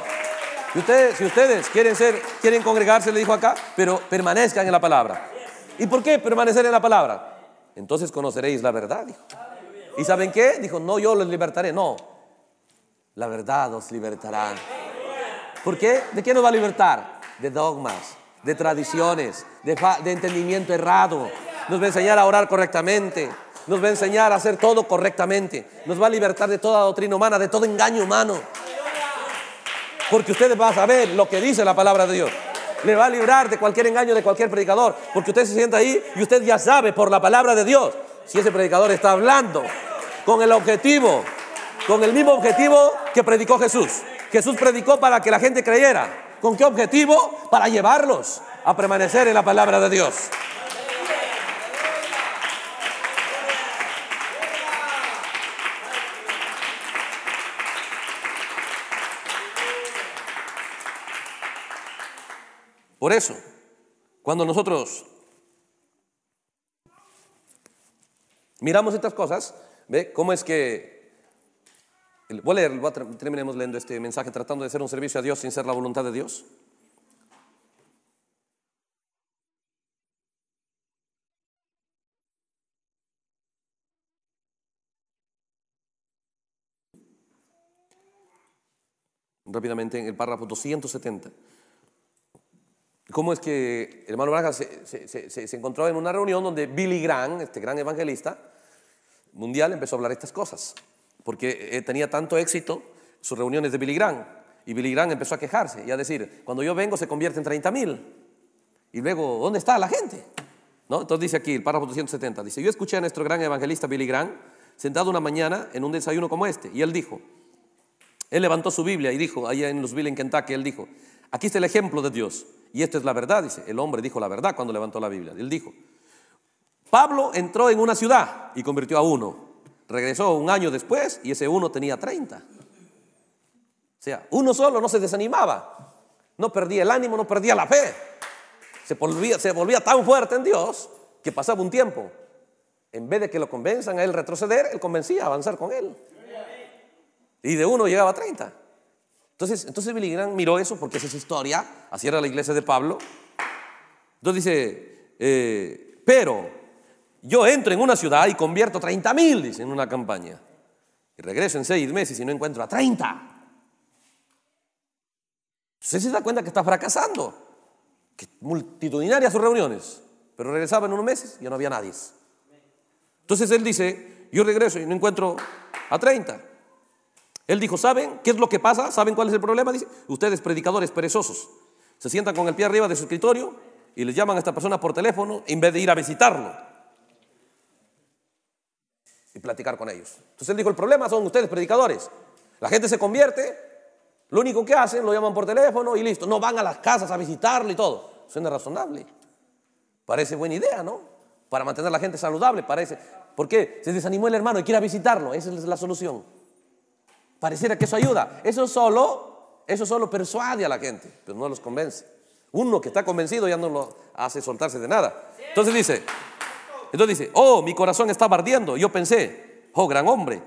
Y ustedes, si ustedes quieren ser, quieren congregarse, le dijo acá, pero permanezcan en la palabra. ¿Y por qué permanecer en la palabra? Entonces conoceréis la verdad, ¿Y saben qué? Dijo, no, yo los libertaré. No, la verdad os libertará. ¿Por qué? ¿De qué nos va a libertar? De dogmas, de tradiciones, de, de entendimiento errado. Nos va a enseñar a orar correctamente. Nos va a enseñar a hacer todo correctamente. Nos va a libertar de toda doctrina humana, de todo engaño humano. Porque ustedes van a saber lo que dice la palabra de Dios le va a librar de cualquier engaño de cualquier predicador, porque usted se sienta ahí y usted ya sabe por la palabra de Dios si ese predicador está hablando con el objetivo, con el mismo objetivo que predicó Jesús. Jesús predicó para que la gente creyera. ¿Con qué objetivo? Para llevarlos a permanecer en la palabra de Dios. Por eso, cuando nosotros miramos estas cosas, ¿ve cómo es que... Voy a leer, terminemos leyendo este mensaje tratando de hacer un servicio a Dios sin ser la voluntad de Dios. Rápidamente en el párrafo 270 cómo es que el hermano Branham se, encontró en una reunión donde Billy Graham, este gran evangelista mundial, empezó a hablar estas cosas, porque eh, tenía tanto éxito sus reuniones de Billy Graham, y Billy Graham empezó a quejarse y a decir, cuando yo vengo se convierte en 30 mil, y luego, ¿dónde está la gente? ¿No? Entonces dice aquí, el párrafo 270, dice, yo escuché a nuestro gran evangelista Billy Graham sentado una mañana en un desayuno como este, y él dijo, él levantó su Biblia y dijo, allá en Louisville, en Kentucky, él dijo, aquí está el ejemplo de Dios. Y esta es la verdad, dice. El hombre dijo la verdad cuando levantó la Biblia. Él dijo, Pablo entró en una ciudad y convirtió a uno. Regresó un año después y ese uno tenía 30. O sea, uno solo no se desanimaba, no perdía el ánimo, no perdía la fe. Se volvía, tan fuerte en Dios que pasaba un tiempo. En vez de que lo convenzan a él retroceder, él convencía a avanzar con él. Y de uno llegaba a 30. Entonces, entonces miró eso porque esa es historia, así era la iglesia de Pablo. Entonces dice, eh, pero yo entro en una ciudad y convierto 30.000, mil, dice, en una campaña. Y regreso en seis meses y no encuentro a 30. Usted se da cuenta que está fracasando, que multitudinarias sus reuniones, pero regresaba en unos meses y ya no había nadie. Entonces él dice, yo regreso y no encuentro a 30. Él dijo, ¿saben qué es lo que pasa? ¿Saben cuál es el problema? Dice, ustedes predicadores perezosos, se sientan con el pie arriba de su escritorio y les llaman a esta persona por teléfono en vez de ir a visitarlo y platicar con ellos. Entonces él dijo, el problema son ustedes predicadores. La gente se convierte, lo único que hacen, lo llaman por teléfono y listo. No van a las casas a visitarlo y todo. Suena razonable. Parece buena idea, ¿no? Para mantener a la gente saludable, parece. ¿Por qué? Se desanimó el hermano y quiere visitarlo. Esa es la solución. Pareciera que eso ayuda. Eso solo, eso solo persuade a la gente, pero no los convence. Uno que está convencido ya no lo hace soltarse de nada. Entonces dice, entonces dice, oh, mi corazón está ardiendo. Yo pensé, oh, gran hombre,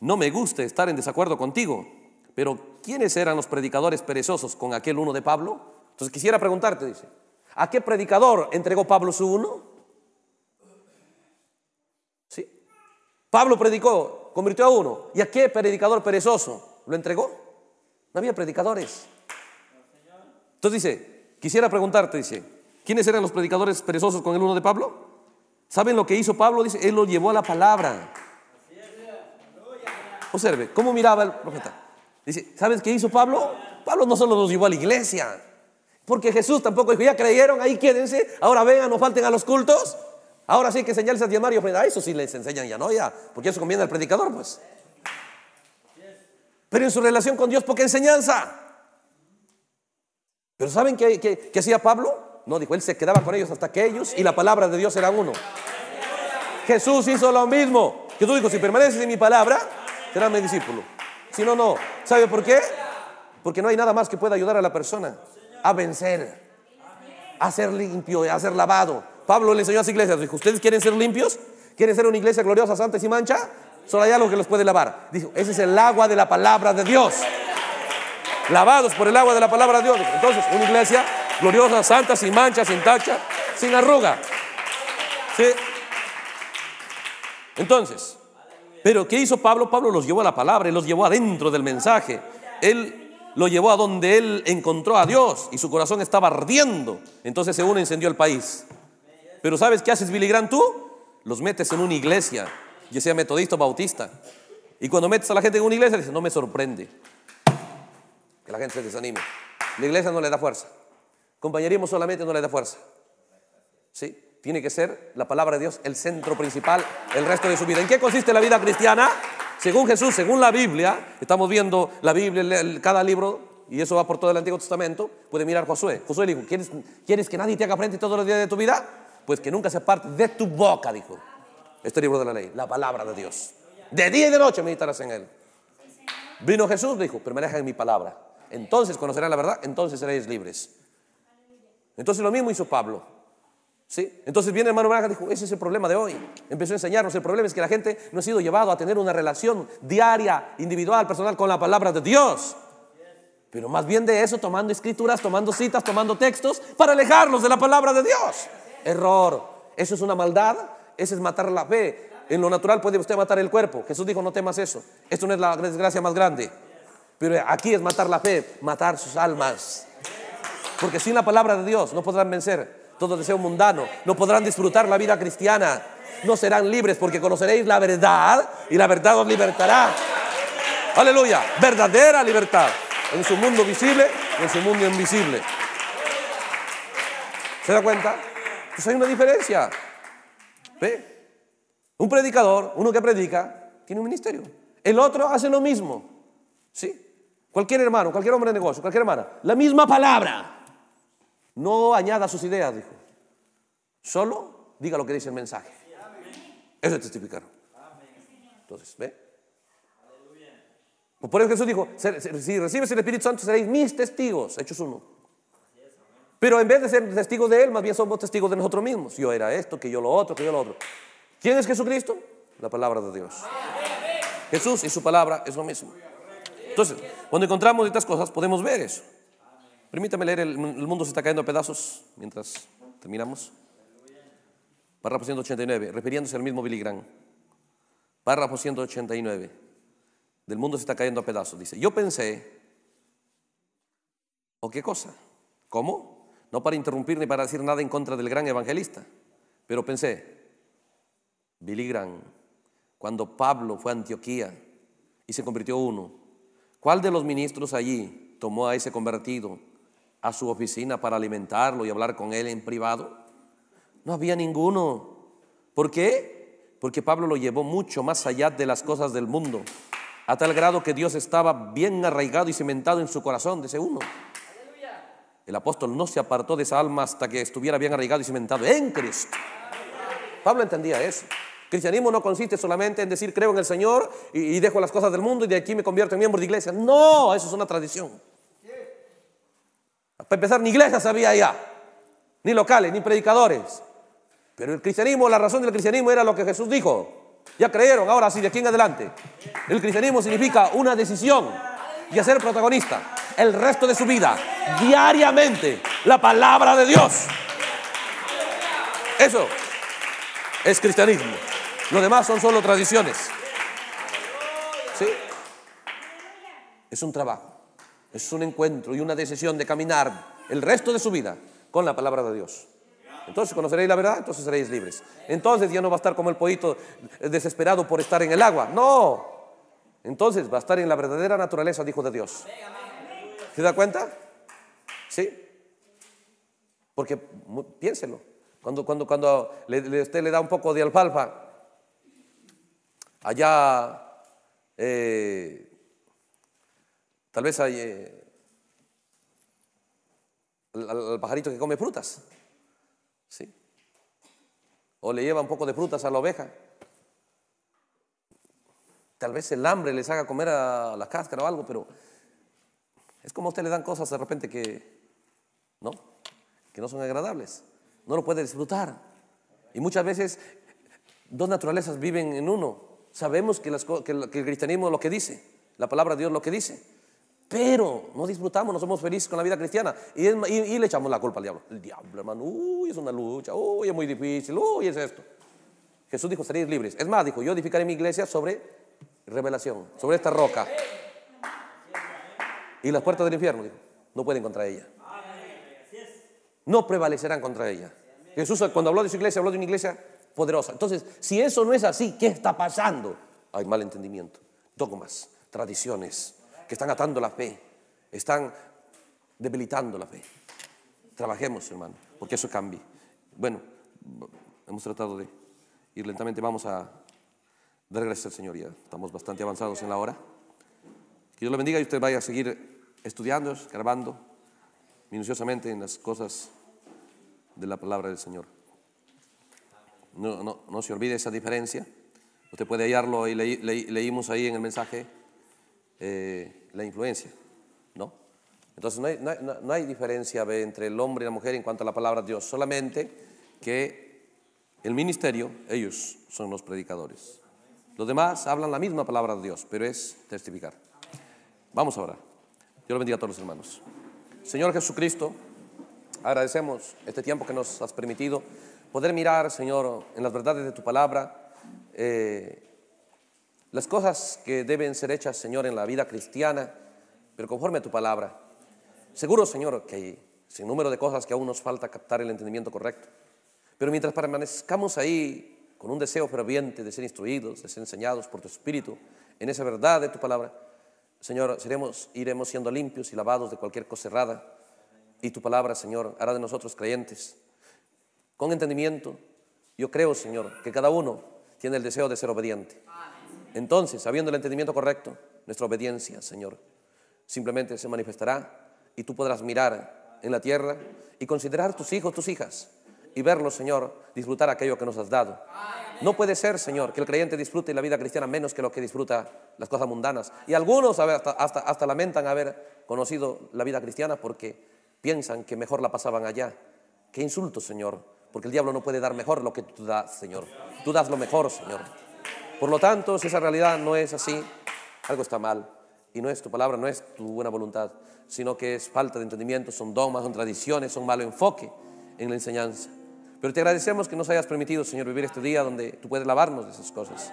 no me gusta estar en desacuerdo contigo. Pero ¿quiénes eran los predicadores perezosos con aquel uno de Pablo? Entonces quisiera preguntarte, dice, ¿a qué predicador entregó Pablo su uno? Sí. Pablo predicó Convirtió a uno. ¿Y a qué predicador perezoso? ¿Lo entregó? No había predicadores. Entonces dice, quisiera preguntarte, dice, ¿quiénes eran los predicadores perezosos con el uno de Pablo? ¿Saben lo que hizo Pablo? Dice, él lo llevó a la palabra. Observe, ¿cómo miraba el profeta? Dice, ¿sabes qué hizo Pablo? Pablo no solo nos llevó a la iglesia, porque Jesús tampoco dijo, ya creyeron, ahí quédense, ahora vengan, no falten a los cultos. Ahora sí que enseñarles a diezmar y pues, eso sí les enseñan ya, ¿no? Ya, porque eso conviene al predicador, pues. Pero en su relación con Dios, ¿por qué enseñanza. Pero ¿saben qué, hacía Pablo? No, dijo, él se quedaba con ellos hasta que ellos y la palabra de Dios era uno. Jesús hizo lo mismo. tú, dijo, si permaneces en mi palabra, serás mi discípulo. Si no, no. ¿Sabe por qué? Porque no hay nada más que pueda ayudar a la persona a vencer, a ser limpio, a ser lavado, Pablo le enseñó a las iglesias, dijo, ¿ustedes quieren ser limpios? ¿Quieren ser una iglesia gloriosa, santa y sin mancha? Solo hay algo que los puede lavar. Dijo, ese es el agua de la palabra de Dios. Lavados por el agua de la palabra de Dios. Entonces, una iglesia gloriosa, santa, sin mancha, sin tacha, sin arruga. Entonces, pero ¿qué hizo Pablo? Pablo los llevó a la palabra los llevó adentro del mensaje. Él lo llevó a donde él encontró a Dios y su corazón estaba ardiendo. Entonces, según encendió el país. Pero ¿sabes qué haces, Billy tú? Los metes en una iglesia, ya sea metodista o bautista. Y cuando metes a la gente en una iglesia, dice no me sorprende que la gente se desanime. La iglesia no le da fuerza. Compañerismo solamente no le da fuerza. ¿Sí? Tiene que ser la palabra de Dios el centro principal el resto de su vida. ¿En qué consiste la vida cristiana? Según Jesús, según la Biblia, estamos viendo la Biblia, cada libro, y eso va por todo el Antiguo Testamento, puede mirar Josué. Josué dijo, ¿quieres, ¿quieres que nadie te haga frente todos los días de tu vida? pues que nunca se parte de tu boca, dijo. Este libro de la ley, la palabra de Dios. De día y de noche meditarás en él. Vino Jesús, dijo, permanezca en mi palabra. Entonces conocerán la verdad, entonces seréis libres. Entonces lo mismo hizo Pablo. ¿Sí? Entonces viene el hermano y dijo, ese es el problema de hoy. Empezó a enseñarnos, el problema es que la gente no ha sido llevado a tener una relación diaria, individual, personal con la palabra de Dios. Pero más bien de eso, tomando escrituras, tomando citas, tomando textos, para alejarlos de la palabra de Dios error. Eso es una maldad, eso es matar la fe. En lo natural puede usted matar el cuerpo. Jesús dijo, no temas eso. Esto no es la desgracia más grande. Pero aquí es matar la fe, matar sus almas. Porque sin la palabra de Dios no podrán vencer todo deseo mundano, no podrán disfrutar la vida cristiana, no serán libres porque conoceréis la verdad y la verdad os libertará. Aleluya, verdadera libertad en su mundo visible en su mundo invisible. ¿Se da cuenta? Pues hay una diferencia. ¿Ve? Un predicador, uno que predica, tiene un ministerio. El otro hace lo mismo. ¿Sí? Cualquier hermano, cualquier hombre de negocio, cualquier hermana. La misma palabra. No añada sus ideas, dijo. Solo diga lo que dice el mensaje. Eso es testificar. Entonces, ¿ve? Por eso Jesús dijo, si recibes el Espíritu Santo seréis mis testigos, Hechos uno pero en vez de ser testigos de Él, más bien somos testigos de nosotros mismos. Yo era esto, que yo lo otro, que yo lo otro. ¿Quién es Jesucristo? La palabra de Dios. Jesús y su palabra es lo mismo. Entonces, cuando encontramos estas cosas, podemos ver eso. Permítame leer, el, mundo se está cayendo a pedazos mientras terminamos. Párrafo 189, refiriéndose al mismo Billy Graham. Párrafo 189. Del mundo se está cayendo a pedazos. Dice, yo pensé, ¿o qué cosa? ¿Cómo? no para interrumpir ni para decir nada en contra del gran evangelista, pero pensé, Billy Graham, cuando Pablo fue a Antioquía y se convirtió uno, ¿cuál de los ministros allí tomó a ese convertido a su oficina para alimentarlo y hablar con él en privado? No había ninguno. ¿Por qué? Porque Pablo lo llevó mucho más allá de las cosas del mundo, a tal grado que Dios estaba bien arraigado y cimentado en su corazón, de ese uno. El apóstol no se apartó de esa alma hasta que estuviera bien arraigado y cimentado en Cristo. Pablo entendía eso. Cristianismo no consiste solamente en decir creo en el Señor y, dejo las cosas del mundo y de aquí me convierto en miembro de iglesia. No, eso es una tradición. Para empezar, ni iglesias había ya ni locales, ni predicadores. Pero el cristianismo, la razón del cristianismo era lo que Jesús dijo. Ya creyeron, ahora sí, de aquí en adelante. El cristianismo significa una decisión y hacer protagonista el resto de su vida. Diariamente, la palabra de Dios. Eso es cristianismo. Lo demás son solo tradiciones. ¿Sí? Es un trabajo, es un encuentro y una decisión de caminar el resto de su vida con la palabra de Dios. Entonces conoceréis la verdad, entonces seréis libres. Entonces ya no va a estar como el pollito desesperado por estar en el agua. No. Entonces va a estar en la verdadera naturaleza, dijo de Dios. ¿Se da cuenta? ¿Sí? Porque piénselo. Cuando, cuando, cuando usted le da un poco de alfalfa, allá, eh, tal vez hay, eh, al, pajarito que come frutas, ¿sí? O le lleva un poco de frutas a la oveja. Tal vez el hambre les haga comer a la cáscara o algo, pero es como a usted le dan cosas de repente que no, que no son agradables. No lo puede disfrutar. Y muchas veces dos naturalezas viven en uno. Sabemos que, el cristianismo es lo que dice, la palabra de Dios es lo que dice. Pero no disfrutamos, no somos felices con la vida cristiana. Y, le echamos la culpa al diablo. El diablo, hermano, uy, es una lucha, uy, es muy difícil, uy, es esto. Jesús dijo, seréis libres. Es más, dijo, yo edificaré mi iglesia sobre revelación, sobre esta roca. Y las puertas del infierno no pueden contra ella. No prevalecerán contra ella. Jesús cuando habló de su iglesia, habló de una iglesia poderosa. Entonces, si eso no es así, ¿qué está pasando? Hay malentendimiento dogmas, tradiciones que están atando la fe, están debilitando la fe. Trabajemos, hermano, porque eso cambie. Bueno, hemos tratado de ir lentamente. Vamos a dar gracias al Señor. Ya estamos bastante avanzados en la hora. Que Dios lo bendiga y usted vaya a seguir estudiando, grabando minuciosamente en las cosas de la palabra del Señor. No, se olvide esa diferencia. Usted puede hallarlo y leímos ahí en el mensaje eh, la influencia, ¿no? Entonces no hay, diferencia entre el hombre y la mujer en cuanto a la palabra de Dios, solamente que el ministerio, ellos son los predicadores. Los demás hablan la misma palabra de Dios, pero es testificar. Vamos ahora yo lo bendiga a todos los hermanos. Señor Jesucristo, agradecemos este tiempo que nos has permitido poder mirar, Señor, en las verdades de tu palabra, eh, las cosas que deben ser hechas, Señor, en la vida cristiana, pero conforme a tu palabra. Seguro, Señor, que hay sin número de cosas que aún nos falta captar el entendimiento correcto. Pero mientras permanezcamos ahí con un deseo ferviente de ser instruidos, de ser enseñados por tu Espíritu en esa verdad de tu palabra, Señor, iremos, iremos siendo limpios y lavados de cualquier cosa errada. Y tu palabra, Señor, hará de nosotros creyentes. Con entendimiento, yo creo, Señor, que cada uno tiene el deseo de ser obediente. Entonces, habiendo el entendimiento correcto, nuestra obediencia, Señor, simplemente se manifestará y tú podrás mirar en la tierra y considerar tus hijos, tus hijas, y verlos, Señor, disfrutar aquello que nos has dado. No puede ser, Señor, que el creyente disfrute la vida cristiana menos que lo que disfruta las cosas mundanas. Y algunos hasta, lamentan haber conocido la vida cristiana porque piensan que mejor la pasaban allá. Qué insulto, Señor, porque el diablo no puede dar mejor lo que tú das, Señor. Tú das lo mejor, Señor. Por lo tanto, si esa realidad no es así, algo está mal. Y no es tu palabra, no es tu buena voluntad, sino que es falta de entendimiento, son dogmas, son tradiciones, son mal enfoque en la enseñanza. Pero te agradecemos que nos hayas permitido, Señor, vivir este día donde tú puedes lavarnos de esas cosas.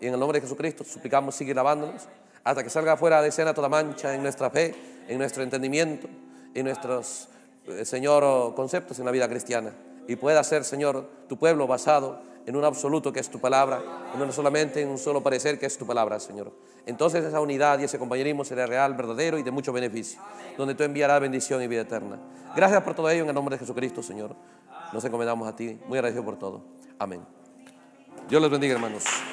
Y en el nombre de Jesucristo suplicamos, sigue lavándonos hasta que salga fuera de escena toda mancha en nuestra fe, en nuestro entendimiento, en nuestros, eh, Señor, oh, conceptos en la vida cristiana. Y pueda ser, Señor, tu pueblo basado en un absoluto que es tu palabra, y no solamente en un solo parecer que es tu palabra, Señor. Entonces esa unidad y ese compañerismo será real, verdadero y de mucho beneficio, donde tú enviarás bendición y vida eterna. Gracias por todo ello en el nombre de Jesucristo, Señor. Nos encomendamos a ti. Muy agradecido por todo. Amén. Dios los bendiga, hermanos.